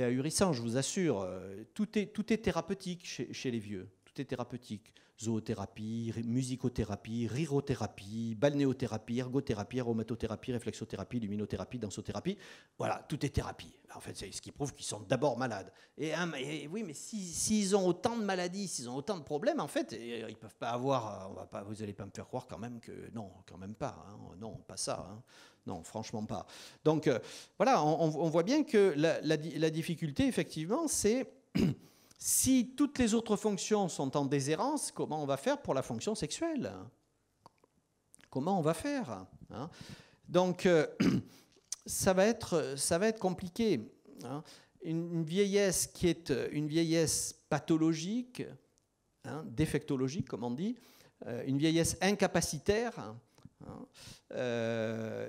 ahurissant, je vous assure. Euh, tout est, tout est thérapeutique chez, chez les vieux. Tout est thérapeutique zoothérapie, musicothérapie, rirothérapie, balnéothérapie, ergothérapie, aromatothérapie, réflexothérapie, luminothérapie, dansothérapie. Voilà, tout est thérapie. En fait, c'est ce qui prouve qu'ils sont d'abord malades. Et, oui, mais s'ils ont autant de maladies, s'ils ont autant de problèmes, en fait, euh, ils ne peuvent pas avoir. Euh, on va pas, vous n'allez pas me faire croire quand même que non, quand même pas. Hein. non, pas ça. Hein. Non, franchement pas. Donc euh, voilà, on, voit bien que la, la difficulté, effectivement, c'est Si toutes les autres fonctions sont en déshérence, comment on va faire pour la fonction sexuelle Comment on va faire hein Donc, euh, ça, va être, compliqué. Hein une, vieillesse qui est euh, une vieillesse pathologique, hein, défectologique, comme on dit, euh, une vieillesse incapacitaire.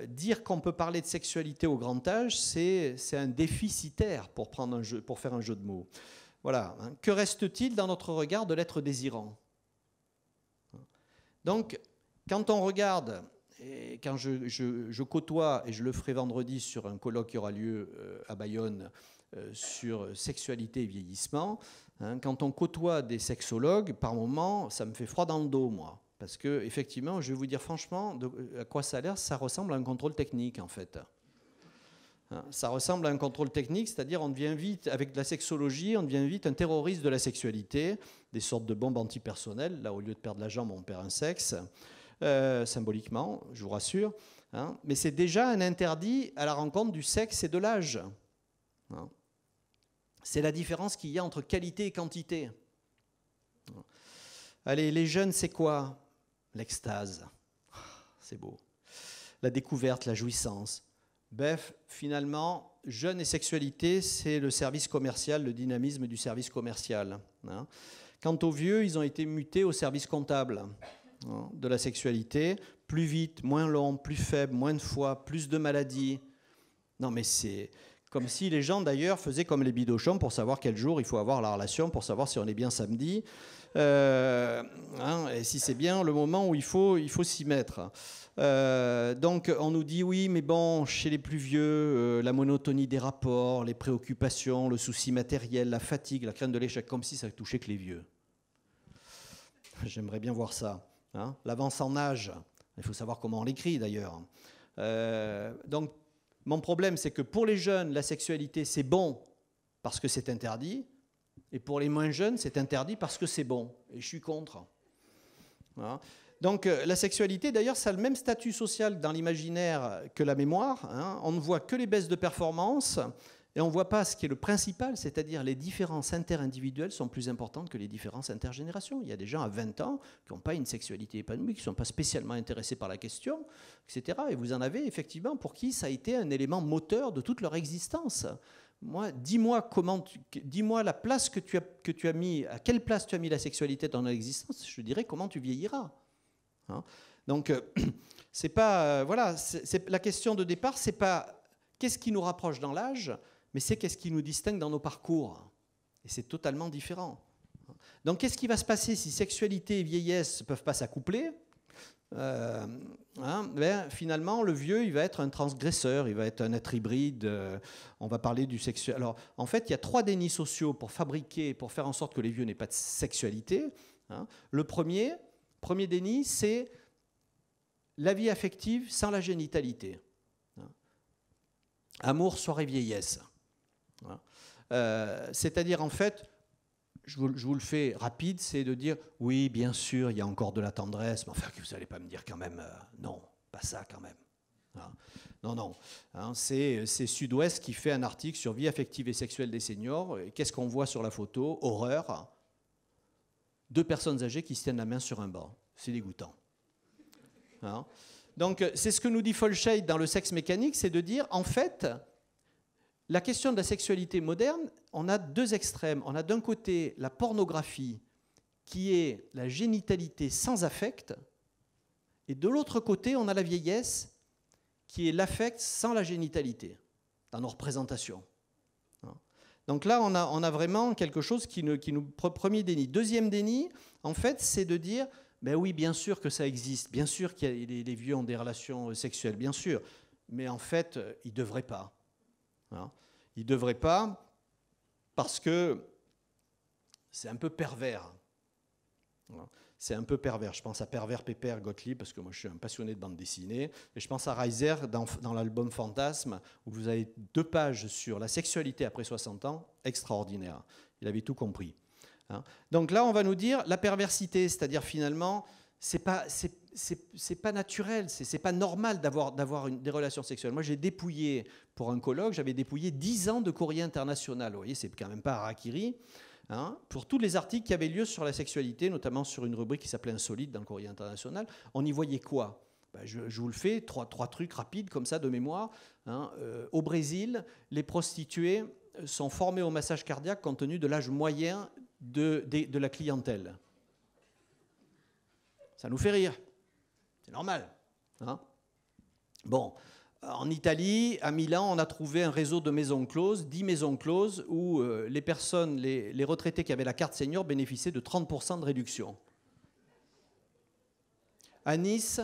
dire qu'on peut parler de sexualité au grand âge, c'est un déficitaire pour, prendre pour faire un jeu de mots. Voilà. Hein. Que reste-t-il dans notre regard de l'être désirant Donc, quand on regarde, et quand je, côtoie, et je le ferai vendredi sur un colloque qui aura lieu euh, à Bayonne euh, sur sexualité et vieillissement, hein, quand on côtoie des sexologues, par moments, ça me fait froid dans le dos, moi. Parce que, effectivement, je vais vous dire franchement, à quoi ça a l'air, ça ressemble à un contrôle technique, en fait. Hein, ça ressemble à un contrôle technique, c'est-à-dire on devient vite, avec de la sexologie, on devient vite un terroriste de la sexualité, des sortes de bombes antipersonnelles. Là, au lieu de perdre la jambe, on perd un sexe, euh, symboliquement, je vous rassure. Hein. Mais c'est déjà un interdit à la rencontre du sexe et de l'âge. Hein. C'est la différence qu'il y a entre qualité et quantité. Allez, les jeunes, c'est quoi L'extase. Ah, c'est beau. La découverte, la jouissance, Bref, finalement, jeunes et sexualité, c'est le service commercial, le dynamisme du service commercial. Hein. Quant aux vieux, ils ont été mutés au service comptable hein, de la sexualité. Plus vite, moins long, plus faible, moins de fois, plus de maladies. Non mais c'est comme si les gens d'ailleurs faisaient comme les bidochons pour savoir quel jour il faut avoir la relation, pour savoir si on est bien samedi, euh, hein, et si c'est bien le moment où il faut, il faut s'y mettre. Euh, donc on nous dit oui, mais bon, chez les plus vieux, euh, la monotonie des rapports, les préoccupations, le souci matériel, la fatigue, la crainte de l'échec, comme si ça touchait que les vieux. J'aimerais bien voir ça. Hein. L'avance en âge, il faut savoir comment on l'écrit d'ailleurs. Euh, donc mon problème, c'est que pour les jeunes, la sexualité, c'est bon parce que c'est interdit, et pour les moins jeunes, c'est interdit parce que c'est bon, et je suis contre. Voilà. Hein. Donc euh, la sexualité, d'ailleurs, ça a le même statut social dans l'imaginaire que la mémoire. Hein. On ne voit que les baisses de performance et on ne voit pas ce qui est le principal, c'est-à-dire les différences interindividuelles sont plus importantes que les différences intergénérations. Il y a des gens à 20 ans qui n'ont pas une sexualité épanouie, qui ne sont pas spécialement intéressés par la question, etc. Et vous en avez effectivement pour qui ça a été un élément moteur de toute leur existence. Moi, dis-moi comment, dis-moi la place que tu as que tu as mis, à quelle place tu as mis la sexualité dans ton existence. Je dirais comment tu vieilliras. Hein. Donc, euh, c'est pas euh, voilà, c'est, la question de départ, c'est pas qu'est-ce qui nous rapproche dans l'âge, mais c'est qu'est-ce qui nous distingue dans nos parcours. Et c'est totalement différent. Donc, qu'est-ce qui va se passer si sexualité et vieillesse ne peuvent pas s'accoupler euh, hein, ben, finalement, le vieux, il va être un transgresseur, il va être un être hybride. on va parler du sexuel. Alors, en fait, il y a trois dénis sociaux pour fabriquer, pour faire en sorte que les vieux n'aient pas de sexualité. Hein. Le premier, Premier déni, c'est la vie affective sans la génitalité. Amour, soirée, vieillesse. Euh, c'est-à-dire, en fait, je vous, le fais rapide, c'est de dire, oui, bien sûr, il y a encore de la tendresse, mais enfin, que vous n'allez pas me dire quand même, euh, non, pas ça quand même. Hein? Non, non. Hein, c'est Sud-Ouest qui fait un article sur vie affective et sexuelle des seniors. Qu'est-ce qu'on voit sur la photo Horreur deux personnes âgées qui se tiennent la main sur un banc. C'est dégoûtant. Hein? donc, euh, c'est ce que nous dit Folshade dans Le sexe mécanique, c'est de dire, en fait, la question de la sexualité moderne, on a deux extrêmes. On a d'un côté la pornographie, qui est la génitalité sans affect, et de l'autre côté, on a la vieillesse, qui est l'affect sans la génitalité, dans nos représentations. Donc là, on a, vraiment quelque chose qui, nous... Premier déni. Deuxième déni, en fait, c'est de dire, ben oui, bien sûr que ça existe, bien sûr que les, vieux ont des relations euh, sexuelles, bien sûr, mais en fait, euh, ils ne devraient pas. Hein. ils ne devraient pas parce que c'est un peu pervers. Hein c'est un peu pervers. Je pense à Pervers, Pépère, Gottlieb, parce que moi je suis un passionné de bande dessinée. Et je pense à Reiser dans, l'album Fantasme, où vous avez deux pages sur la sexualité après 60 ans, extraordinaire. Il avait tout compris. Hein. Donc là, on va nous dire la perversité, c'est-à-dire finalement, c'est pas, c'est, pas naturel, c'est, pas normal d'avoir, des relations sexuelles. Moi, j'ai dépouillé, pour un colloque, j'avais dépouillé 10 ans de courrier international. Vous voyez, c'est quand même pas Rakiri. Hein, pour tous les articles qui avaient lieu sur la sexualité, notamment sur une rubrique qui s'appelait Insolite dans le courrier international, on y voyait quoi bah, je, vous le fais, trois, trois, trucs rapides comme ça de mémoire. Hein. Euh, au Brésil, les prostituées sont formées au massage cardiaque compte tenu de l'âge moyen de, la clientèle. Ça nous fait rire. C'est normal. Hein. bon, euh, en Italie, à Milan, on a trouvé un réseau de maisons closes, 10 maisons closes, où euh, les personnes, les, retraités qui avaient la carte senior bénéficiaient de 30% de réduction. À Nice,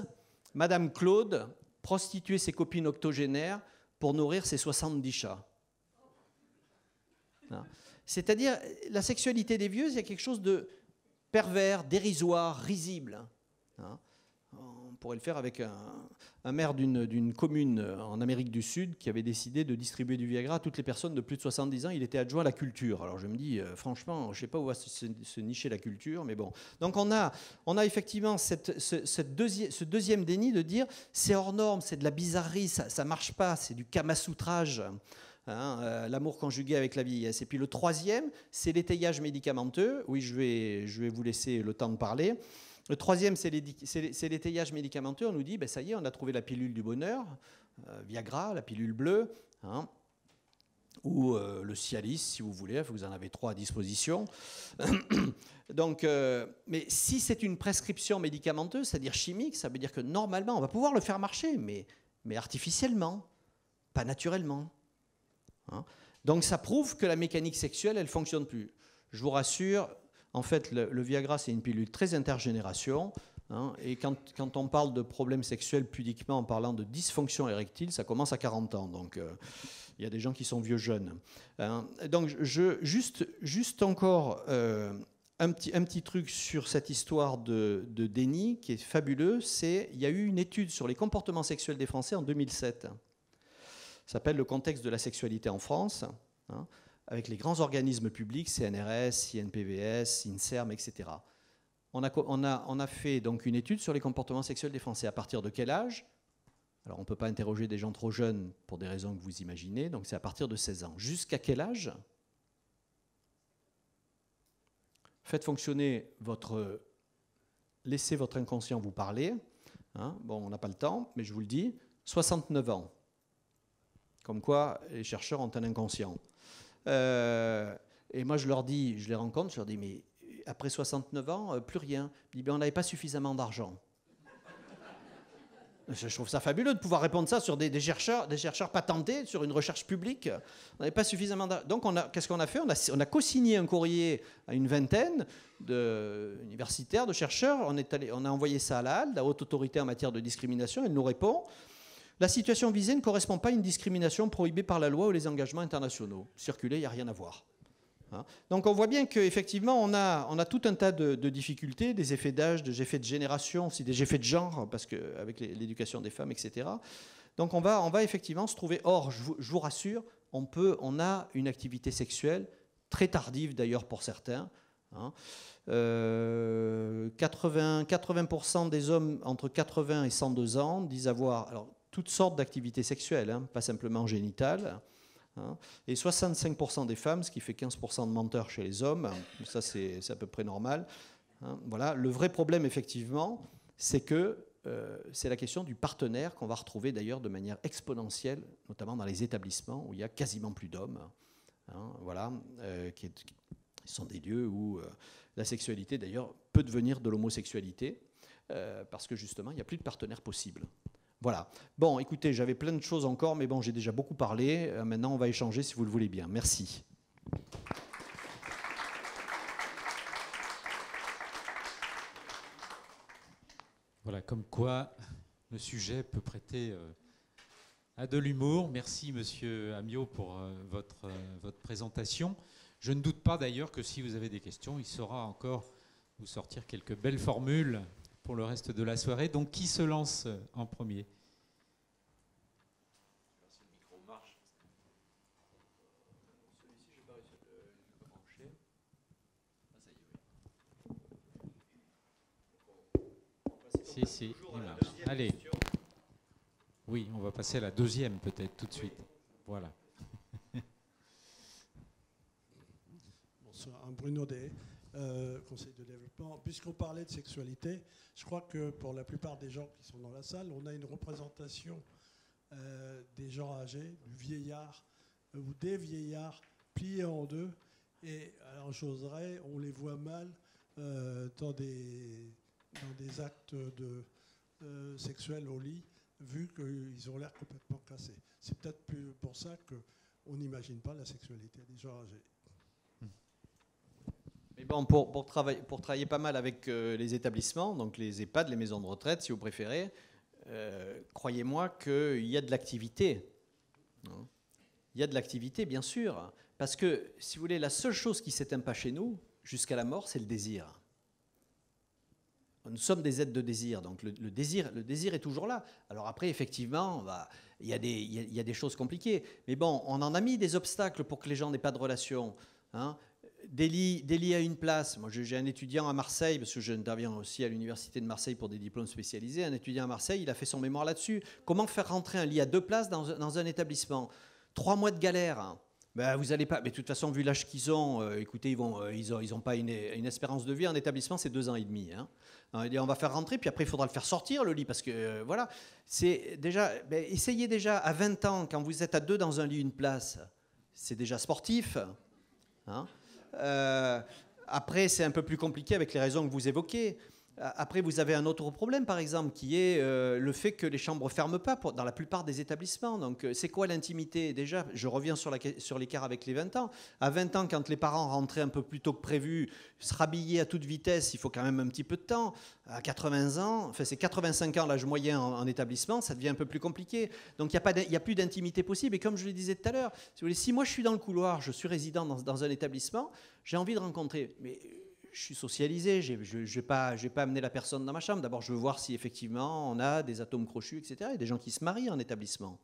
Madame Claude prostituait ses copines octogénaires pour nourrir ses 70 chats. C'est-à-dire, la sexualité des vieux, il y a quelque chose de pervers, dérisoire, risible. Hein pourrait le faire avec un, maire d'une commune euh, en Amérique du Sud qui avait décidé de distribuer du Viagra à toutes les personnes de plus de 70 ans. Il était adjoint à la culture. Alors je me dis, euh, franchement, je ne sais pas où va se, nicher la culture, mais bon. Donc on a, on a effectivement cette, ce, ce deuxième déni de dire c'est hors norme, c'est de la bizarrerie, ça ne marche pas, c'est du kamasoutrage, hein, euh, l'amour conjugué avec la vieillesse. Et puis le troisième, c'est l'étayage médicamenteux. Oui, je vais, je vais vous laisser le temps de parler. Le troisième, c'est l'étayage médicamenteux. On nous dit, ben, ça y est, on a trouvé la pilule du bonheur, euh, Viagra, la pilule bleue, hein, ou euh, le Cialis, si vous voulez, vous en avez trois à disposition. Donc, euh, mais si c'est une prescription médicamenteuse, c'est-à-dire chimique, ça veut dire que normalement, on va pouvoir le faire marcher, mais, mais artificiellement, pas naturellement. Hein. Donc ça prouve que la mécanique sexuelle, elle fonctionne plus. Je vous rassure, en fait, le, Viagra, c'est une pilule très intergénération. Hein, et quand, on parle de problèmes sexuels pudiquement en parlant de dysfonction érectile, ça commence à 40 ans. Donc, euh, il y a des gens qui sont vieux jeunes. Hein. donc, je, juste, juste encore euh, un, petit, un petit truc sur cette histoire de, déni qui est fabuleux. C'est il y a eu une étude sur les comportements sexuels des Français en 2007. Ça s'appelle le contexte de la sexualité en France. Hein avec les grands organismes publics, CNRS, INPVS, INSERM, etc. On a, on, a, fait donc une étude sur les comportements sexuels des Français. À partir de quel âge Alors, on ne peut pas interroger des gens trop jeunes pour des raisons que vous imaginez, donc c'est à partir de 16 ans. Jusqu'à quel âge Faites fonctionner votre. Laissez votre inconscient vous parler. Hein. bon, on n'a pas le temps, mais je vous le dis. 69 ans. Comme quoi, les chercheurs ont un inconscient. Euh, et moi, je leur dis, je les rencontre, je leur dis, mais après 69 ans, euh, plus rien. Ben, on n'avait pas suffisamment d'argent. Je trouve ça fabuleux de pouvoir répondre ça sur des, chercheurs, des chercheurs patentés, sur une recherche publique. On n'avait pas suffisamment Donc, qu'est-ce qu'on a fait On a, on a co-signé un courrier à une vingtaine d'universitaires, de, de, chercheurs. On, est allé, on a envoyé ça à la la haute autorité en matière de discrimination. Elle nous répond la situation visée ne correspond pas à une discrimination prohibée par la loi ou les engagements internationaux. Circuler, il n'y a rien à voir. Hein. Donc on voit bien qu'effectivement, on a, on a tout un tas de, difficultés, des effets d'âge, des effets de génération, aussi des effets de genre, parce que avec l'éducation des femmes, etc. Donc on va, effectivement se trouver. Or, je vous, rassure, on, peut, on a une activité sexuelle, très tardive d'ailleurs pour certains. 80, hein. euh, des hommes entre 80 et 102 ans disent avoir toutes sortes d'activités sexuelles, hein, pas simplement génitales. Hein. et 65% des femmes, ce qui fait 15% de menteurs chez les hommes, ça c'est à peu près normal. Hein. voilà. Le vrai problème, effectivement, c'est que euh, c'est la question du partenaire qu'on va retrouver d'ailleurs de manière exponentielle, notamment dans les établissements où il y a quasiment plus d'hommes. voilà, euh, qui, sont des lieux où euh, la sexualité, d'ailleurs, peut devenir de l'homosexualité, parce que justement, il n'y a plus de partenaire possible. Voilà. Bon, écoutez, j'avais plein de choses encore, mais bon, j'ai déjà beaucoup parlé. Euh, maintenant, on va échanger si vous le voulez bien. Merci. Voilà, comme quoi le sujet peut prêter euh, à de l'humour. Merci, monsieur Amiot, pour euh, votre, votre présentation. Je ne doute pas d'ailleurs que si vous avez des questions, il saura encore vous sortir quelques belles formules pour le reste de la soirée. Donc qui se lance en premier Si, si, il marche. Allez. Oui, on va passer à la deuxième peut-être tout de suite. Voilà. Bonsoir, Bruno Des. Euh, conseil de développement, puisqu'on parlait de sexualité, je crois que pour la plupart des gens qui sont dans la salle, on a une représentation euh, des gens âgés, du vieillard euh, ou des vieillards pliés en deux. Et alors j'oserais, on les voit mal dans, des, des actes de, sexuels au lit, vu qu'ils ont l'air complètement cassés. C'est peut-être pour ça qu'on n'imagine pas la sexualité des gens âgés bon, pour, pour, travailler, pour travailler pas mal avec euh, les établissements, donc les EHPAD, les maisons de retraite, si vous préférez, euh, croyez-moi qu'il y a de l'activité. Hein. Il y a de l'activité, bien sûr. Parce que, si vous voulez, la seule chose qui s'éteint pas chez nous, jusqu'à la mort, c'est le désir. Nous sommes des êtres de désir, donc le, désir, le désir est toujours là. Alors après, effectivement, il y, a des, il y, a, des choses compliquées. Mais bon, on en a mis des obstacles pour que les gens n'aient pas de relation. Hein des lits a une place. Moi, j'ai un étudiant à Marseille, parce que j'interviens aussi à l'université de Marseille pour des diplômes spécialisés. Un étudiant à Marseille, il a fait son mémoire là-dessus. Comment faire rentrer un lit à deux places dans, un établissement Trois mois de galère. Hein. Ben, vous allez pas. Mais de toute façon, vu l'âge qu'ils ont, euh, écoutez, ils n'ont euh, ont, ils ont pas une, espérance de vie en établissement, c'est deux ans et demi. Hein. Hein, on va faire rentrer, puis après, il faudra le faire sortir le lit, parce que euh, voilà. C'est déjà. Ben, essayez déjà à 20 ans, quand vous êtes à deux dans un lit, une place, c'est déjà sportif. Hein euh, après, c'est un peu plus compliqué avec les raisons que vous évoquez. Après, vous avez un autre problème, par exemple, qui est euh, le fait que les chambres ne ferment pas pour, dans la plupart des établissements. Donc, euh, c'est quoi l'intimité Déjà, je reviens sur, la, sur l'écart avec les 20 ans. À 20 ans, quand les parents rentraient un peu plus tôt que prévu, se rhabillaient à toute vitesse, il faut quand même un petit peu de temps. À 80 ans, enfin, c'est 85 ans l'âge moyen en, établissement, ça devient un peu plus compliqué. Donc, il n'y a, a, plus d'intimité possible. Et comme je le disais tout à l'heure, si, moi je suis dans le couloir, je suis résident dans, un établissement, j'ai envie de rencontrer. Mais je suis socialisé, je ne vais, pas, je vais pas amener la personne dans ma chambre. D'abord, je veux voir si effectivement on a des atomes crochus, etc. Il y a des gens qui se marient en établissement.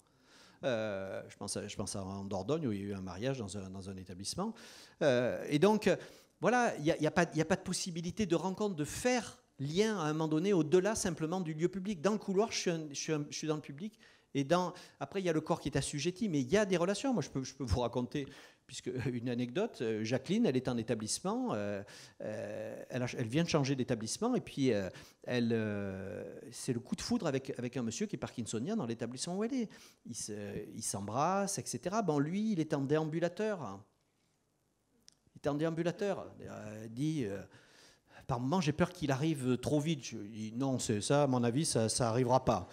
Euh, je, pense à, je pense à en Dordogne où il y a eu un mariage dans un, dans un établissement. Euh, et donc, voilà, il n'y a, y a, pas, a, pas de possibilité de rencontre, de faire lien à un moment donné au-delà simplement du lieu public. Dans le couloir, je suis, je suis dans le public, et après, il y a le corps qui est assujetti, mais il y a des relations. Moi, je peux, je peux vous raconter, puisque euh, une anecdote, euh, Jacqueline, elle est en établissement, euh, elle, vient de changer d'établissement, et puis elle, c'est le coup de foudre avec, avec un monsieur qui est parkinsonien dans l'établissement où elle est. Il, se, s'embrasse, etc. Bon, lui, il est en déambulateur. Il est en déambulateur. Il dit... Par moment, j'ai peur qu'il arrive euh, trop vite. Je dis, non, c'est ça, à mon avis, ça n'arrivera pas.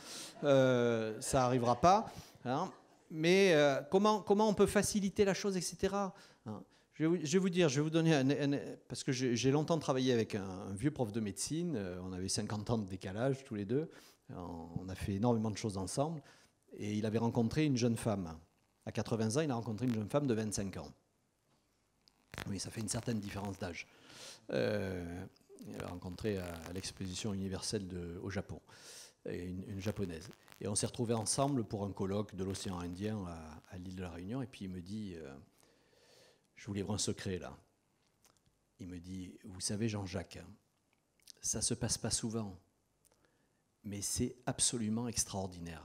Euh, ça n'arrivera pas. Hein. Mais euh, comment, comment on peut faciliter la chose, etc. Hein. Je, vais vous, dire, je vais vous donner un, parce que j'ai longtemps travaillé avec un, vieux prof de médecine. On avait 50 ans de décalage tous les deux. On a fait énormément de choses ensemble. Et il avait rencontré une jeune femme. À 80 ans, il a rencontré une jeune femme de 25 ans. Oui, ça fait une certaine différence d'âge. Euh, rencontré à, l'exposition universelle de, au Japon, une, japonaise. Et on s'est retrouvés ensemble pour un colloque de l'océan Indien à, l'île de la Réunion. Et puis il me dit, euh, je vous livre un secret là. Il me dit, vous savez Jean-Jacques, ça se passe pas souvent, mais c'est absolument extraordinaire.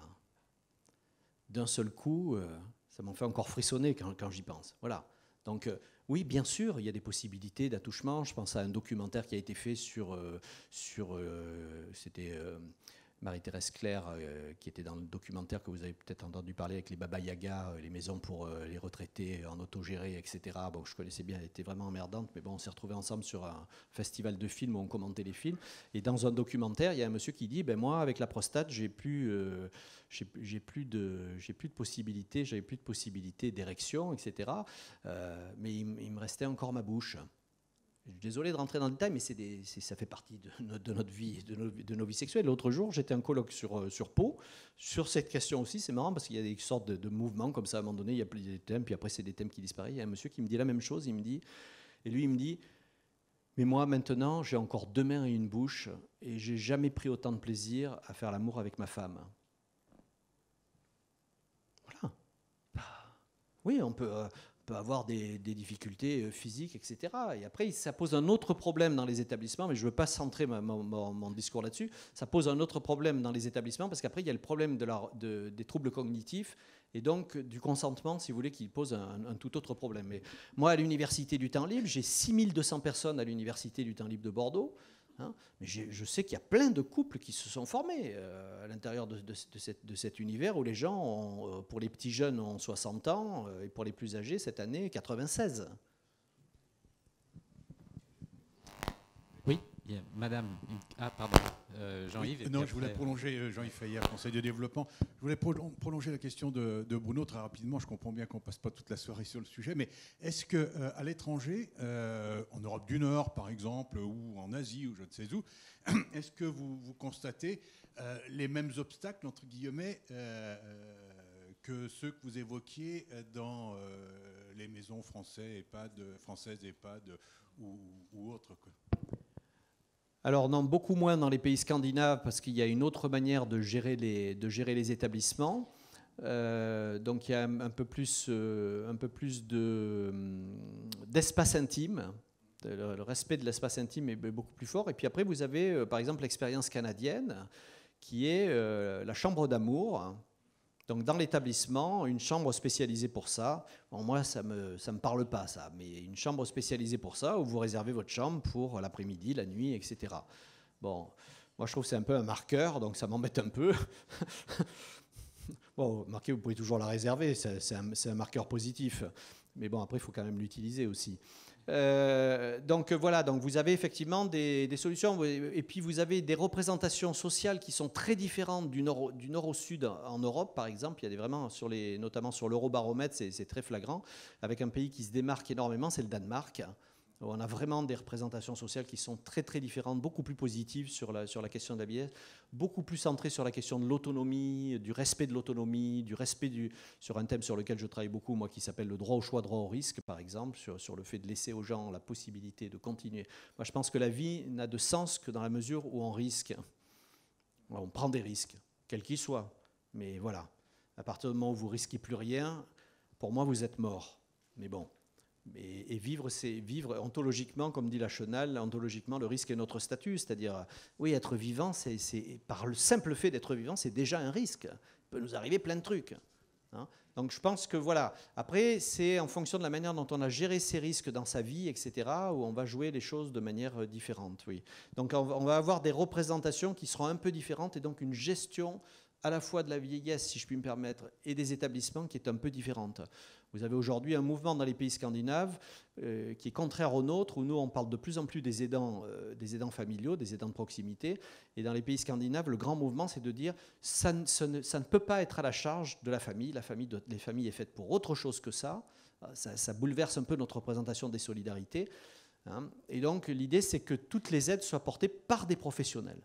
D'un seul coup, euh, ça m'en fait encore frissonner quand j'y pense. Voilà. Donc euh, oui, bien sûr, il y a des possibilités d'attouchement. Je pense à un documentaire qui a été fait sur, euh, sur euh, c'était Marie-Thérèse Claire, euh, qui était dans le documentaire que vous avez peut-être entendu parler avec les Baba Yaga, euh, les maisons pour euh, les retraités en autogéré, etc. Bon, je connaissais bien, elle était vraiment emmerdante, mais bon, on s'est retrouvés ensemble sur un festival de films où on commentait les films. Et dans un documentaire, il y a un monsieur qui dit ben Moi, avec la prostate, j'ai plus, j'ai plus de, j'ai plus de possibilités, j'avais plus de possibilités d'érection, etc. mais il me restait encore ma bouche suis désolé de rentrer dans le détail, mais ça fait partie de, notre, vie, de nos, vies sexuelles. L'autre jour, j'étais en colloque sur, euh, sur Pau, sur cette question aussi. C'est marrant parce qu'il y a des sortes de, mouvements comme ça. À un moment donné, il y a des thèmes, puis après, c'est des thèmes qui disparaissent. Il y a un monsieur qui me dit la même chose. Il me dit, et lui, il me dit, mais moi, maintenant, j'ai encore deux mains et une bouche, et j'ai jamais pris autant de plaisir à faire l'amour avec ma femme. Voilà. Bah, oui, on peut. Euh, peut avoir des, difficultés euh, physiques, etc. Et après, ça pose un autre problème dans les établissements, mais je ne veux pas centrer mon, discours là-dessus, ça pose un autre problème dans les établissements, parce qu'après, il y a le problème des troubles cognitifs, et donc euh, du consentement, si vous voulez, qui pose un, tout autre problème. Mais moi, à l'Université du temps libre, j'ai 6200 personnes à l'Université du temps libre de Bordeaux. Hein. Mais je sais qu'il y a plein de couples qui se sont formés euh, à l'intérieur de, cet univers où les gens, euh, pour les petits jeunes, ont 60 ans euh, et pour les plus âgés, cette année, 96. Madame, mm, ah pardon, euh, Jean-Yves. non, je voulais prolonger, euh, Jean-Yves Fayer, Conseil de développement. Je voulais prolonger la question de, Bruno très rapidement. Je comprends bien qu'on ne passe pas toute la soirée sur le sujet, mais est-ce que euh, à l'étranger, en Europe du Nord par exemple, ou en Asie, ou je ne sais où, est-ce que vous, constatez les mêmes obstacles, entre guillemets, que ceux que vous évoquiez dans les maisons françaises, EHPAD, françaises, EHPAD ou autres alors non, beaucoup moins dans les pays scandinaves parce qu'il y a une autre manière de gérer les, de gérer les établissements. Euh, donc il y a un, peu plus, euh, un peu plus de, hum, d'espace intime. Le, respect de l'espace intime est beaucoup plus fort. Et puis après, vous avez euh, par exemple l'expérience canadienne qui est la chambre d'amour donc dans l'établissement, une chambre spécialisée pour ça, moi ça ne me, ça me parle pas ça, mais une chambre spécialisée pour ça, où vous réservez votre chambre pour l'après-midi, la nuit, etc. Bon, moi je trouve que c'est un peu un marqueur, donc ça m'embête un peu. bon, marquez, vous pouvez toujours la réserver, c'est un marqueur positif. Mais bon, après, il faut quand même l'utiliser aussi. Euh, donc euh, voilà, donc vous avez effectivement des, solutions, et puis vous avez des représentations sociales qui sont très différentes du nord, au sud en Europe, par exemple. Il y a vraiment, sur les, notamment sur l'eurobaromètre, c'est très flagrant, avec un pays qui se démarque énormément, c'est le Danemark. On a vraiment des représentations sociales qui sont très très différentes, beaucoup plus positives sur la, sur la question de la vieillesse, beaucoup plus centrées sur la question de l'autonomie, du respect de l'autonomie, du respect du, sur un thème sur lequel je travaille beaucoup, moi qui s'appelle le droit au choix, droit au risque, par exemple, sur, sur, le fait de laisser aux gens la possibilité de continuer. Moi je pense que la vie n'a de sens que dans la mesure où on risque. On prend des risques, quels qu'ils soient. Mais voilà, à partir du moment où vous risquez plus rien, pour moi vous êtes mort. Mais bon et, vivre, c'est vivre ontologiquement, comme dit la Chenal, ontologiquement, le risque est notre statut. C'est-à-dire, oui, être vivant, c'est, par le simple fait d'être vivant, c'est déjà un risque. Il peut nous arriver plein de trucs. Hein. Donc je pense que voilà. Après, c'est en fonction de la manière dont on a géré ces risques dans sa vie, etc., où on va jouer les choses de manière euh, différente. Oui. Donc on va avoir des représentations qui seront un peu différentes et donc une gestion à la fois de la vieillesse, si je puis me permettre, et des établissements qui est un peu différente. Vous avez aujourd'hui un mouvement dans les pays scandinaves euh, qui est contraire au nôtre, où nous, on parle de plus en plus des aidants, euh, des aidants familiaux, des aidants de proximité. Et dans les pays scandinaves, le grand mouvement, c'est de dire ça ne, ça, ne, peut pas être à la charge de la famille. La famille les familles est faite pour autre chose que ça. Ah, ça. bouleverse un peu notre représentation des solidarités. Hein. Et donc, l'idée, c'est que toutes les aides soient portées par des professionnels.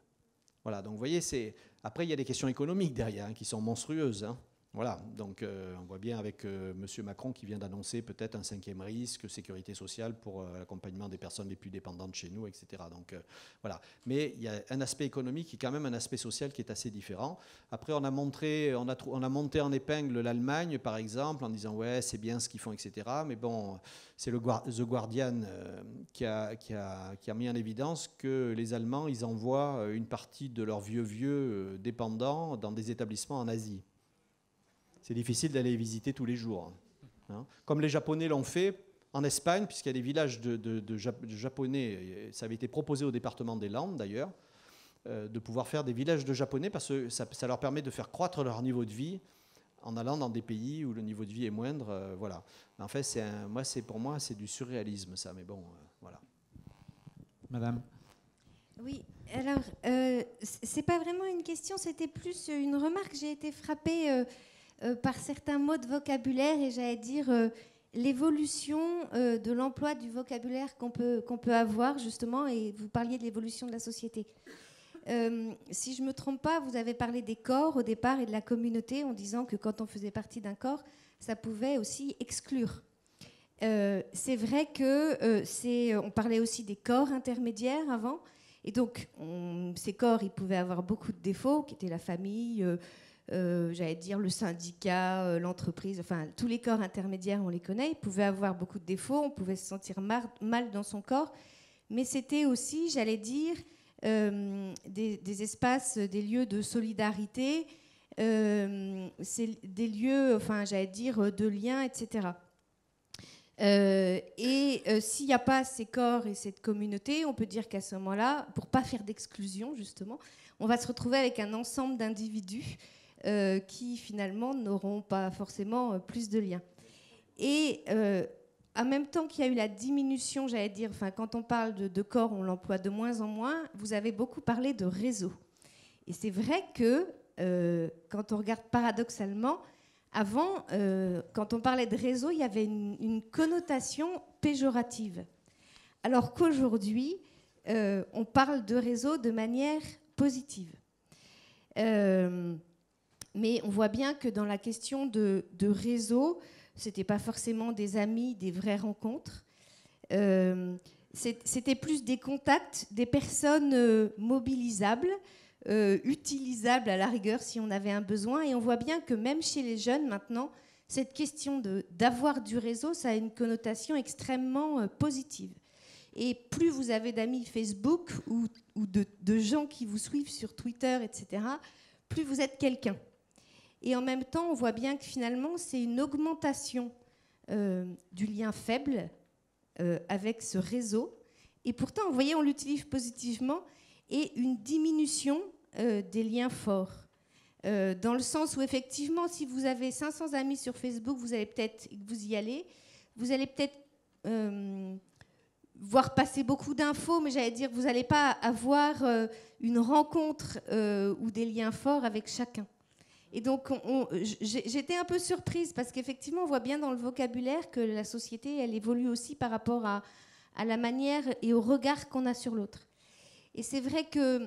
Voilà, donc vous voyez, c'est... après, il y a des questions économiques derrière hein, qui sont monstrueuses. Hein. Voilà, donc euh, on voit bien avec euh, M. Macron qui vient d'annoncer peut-être un cinquième risque, sécurité sociale pour euh, l'accompagnement des personnes les plus dépendantes chez nous, etc. Donc voilà. Mais il y a un aspect économique et quand même un aspect social qui est assez différent. Après, on a, montré, on a, monté en épingle l'Allemagne, par exemple, en disant ouais, c'est bien ce qu'ils font, etc. Mais bon, c'est le The Guardian qui qui, a, mis en évidence que les Allemands, ils envoient une partie de leurs vieux vieux dépendants dans des établissements en Asie c'est difficile d'aller visiter tous les jours. Hein. Hein. Comme les Japonais l'ont fait en Espagne, puisqu'il y a des villages de, Japonais, ça avait été proposé au département des Landes d'ailleurs, euh, de pouvoir faire des villages de Japonais, parce que ça, leur permet de faire croître leur niveau de vie en allant dans des pays où le niveau de vie est moindre. Euh, voilà. En fait, c'est moi, c'est pour moi, c'est du surréalisme, ça. Mais bon, euh, voilà. Madame. Oui. Alors, c'est pas vraiment une question, c'était plus une remarque. J'ai été frappée euh, par certains mots de vocabulaire et j'allais dire euh, l'évolution euh, de l'emploi du vocabulaire qu'on peut, qu'on peut avoir justement et vous parliez de l'évolution de la société. si je ne me trompe pas, vous avez parlé des corps au départ et de la communauté en disant que quand on faisait partie d'un corps, ça pouvait aussi exclure. c'est vrai que c'est, on parlait aussi des corps intermédiaires avant, et donc ces corps, ils pouvaient avoir beaucoup de défauts, qui étaient la famille, euh, j'allais dire, le syndicat, euh, l'entreprise, enfin, tous les corps intermédiaires, on les connaît, pouvaient avoir beaucoup de défauts, on pouvait se sentir mal dans son corps, mais c'était aussi, j'allais dire, euh, des, espaces, des lieux de solidarité, euh, des lieux, enfin, j'allais dire, de liens, etc. et s'il n'y a pas ces corps et cette communauté, on peut dire qu'à ce moment-là, pour pas faire d'exclusion justement, on va se retrouver avec un ensemble d'individus euh, qui finalement n'auront pas forcément euh, plus de liens. Et euh, en même temps qu'il y a eu la diminution, j'allais dire, enfin, quand on parle de, corps, on l'emploie de moins en moins, vous avez beaucoup parlé de réseau. Et c'est vrai que quand on regarde paradoxalement, avant, quand on parlait de réseau, il y avait une, connotation péjorative. Alors qu'aujourd'hui, on parle de réseau de manière positive. Mais on voit bien que dans la question de, réseau, ce n'était pas forcément des amis, des vraies rencontres. Euh, c'était plus des contacts, des personnes euh, mobilisables, euh, utilisables à la rigueur si on avait un besoin. Et on voit bien que même chez les jeunes maintenant, cette question d'avoir du réseau, ça a une connotation extrêmement positive. Et plus vous avez d'amis Facebook ou, ou de, de, gens qui vous suivent sur Twitter, etc., plus vous êtes quelqu'un. Et en même temps, on voit bien que finalement, c'est une augmentation euh, du lien faible euh, avec ce réseau. Et pourtant, vous voyez, on l'utilise positivement et une diminution euh, des liens forts. dans le sens où effectivement, si vous avez 500 amis sur Facebook, vous allez peut-être, vous y allez, vous allez peut-être voir passer beaucoup d'infos, mais j'allais dire, vous n'allez pas avoir une rencontre ou des liens forts avec chacun. Et donc, j'étais un peu surprise parce qu'effectivement, on voit bien dans le vocabulaire que la société, elle évolue aussi par rapport à, la manière et au regard qu'on a sur l'autre. Et c'est vrai que euh,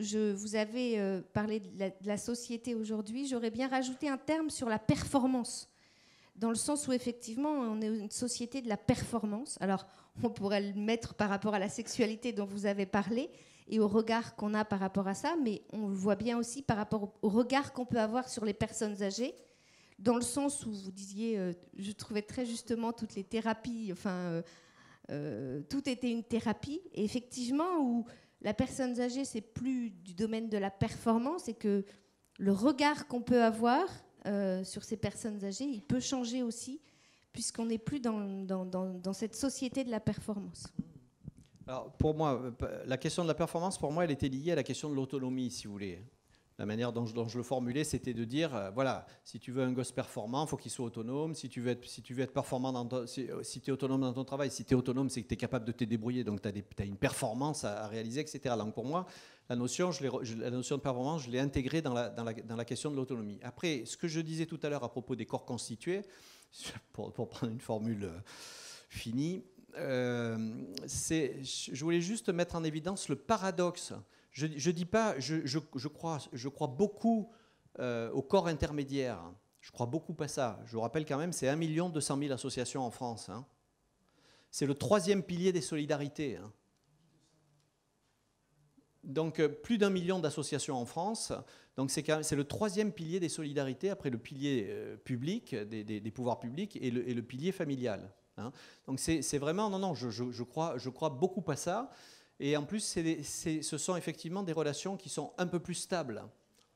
je vous avez euh, parlé de la société aujourd'hui, j'aurais bien rajouté un terme sur la performance, dans le sens où effectivement, on est une société de la performance. Alors, on pourrait le mettre par rapport à la sexualité dont vous avez parlé, et au regard qu'on a par rapport à ça, mais on le voit bien aussi par rapport au regard qu'on peut avoir sur les personnes âgées, dans le sens où vous disiez, euh, je trouvais très justement toutes les thérapies, enfin, euh, euh, tout était une thérapie, et effectivement, où la personne âgée, c'est plus du domaine de la performance, et que le regard qu'on peut avoir sur ces personnes âgées, il peut changer aussi, puisqu'on n'est plus dans, dans, dans, cette société de la performance. Alors, pour moi, euh, la question de la performance, pour moi, elle était liée à la question de l'autonomie, si vous voulez. La manière dont je, le formulais, c'était de dire, euh, voilà, si tu veux un gosse performant, faut il faut qu'il soit autonome. Si tu veux être, si tu veux être performant, dans si, euh, tu es autonome dans ton travail, si tu es autonome, c'est que tu es capable de te débrouiller, donc tu as, as, une performance à, réaliser, etc. Donc pour moi, la notion, je la notion de performance, je l'ai intégrée dans la, dans, la, dans la question de l'autonomie. Après, ce que je disais tout à l'heure à propos des corps constitués, pour, pour prendre une formule finie, euh, je voulais juste mettre en évidence le paradoxe. Je, ne dis pas, je, crois, beaucoup euh, au corps intermédiaire. Je crois beaucoup à ça. Je vous rappelle quand même, c'est 1 200 000 associations en France. Hein. C'est le troisième pilier des solidarités. Hein. Donc euh, plus d'un million d'associations en France. Donc c'est le troisième pilier des solidarités après le pilier public, des, pouvoirs publics et le pilier familial. Hein. Donc c'est vraiment, non, non, je, crois, beaucoup à ça. Et en plus, ce sont effectivement des relations qui sont un peu plus stables.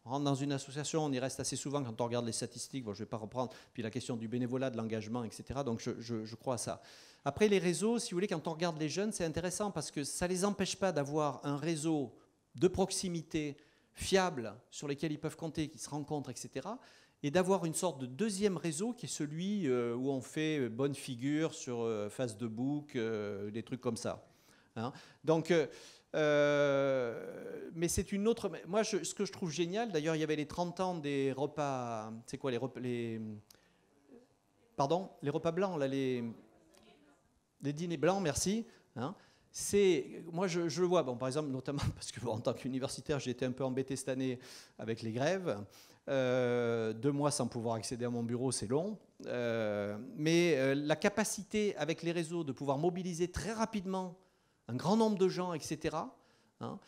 On rentre dans une association, on y reste assez souvent quand on regarde les statistiques, bon, je ne vais pas reprendre, puis la question du bénévolat, de l'engagement, etc. Donc je, crois à ça. Après, les réseaux, si vous voulez, quand on regarde les jeunes, c'est intéressant parce que ça ne les empêche pas d'avoir un réseau de proximité, fiable, sur lequel ils peuvent compter, qui se rencontrent, etc et d'avoir une sorte de deuxième réseau qui est celui euh, où on fait euh, bonne figure sur euh, face de bouc, des trucs comme ça. Hein. Donc, mais c'est une autre. Moi, ce que je trouve génial, d'ailleurs, il y avait les 30 ans des repas. C'est quoi les repas Pardon Les repas blancs, là, les, dîners blancs, merci. Hein. c'est moi je, vois bon, par exemple notamment parce que en tant qu'universitaire j'ai été un peu embêté cette année avec les grèves euh, deux mois sans pouvoir accéder à mon bureau, c'est long. Euh, mais euh, la capacité avec les réseaux de pouvoir mobiliser très rapidement un grand nombre de gens, etc., hein,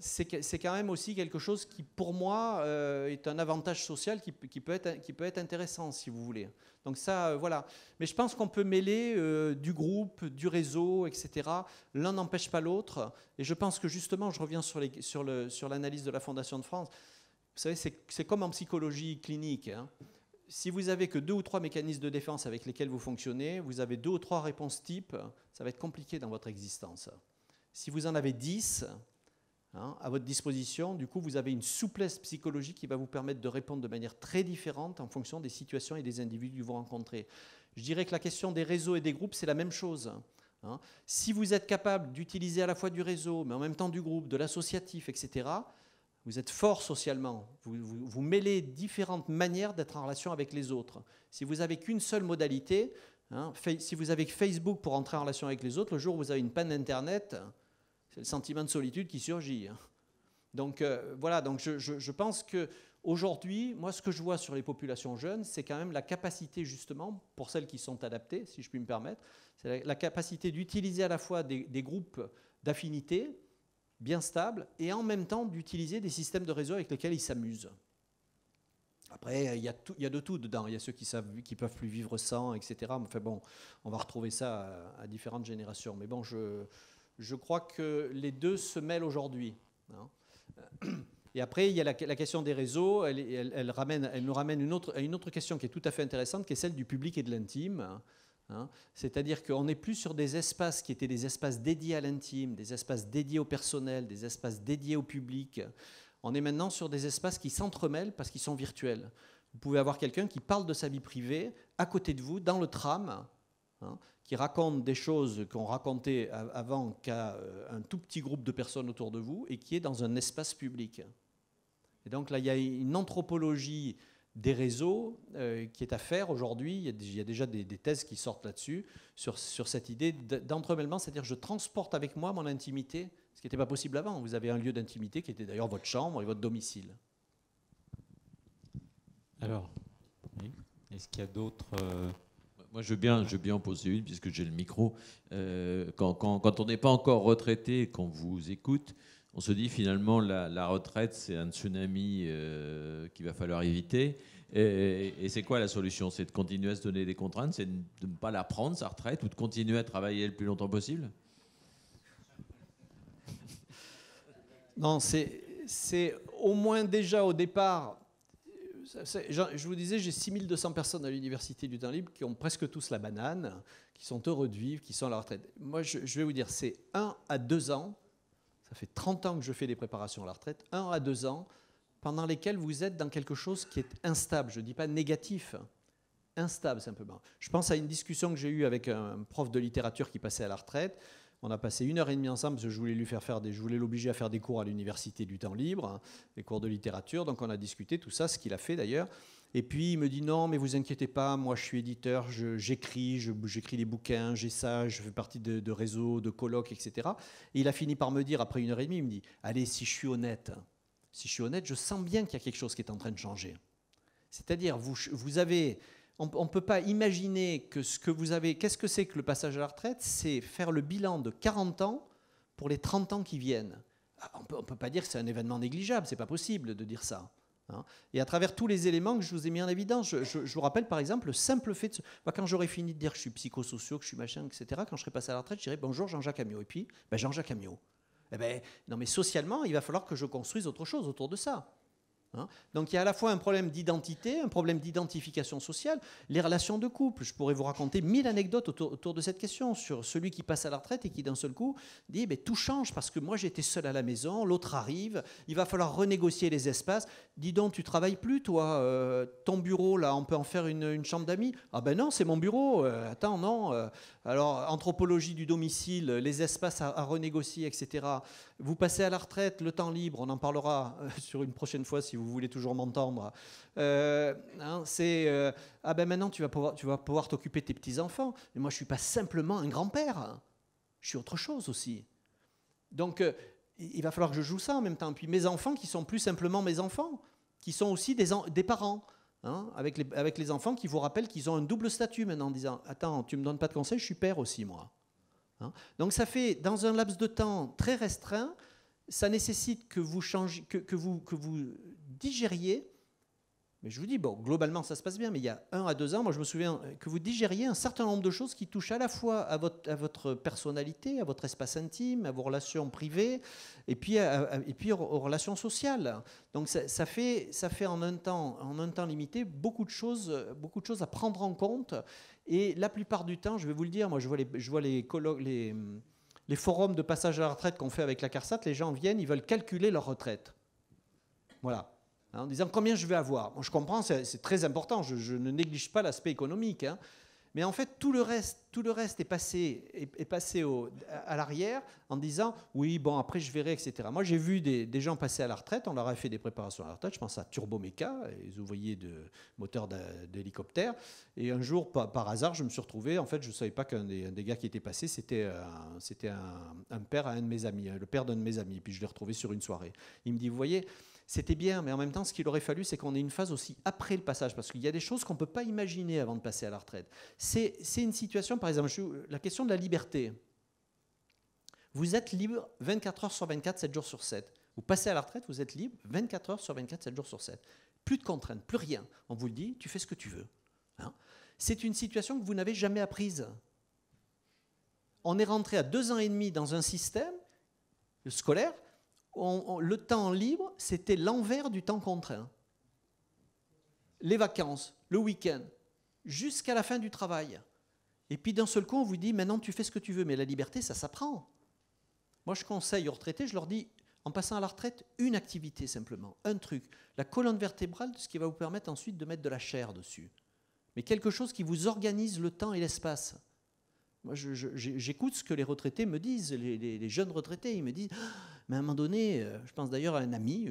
c'est quand même aussi quelque chose qui, pour moi, est un avantage social qui, peut être, qui peut être intéressant, si vous voulez. Donc ça, voilà. Mais je pense qu'on peut mêler du groupe, du réseau, etc. L'un n'empêche pas l'autre. Et je pense que justement, je reviens sur l'analyse sur de la Fondation de France vous savez, c'est comme en psychologie clinique. Hein. Si vous avez que deux ou trois mécanismes de défense avec lesquels vous fonctionnez, vous avez deux ou trois réponses types, ça va être compliqué dans votre existence. Si vous en avez dix hein, à votre disposition, du coup, vous avez une souplesse psychologique qui va vous permettre de répondre de manière très différente en fonction des situations et des individus que vous rencontrez. Je dirais que la question des réseaux et des groupes, c'est la même chose. Hein. Si vous êtes capable d'utiliser à la fois du réseau, mais en même temps du groupe, de l'associatif, etc., vous êtes fort socialement. Vous, mêlez différentes manières d'être en relation avec les autres. Si vous n'avez qu'une seule modalité, hein, si vous avez Facebook pour entrer en relation avec les autres, le jour où vous avez une panne d'Internet, c'est le sentiment de solitude qui surgit. Hein. Donc euh, voilà, donc je, pense que aujourd'hui, moi ce que je vois sur les populations jeunes, c'est quand même la capacité justement, pour celles qui sont adaptées, si je puis me permettre, c'est la, capacité d'utiliser à la fois des, des groupes d'affinités, bien stable, et en même temps d'utiliser des systèmes de réseau avec lesquels ils s'amusent. Après, il y, a il y, a de tout dedans. Il y a ceux qui savent, qui peuvent plus vivre sans, etc. Enfin bon, on va retrouver ça à, différentes générations. Mais bon, je, je, crois que les deux se mêlent aujourd'hui. Hein. Et après, il y a la, question des réseaux. Elle, elle, ramène, elle nous ramène une autre, à une autre question qui est tout à fait intéressante, qui est celle du public et de l'intime. Hein. Hein. C'est-à-dire qu'on n'est plus sur des espaces qui étaient des espaces dédiés à l'intime, des espaces dédiés au personnel, des espaces dédiés au public. On est maintenant sur des espaces qui s'entremêlent parce qu'ils sont virtuels. Vous pouvez avoir quelqu'un qui parle de sa vie privée à côté de vous, dans le tram, hein, qui raconte des choses qu'on racontait avant qu'à euh, un tout petit groupe de personnes autour de vous et qui est dans un espace public. Et donc là, il y a une anthropologie des réseaux euh, qui est à faire aujourd'hui. Il, y a déjà des, thèses qui sortent là-dessus, sur, cette idée d'entremêlement, c'est-à-dire je transporte avec moi mon intimité, ce qui n'était pas possible avant. Vous avez un lieu d'intimité qui était d'ailleurs votre chambre et votre domicile. Alors, est-ce qu'il y a d'autres... Euh, moi, je veux bien, je veux bien en poser une puisque j'ai le micro. Euh, quand, quand, on n'est pas encore retraité, qu'on vous écoute, on se dit finalement la, retraite, c'est un tsunami euh, qu'il va falloir éviter. Et, c'est quoi la solution C'est de continuer à se donner des contraintes, c'est de ne pas la prendre, sa retraite, ou de continuer à travailler le plus longtemps possible Non, c'est au moins déjà au départ. Je vous disais, j'ai 6200 personnes à l'Université du temps libre qui ont presque tous la banane, qui sont heureux de vivre, qui sont à la retraite. Moi, je, vais vous dire, c'est un à deux ans ça fait 30 ans que je fais des préparations à la retraite, un à deux ans, pendant lesquels vous êtes dans quelque chose qui est instable. Je ne dis pas négatif, instable simplement. Je pense à une discussion que j'ai eue avec un prof de littérature qui passait à la retraite. On a passé une heure et demie ensemble parce que je voulais lui faire des, je voulais l'obliger à faire des cours à l'université du temps libre, hein, des cours de littérature. Donc on a discuté tout ça, ce qu'il a fait d'ailleurs. Et puis il me dit non, mais vous inquiétez pas, moi je suis éditeur, j'écris, j'écris des bouquins, j'ai ça, je fais partie de, réseaux, de colloques, etc. Et il a fini par me dire après une heure et demie, il me dit allez, si je suis honnête, si je suis honnête, je sens bien qu'il y a quelque chose qui est en train de changer. C'est-à-dire vous, avez, on, ne peut pas imaginer que ce que vous avez, qu'est-ce que c'est que le passage à la retraite, c'est faire le bilan de 40 ans pour les 30 ans qui viennent. Ah, on ne peut pas dire que c'est un événement négligeable, c'est pas possible de dire ça. Hein. Et à travers tous les éléments que je vous ai mis en évidence, je, vous rappelle par exemple le simple fait de... Bah, quand j'aurai fini de dire que je suis psychosociaux, que je suis machin, etc., quand je serai passé à la retraite, je dirai bonjour Jean-Jacques Amiot. Et puis, ben Jean-Jacques Amiot. Eh ben, non mais socialement, il va falloir que je construise autre chose autour de ça. Hein. Donc il y a à la fois un problème d'identité, un problème d'identification sociale, les relations de couple. Je pourrais vous raconter mille anecdotes autour, de cette question, sur celui qui passe à la retraite et qui d'un seul coup dit mais tout change parce que moi j'étais seul à la maison, l'autre arrive, il va falloir renégocier les espaces. Dis donc, tu travailles plus toi euh, Ton bureau là, on peut en faire une, chambre d'amis Ah ben non, c'est mon bureau, euh, attends, non. Euh, alors anthropologie du domicile, les espaces à renégocier, etc. Vous passez à la retraite, le temps libre, on en parlera euh, sur une prochaine fois si vous voulez toujours m'entendre. Euh, hein, c'est euh, ah ben maintenant tu vas pouvoir, tu vas pouvoir t'occuper de tes petits enfants. Mais moi je suis pas simplement un grand-père, je suis autre chose aussi. Donc il va falloir que je joue ça en même temps. Puis mes enfants qui sont plus simplement mes enfants, qui sont aussi des, parents. Hein, avec, les, avec les enfants qui vous rappellent qu'ils ont un double statut maintenant en disant Attends, tu ne me donnes pas de conseils, je suis père aussi, moi. Hein. Donc ça fait, dans un laps de temps très restreint, ça nécessite que vous, que vous, que vous digériez mais je vous dis, bon, globalement, ça se passe bien, mais il y a un à deux ans, moi, je me souviens que vous digériez un certain nombre de choses qui touchent à la fois à votre, à votre personnalité, à votre espace intime, à vos relations privées, et puis, et puis aux, relations sociales. Donc, ça, fait, ça fait en un temps, en un temps limité, beaucoup de choses, beaucoup de choses à prendre en compte. Et la plupart du temps, je vais vous le dire, moi, je vois les, je vois les, les forums de passage à la retraite qu'on fait avec la CARSAT, les gens viennent, ils veulent calculer leur retraite. Voilà. Hein, en disant combien je vais avoir. je comprends, c'est très important, je, ne néglige pas l'aspect économique, hein. mais en fait tout le reste, tout le reste est passé, est, passé à, l'arrière en disant oui, bon après je verrai, etc. Moi j'ai vu des, gens passer à la retraite, on leur a fait des préparations à la retraite, je pense à Turbomeca, les ouvriers de moteurs d'hélicoptère, et un jour par, hasard je me suis retrouvé, en fait je ne savais pas qu'un des, gars qui était passé c'était un, un, père à un de mes amis, hein, le père d'un de mes amis, puis je l'ai retrouvé sur une soirée. Il me dit, vous voyez, c'était bien, mais en même temps, ce qu'il aurait fallu, c'est qu'on ait une phase aussi après le passage, parce qu'il y a des choses qu'on ne peut pas imaginer avant de passer à la retraite. C'est une situation, par exemple, la question de la liberté. Vous êtes libre 24 heures sur 24, 7 jours sur 7. Vous passez à la retraite, vous êtes libre 24 heures sur 24, 7 jours sur 7. Plus de contraintes, plus rien. On vous le dit, tu fais ce que tu veux. Hein. c'est une situation que vous n'avez jamais apprise. On est rentré à deux ans et demi dans un système scolaire le temps libre, c'était l'envers du temps contraint. Les vacances, le week-end, jusqu'à la fin du travail. Et puis d'un seul coup, on vous dit, maintenant tu fais ce que tu veux, mais la liberté, ça s'apprend. Moi, je conseille aux retraités, je leur dis, en passant à la retraite, une activité simplement, un truc, la colonne vertébrale, ce qui va vous permettre ensuite de mettre de la chair dessus. Mais quelque chose qui vous organise le temps et l'espace. Moi, j'écoute ce que les retraités me disent, les, jeunes retraités, ils me disent, mais à un moment donné, euh, je pense d'ailleurs à un ami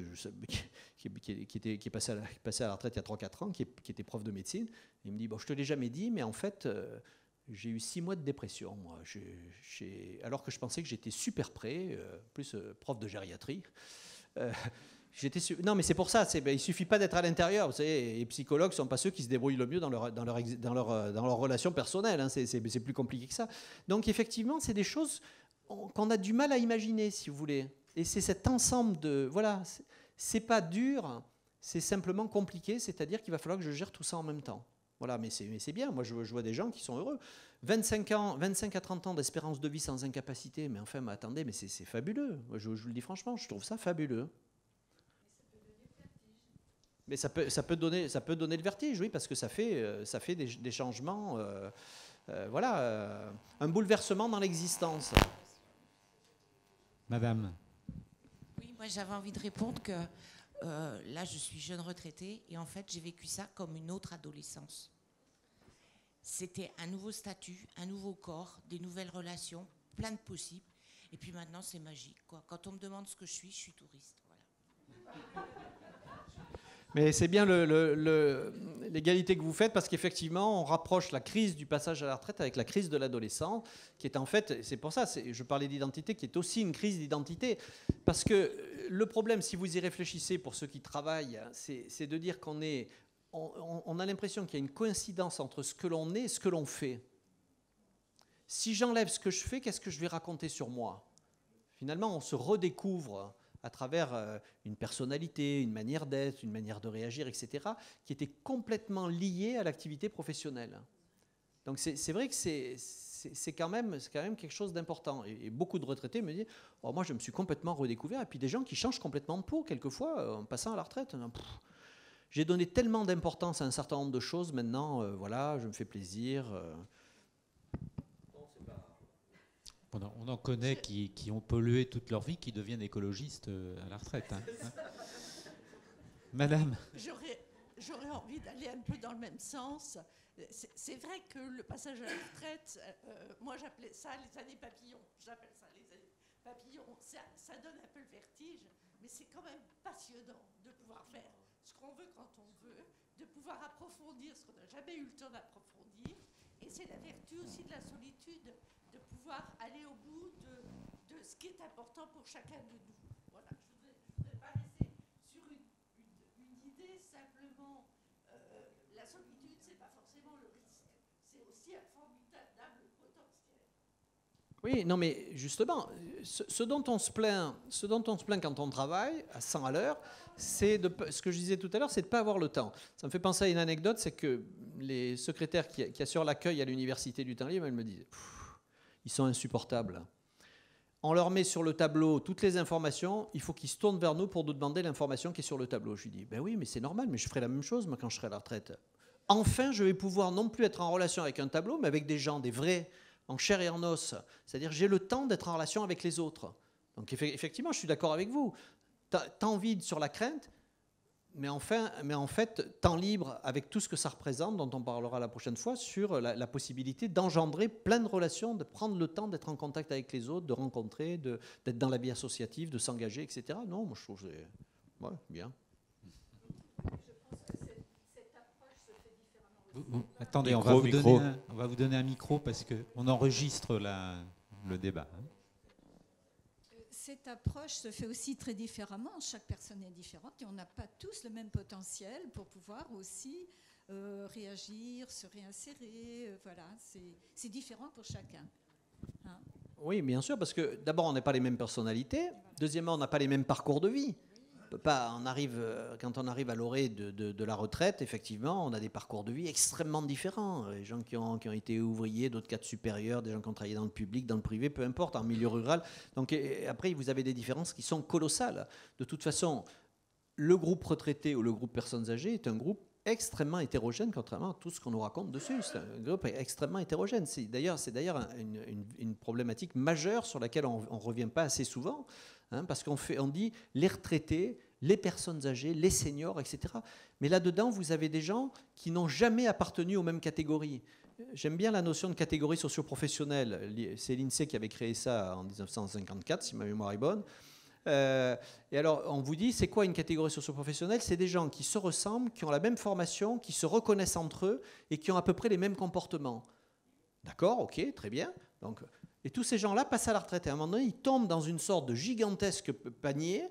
qui, était, qui, est passé à la, à la retraite il y a 3-4 ans, qui, était prof de médecine. Il me dit, bon, je te l'ai jamais dit, mais en fait, euh, j'ai eu 6 mois de dépression, moi. alors que je pensais que j'étais super prêt, euh, plus prof de gériatrie. Non, mais c'est pour ça. Ben, il suffit pas d'être à l'intérieur. Vous savez, les psychologues sont pas ceux qui se débrouillent le mieux dans leur dans leur dans leur dans leur relation personnelle. Hein. C'est plus compliqué que ça. Donc effectivement, c'est des choses qu'on a du mal à imaginer, si vous voulez et c'est cet ensemble de. Voilà, c'est pas dur, c'est simplement compliqué, c'est-à-dire qu'il va falloir que je gère tout ça en même temps. Voilà, mais c'est bien, moi je, vois des gens qui sont heureux. 25, ans, 25 à 30 ans d'espérance de vie sans incapacité, mais enfin, mais attendez, mais c'est fabuleux. Je, vous le dis franchement, je trouve ça fabuleux. Mais ça peut, ça peut, donner, ça peut donner le vertige, oui, parce que ça fait, euh, ça fait des, changements, euh, euh, voilà, un bouleversement dans l'existence. Madame. Moi, j'avais envie de répondre que euh, là, je suis jeune retraitée et en fait, j'ai vécu ça comme une autre adolescence. C'était un nouveau statut, un nouveau corps, des nouvelles relations, plein de possibles. Et puis maintenant, c'est magique. Quand on me demande ce que je suis, je suis touriste. Mais c'est bien l'égalité que vous faites parce qu'effectivement, on rapproche la crise du passage à la retraite avec la crise de l'adolescent, qui est en fait, c'est pour ça, je parlais d'identité, qui est aussi une crise d'identité. Parce que euh, le problème, si vous y réfléchissez pour ceux qui travaillent, c'est de dire qu'on est. On, a l'impression qu'il y a une coïncidence entre ce que l'on est et ce que l'on fait. Si j'enlève ce que je fais, qu'est-ce que je vais raconter sur moi Finalement, on se redécouvre à travers euh, une personnalité, une manière d'être, une manière de réagir, etc., qui était complètement liée à l'activité professionnelle. Donc c'est vrai que c'est quand, même, quand même quelque chose d'important. Et, beaucoup de retraités me disent oh, Moi, je me suis complètement redécouvert. Et puis des gens qui changent complètement de peau, quelquefois, euh, en passant à la retraite. J'ai donné tellement d'importance à un certain nombre de choses, maintenant, euh, voilà, je me fais plaisir. On en, connaît qui, ont pollué toute leur vie, qui deviennent écologistes euh, à la retraite. Hein, hein. Madame J'aurais envie d'aller un peu dans le même sens. C'est vrai que le passage à la retraite, euh, euh, moi j'appelais ça les années papillons. J'appelle ça les années papillons. Ça, ça, donne un peu le vertige, mais c'est quand même passionnant de pouvoir faire ce qu'on veut quand on veut, de pouvoir approfondir ce qu'on n'a jamais eu le temps d'approfondir. Et c'est la vertu aussi de la solitude pouvoir aller au bout de, de, ce qui est important pour chacun de nous. Voilà, je ne voudrais, pas laisser sur une, une, idée simplement. Euh, la solitude, ce n'est pas forcément le risque, c'est aussi un formidable potentiel. Oui, non, mais justement, ce, dont on se plaint, ce dont on se plaint quand on travaille à 100 à l'heure, c'est de ce que je disais tout à l'heure, c'est de ne pas avoir le temps. Ça me fait penser à une anecdote, c'est que les secrétaires qui, assurent l'accueil à l'université du temps libre, elles me disaient ils sont insupportables. On leur met sur le tableau toutes les informations, il faut qu'ils se tournent vers nous pour nous demander l'information qui est sur le tableau. Je lui dis, ben oui, mais c'est normal, mais je ferai la même chose moi, quand je serai à la retraite. Enfin, je vais pouvoir non plus être en relation avec un tableau, mais avec des gens, des vrais, en chair et en os. C'est-à-dire, j'ai le temps d'être en relation avec les autres. Donc effectivement, je suis d'accord avec vous. Tant vide sur la crainte, mais, enfin, mais en fait, temps libre, avec tout ce que ça représente, dont on parlera la prochaine fois, sur la, possibilité d'engendrer plein de relations, de prendre le temps d'être en contact avec les autres, de rencontrer, d'être dans la vie associative, de s'engager, etc. Non, moi je trouve que c'est ouais, bien. attendez, on, va vous donner un, on, va vous donner un, micro parce qu'on enregistre le débat. Hein cette approche se fait aussi très différemment. Chaque personne est différente et on n'a pas tous le même potentiel pour pouvoir aussi euh, réagir, se réinsérer. Euh, voilà, c'est différent pour chacun. Hein. oui, bien sûr, parce que d'abord, on n'a pas les mêmes personnalités. Deuxièmement, on n'a pas les mêmes parcours de vie pas, on arrive, euh, quand on arrive à l'orée de, la retraite, effectivement, on a des parcours de vie extrêmement différents. Les gens qui ont, qui ont été ouvriers, d'autres cadres supérieurs, des gens qui ont travaillé dans le public, dans le privé, peu importe, en milieu rural. Donc après, vous avez des différences qui sont colossales. De toute façon, le groupe retraité ou le groupe personnes âgées est un groupe extrêmement hétérogène, contrairement à tout ce qu'on nous raconte dessus. C'est un groupe extrêmement hétérogène. C'est d'ailleurs, c'est d'ailleurs une, une, problématique majeure sur laquelle on ne revient pas assez souvent. Hein, parce qu'on on dit les retraités, les personnes âgées, les seniors, etc. Mais là-dedans, vous avez des gens qui n'ont jamais appartenu aux mêmes catégories. J'aime bien la notion de catégorie socioprofessionnelle. C'est l'INSEE qui avait créé ça en 1954, si ma mémoire est bonne. Euh, et alors, on vous dit, c'est quoi une catégorie socioprofessionnelle C'est des gens qui se ressemblent, qui ont la même formation, qui se reconnaissent entre eux et qui ont à peu près les mêmes comportements. D'accord, ok, très bien. Donc, et tous ces gens-là passent à la retraite. Et à un moment donné, ils tombent dans une sorte de gigantesque panier.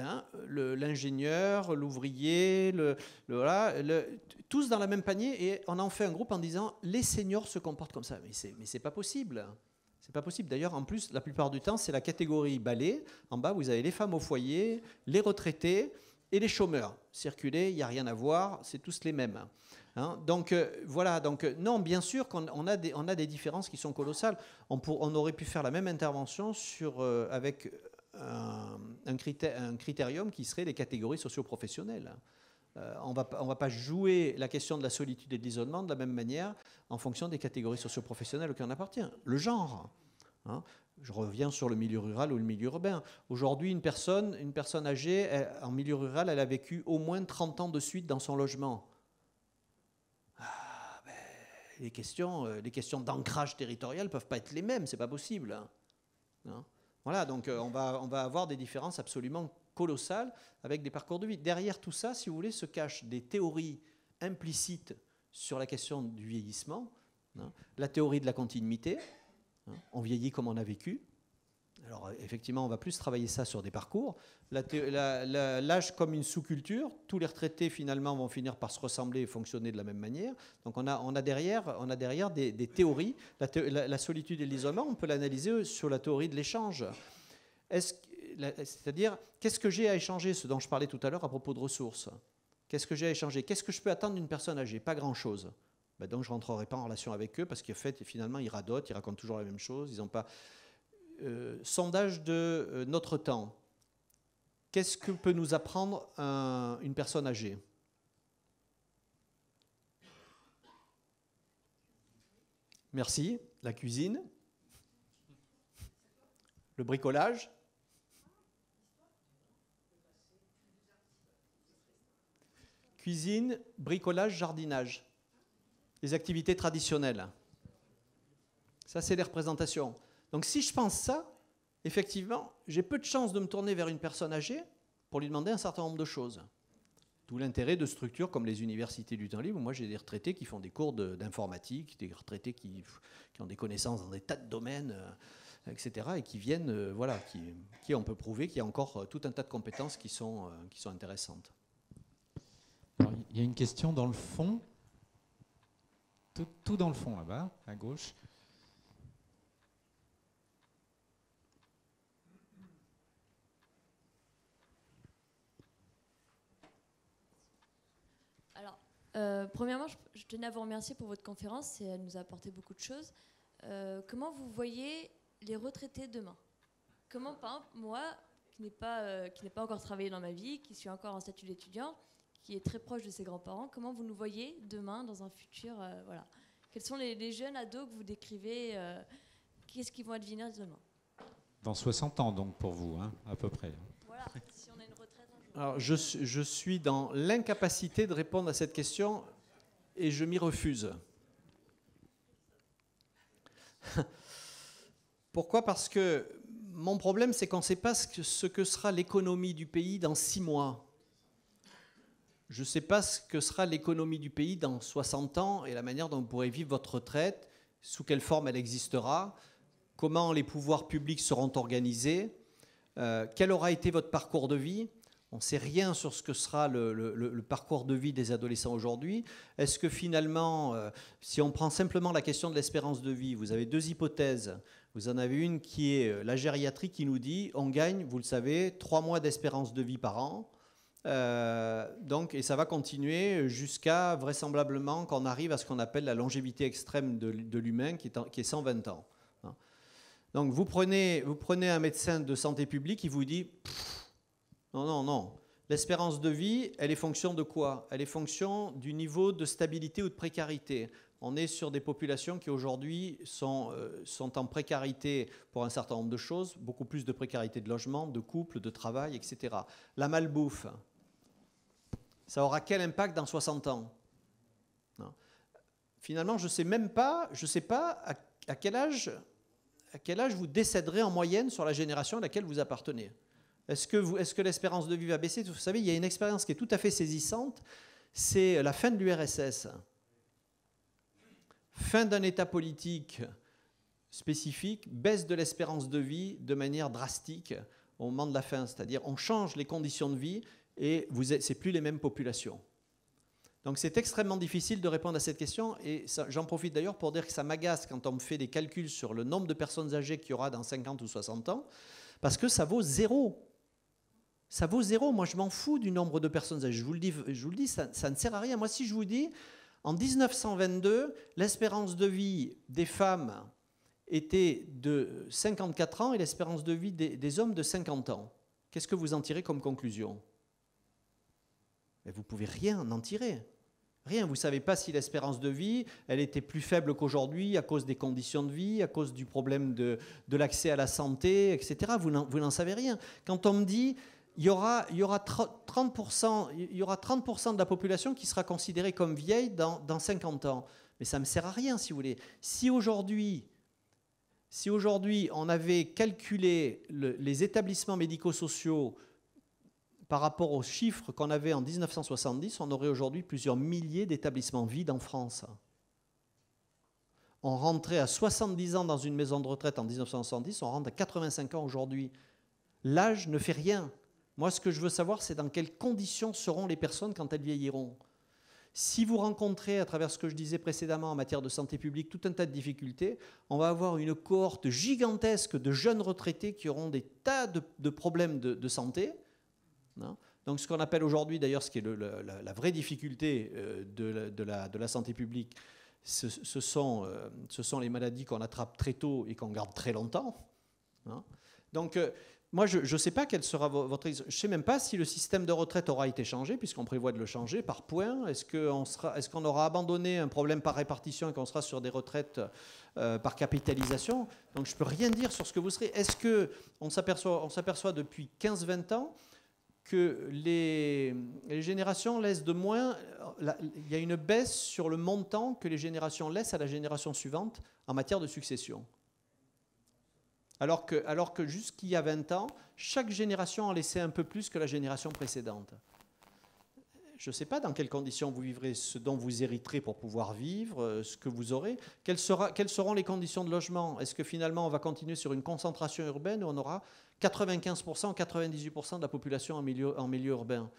Hein, l'ingénieur, l'ouvrier, voilà, tous dans la même panier. Et on en fait un groupe en disant les seniors se comportent comme ça. Mais c'est, n'est pas possible. C'est pas possible. D'ailleurs, en plus, la plupart du temps, c'est la catégorie balai. En bas, vous avez les femmes au foyer, les retraités et les chômeurs. Circuler, il n'y a rien à voir, c'est tous les mêmes. Hein. donc euh, voilà, donc euh, non, bien sûr qu'on a, des, on a des différences qui sont colossales. On, aurait pu faire la même intervention sur, euh, avec un, critère, un, critérium qui serait les catégories socioprofessionnelles. Euh, on ne va pas jouer la question de la solitude et de l'isolement de la même manière en fonction des catégories socioprofessionnelles auxquelles on appartient. Le genre. Hein. je reviens sur le milieu rural ou le milieu urbain. Aujourd'hui, une personne, une personne âgée, en milieu rural, elle a vécu au moins 30 ans de suite dans son logement les questions, euh, les questions d'ancrage territorial ne peuvent pas être les mêmes, c'est pas possible. Hein. Voilà, donc euh, on va, on va avoir des différences absolument colossales avec des parcours de vie. Derrière tout ça, si vous voulez, se cachent des théories implicites sur la question du vieillissement, hein. la théorie de la continuité, hein. on vieillit comme on a vécu, alors euh, effectivement, on va plus travailler ça sur des parcours. L'âge comme une sous-culture, tous les retraités finalement vont finir par se ressembler et fonctionner de la même manière. Donc on a, on a derrière, on a derrière des, théories. La, solitude et l'isolement, on peut l'analyser sur la théorie de l'échange. C'est-à-dire, qu'est-ce que j'ai à échanger, ce dont je parlais tout à l'heure à propos de ressources Qu'est-ce que j'ai à échanger Qu'est-ce que je peux attendre d'une personne âgée Pas grand-chose. Ben, donc je ne rentrerai pas en relation avec eux parce qu'en fait, finalement, ils radotent, ils racontent toujours la même chose, ils n'ont pas... Euh, sondage de euh, notre temps. Qu'est-ce que peut nous apprendre une personne âgée Merci. La cuisine. Le bricolage. Cuisine, bricolage, jardinage. Les activités traditionnelles. Ça, c'est les représentations. Donc si je pense ça, effectivement, j'ai peu de chances de me tourner vers une personne âgée pour lui demander un certain nombre de choses. D'où l'intérêt de structures comme les universités du temps libre, moi j'ai des retraités qui font des cours d'informatique, des retraités qui, ont des connaissances dans des tas de domaines, euh, etc., et qui viennent, euh, voilà, qui, on peut prouver qu'il y a encore euh, tout un tas de compétences qui sont, intéressantes. il y a une question dans le fond, tout dans le fond là-bas, à gauche. Euh, premièrement, je, tenais à vous remercier pour votre conférence et elle nous a apporté beaucoup de choses. Euh, comment vous voyez les retraités demain Comment, par exemple, moi, qui n'ai pas, euh, qui pas encore travaillé dans ma vie, qui suis encore en statut d'étudiant, qui est très proche de ses grands-parents, comment vous nous voyez demain dans un futur voilà. Quels sont les, jeunes ados que vous décrivez Qu'est-ce qu'ils vont devenir demain Dans 60 ans, donc, pour vous, hein, à peu près. Hein. Voilà, je, suis dans l'incapacité de répondre à cette question et je m'y refuse. Pourquoi Parce que mon problème, c'est qu'on ne sait pas ce que sera l'économie du pays dans six mois. Je ne sais pas ce que sera l'économie du pays dans 60 ans et la manière dont vous pourrez vivre votre retraite, sous quelle forme elle existera, comment les pouvoirs publics seront organisés, euh, quel aura été votre parcours de vie. On ne sait rien sur ce que sera le, parcours de vie des adolescents aujourd'hui. Est-ce que finalement, euh, si on prend simplement la question de l'espérance de vie, vous avez deux hypothèses. Vous en avez une qui est euh, la gériatrie qui nous dit on gagne, vous le savez, trois mois d'espérance de vie par an. Euh, donc, et ça va continuer jusqu'à vraisemblablement qu'on arrive à ce qu'on appelle la longévité extrême de, l'humain qui, est 120 ans. Donc vous prenez, vous prenez un médecin de santé publique qui vous dit non, non, non. L'espérance de vie, elle est fonction de quoi Elle est fonction du niveau de stabilité ou de précarité. On est sur des populations qui aujourd'hui euh, sont, en précarité pour un certain nombre de choses, beaucoup plus de précarité de logement, de couple, de travail, etc. La malbouffe, ça aura quel impact dans 60 ans Finalement, je ne sais même pas, je sais pas à quel âge vous décéderez en moyenne sur la génération à laquelle vous appartenez. Est-ce que, l'espérance de vie va baisser Vous savez, il y a une expérience qui est tout à fait saisissante, c'est la fin de l'URSS. Fin d'un État politique spécifique, baisse de l'espérance de vie de manière drastique au moment de la fin, c'est-à-dire on change les conditions de vie et ce n'est plus les mêmes populations. Donc c'est extrêmement difficile de répondre à cette question et j'en profite d'ailleurs pour dire que ça m'agace quand on me fait des calculs sur le nombre de personnes âgées qu'il y aura dans 50 ou 60 ans parce que ça vaut zéro ça vaut zéro. Moi, je m'en fous du nombre de personnes Je vous le dis, je vous dis ça, ne sert à rien. Moi, si je vous dis, en 1922, l'espérance de vie des femmes était de 54 ans et l'espérance de vie des, hommes de 50 ans. Qu'est-ce que vous en tirez comme conclusion Vous ne pouvez rien en tirer. Rien. Vous ne savez pas si l'espérance de vie, elle était plus faible qu'aujourd'hui à cause des conditions de vie, à cause du problème de, de l'accès à la santé, etc. Vous n'en savez rien. Quand on me dit, il y aura, 30%, il y de la population qui sera considérée comme vieille dans, 50 ans. Mais ça ne me sert à rien, si vous voulez. Si aujourd'hui, on avait calculé les établissements médico-sociaux par rapport aux chiffres qu'on avait en 1970, on aurait aujourd'hui plusieurs milliers d'établissements vides en France. On rentrait à 70 ans dans une maison de retraite en 1970, on rentre à 85 ans aujourd'hui. L'âge ne fait rien. Moi, ce que je veux savoir, c'est dans quelles conditions seront les personnes quand elles vieilliront. Si vous rencontrez, à travers ce que je disais précédemment en matière de santé publique, tout un tas de difficultés, on va avoir une cohorte gigantesque de jeunes retraités qui auront des tas de, problèmes de, santé. Hein. Donc ce qu'on appelle aujourd'hui, d'ailleurs, ce qui est la, vraie difficulté euh, de, la, de, la, santé publique, ce, sont, euh, ce sont, les maladies qu'on attrape très tôt et qu'on garde très longtemps. Hein. Donc euh, moi, je ne sais pas quelle sera votre. Je sais même pas si le système de retraite aura été changé, puisqu'on prévoit de le changer par points. Est-ce qu'on aura abandonné un problème par répartition et qu'on sera sur des retraites euh, par capitalisation Donc, je ne peux rien dire sur ce que vous serez. Est-ce qu'on s'aperçoit depuis 15-20 ans que les, générations laissent de moins. Euh, il y a une baisse sur le montant que les générations laissent à la génération suivante en matière de succession alors que, alors jusqu'il y a 20 ans, chaque génération en laissait un peu plus que la génération précédente. Je ne sais pas dans quelles conditions vous vivrez, ce dont vous hériterez pour pouvoir vivre, euh, ce que vous aurez. Quelles, seront les conditions de logement Est-ce que finalement on va continuer sur une concentration urbaine où on aura 95% 98% de la population en milieu, urbain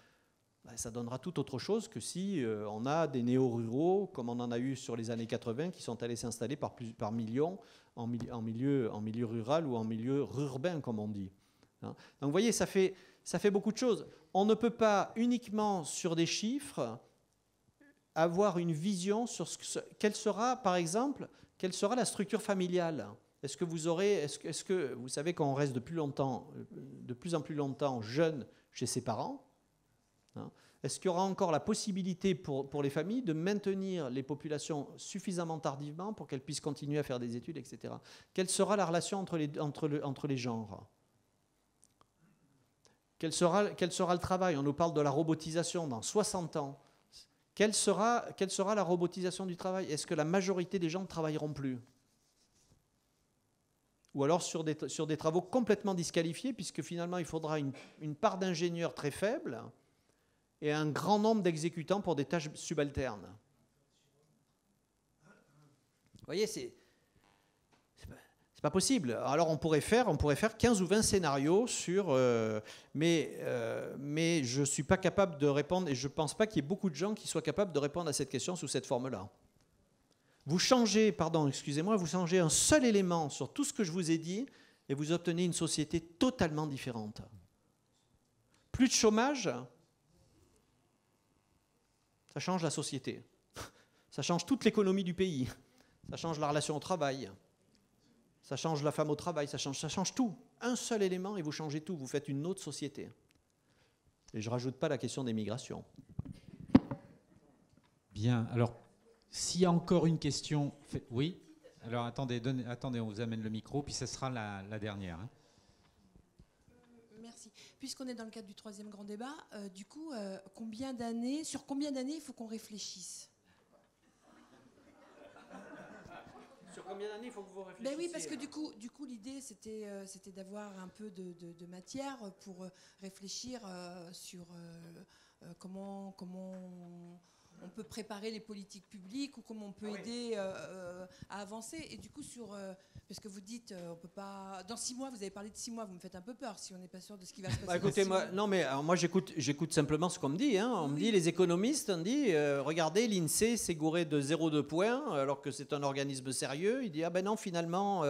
ben, ça donnera tout autre chose que si euh, on a des néo-ruraux, comme on en a eu sur les années 80, qui sont allés s'installer par millions en, milieu, rural ou en milieu urbain, comme on dit. Hein. Donc vous voyez, ça fait, ça fait beaucoup de choses. On ne peut pas uniquement sur des chiffres avoir une vision sur ce quelle sera, par exemple, quelle sera la structure familiale. Est-ce que vous aurez, est-ce, est que vous savez qu'on reste de plus en plus longtemps jeune chez ses parents hein. Est-ce qu'il y aura encore la possibilité pour, pour, les familles de maintenir les populations suffisamment tardivement pour qu'elles puissent continuer à faire des études, etc. Quelle sera la relation entre les, entre le, entre les genres quel sera, sera le travail On nous parle de la robotisation dans 60 ans. Quelle sera, quelle sera la robotisation du travail Est-ce que la majorité des gens ne travailleront plus Ou alors sur des, sur des travaux complètement disqualifiés, puisque finalement il faudra une, une part d'ingénieurs très faible et un grand nombre d'exécutants pour des tâches subalternes. Vous voyez, c'est pas possible. Alors on pourrait faire, on pourrait faire 15 ou 20 scénarios sur, euh, mais, euh, mais je suis pas capable de répondre et je pense pas qu'il y ait beaucoup de gens qui soient capables de répondre à cette question sous cette forme-là. Vous changez, pardon, excusez-moi, vous changez un seul élément sur tout ce que je vous ai dit et vous obtenez une société totalement différente. Plus de chômage, ça change la société, ça change toute l'économie du pays, ça change la relation au travail, ça change la femme au travail, ça change, ça change tout. Un seul élément et vous changez tout, vous faites une autre société. Et je ne rajoute pas la question des migrations. Bien, alors s'il y a encore une question, oui alors attendez, attendez, on vous amène le micro, puis ce sera la, dernière. Hein puisqu'on est dans le cadre du troisième grand débat, euh, du coup, euh, combien d'années, sur combien d'années il faut qu'on réfléchisse Sur combien d'années il faut que vous réfléchissiez Ben oui, parce que du coup, du coup l'idée, c'était euh, d'avoir un peu de, matière pour réfléchir sur comment, comment on peut préparer les politiques publiques ou comment on peut ah aider euh, euh, à avancer. Et du coup, sur, euh, parce que vous dites, on peut pas. Dans six mois, vous avez parlé de six mois, vous me faites un peu peur si on n'est pas sûr de ce qui va se bah, passer. écoutez, moi, non, mais moi j'écoute, j'écoute simplement ce qu'on me dit. Hein. On me dit, les économistes, on dit, regardez, l'INSEE s'est gouré de 0,2 points alors que c'est un organisme sérieux. Il dit, ah ben non, finalement,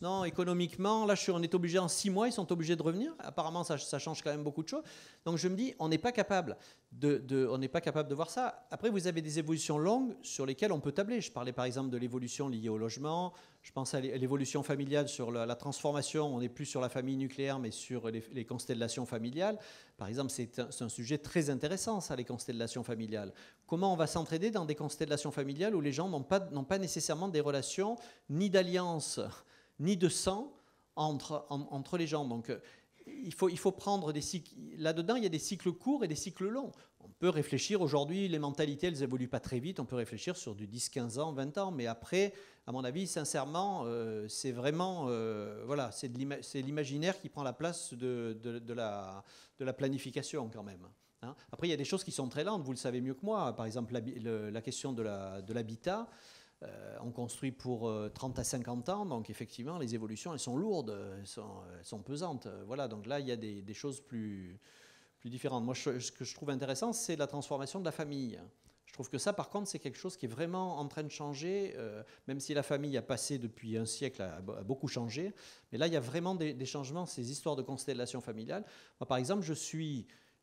non, économiquement, là, on est obligé en six mois, ils sont obligés de revenir. Apparemment, ça, ça change quand même beaucoup de choses. Donc je me dis, on n'est pas capable on n'est pas capable de voir ça. Après, vous avez des évolutions longues sur lesquelles on peut tabler. Je parlais par exemple de l'évolution liée au logement, je pense à l'évolution familiale sur la, transformation, on n'est plus sur la famille nucléaire mais sur les, constellations familiales. Par exemple, c'est un, sujet très intéressant, ça, les constellations familiales. Comment on va s'entraider dans des constellations familiales où les gens n'ont pas, nécessairement des relations ni d'alliance, ni de sang entre, entre les gens. Donc, il faut, il faut prendre des cycles. Là-dedans, il y a des cycles courts et des cycles longs. On peut réfléchir aujourd'hui, les mentalités, elles évoluent pas très vite. On peut réfléchir sur du 10, 15 ans, 20 ans. Mais après, à mon avis, sincèrement, euh, c'est vraiment. Euh, voilà, c'est l'imaginaire qui prend la place de, de, la, de la planification quand même. Hein. Après, il y a des choses qui sont très lentes, vous le savez mieux que moi. Par exemple, la, la question de l'habitat. Euh, on construit pour 30 euh, à 50 ans, donc effectivement, les évolutions, elles sont lourdes, elles sont, pesantes. Euh, voilà, donc là, il y a des, choses plus, différentes. Moi, ce que je trouve intéressant, c'est la transformation de la famille. Je trouve que ça, par contre, c'est quelque chose qui est vraiment en train de changer, même si la famille a passé depuis un siècle, a, beaucoup changé. Mais là, il y a vraiment des, changements, ces histoires de constellations familiales. par exemple,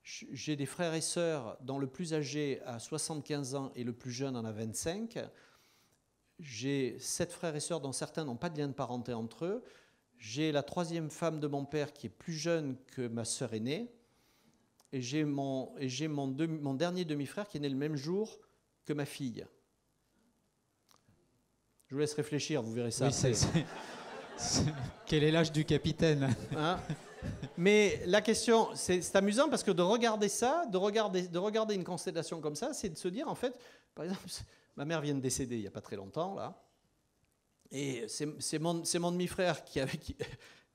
J'ai des frères et sœurs dont le plus âgé a 75 ans et le plus jeune en a 25 j'ai sept frères et sœurs dont certains n'ont pas de lien de parenté entre eux. J'ai la troisième femme de mon père qui est plus jeune que ma sœur aînée. Et j'ai mon, mon, dernier demi-frère qui est né le même jour que ma fille. Je vous laisse réfléchir, vous verrez ça. quel est l'âge du capitaine hein Mais la question, c'est amusant parce que de regarder ça, de regarder, de regarder une constellation comme ça, c'est de se dire, en fait, par exemple, Ma mère vient de décéder il n'y a pas très longtemps, là. Et c'est mon, mon demi-frère qui, avait,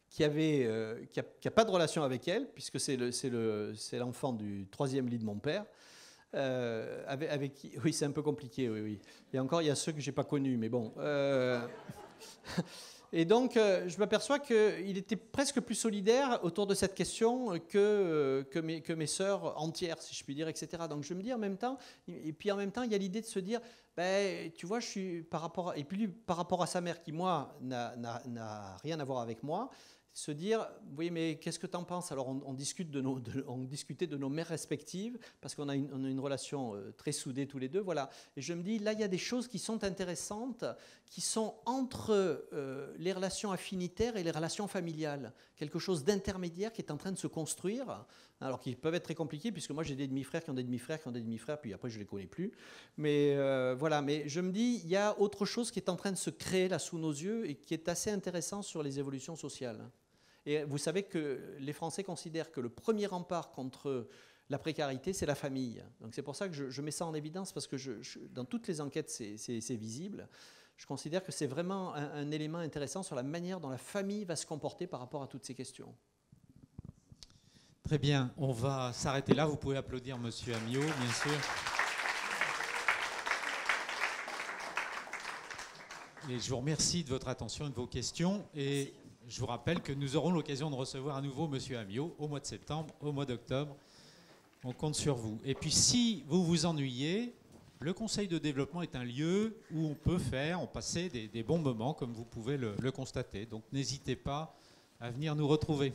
qui, avait, euh, qui, a, pas de relation avec elle, puisque c'est l'enfant le, l'enfant du troisième lit de mon père. Euh, avec, oui, c'est un peu compliqué, oui, oui. Et encore, il y a ceux que j'ai pas connus, mais bon. Euh. et donc, je m'aperçois qu'il était presque plus solidaire autour de cette question que, que, mes, que mes sœurs entières, si je puis dire, etc. Donc, je me dis en même temps, et puis en même temps, il y a l'idée de se dire, ben, tu vois, je suis par rapport à, et puis par rapport à sa mère qui moi n'a rien à voir avec moi, se dire oui mais qu'est-ce que tu en penses Alors on, discute de nos, on discutait de nos mères respectives parce qu'on a, a, une relation euh, très soudée tous les deux, voilà. Et je me dis là il y a des choses qui sont intéressantes, qui sont entre euh, les relations affinitaires et les relations familiales, quelque chose d'intermédiaire qui est en train de se construire alors qui peuvent être très compliqués, puisque moi j'ai des demi-frères qui ont des demi-frères qui ont des demi-frères, puis après je ne les connais plus. Mais euh, voilà, mais je me dis, il y a autre chose qui est en train de se créer là sous nos yeux et qui est assez intéressant sur les évolutions sociales. Et vous savez que les Français considèrent que le premier rempart contre la précarité, c'est la famille. Donc c'est pour ça que je, mets ça en évidence, parce que dans toutes les enquêtes, c'est visible. Je considère que c'est vraiment un élément intéressant sur la manière dont la famille va se comporter par rapport à toutes ces questions. Très bien, on va s'arrêter là. Vous pouvez applaudir Monsieur Amiot, bien sûr. Et je vous remercie de votre attention et de vos questions. Et je vous rappelle que nous aurons l'occasion de recevoir à nouveau Monsieur Amiot au mois de septembre, au mois d'octobre. On compte sur vous. Et puis si vous vous ennuyez, le Conseil de développement est un lieu où on peut faire, on passer des, bons moments, comme vous pouvez le constater. Donc n'hésitez pas à venir nous retrouver.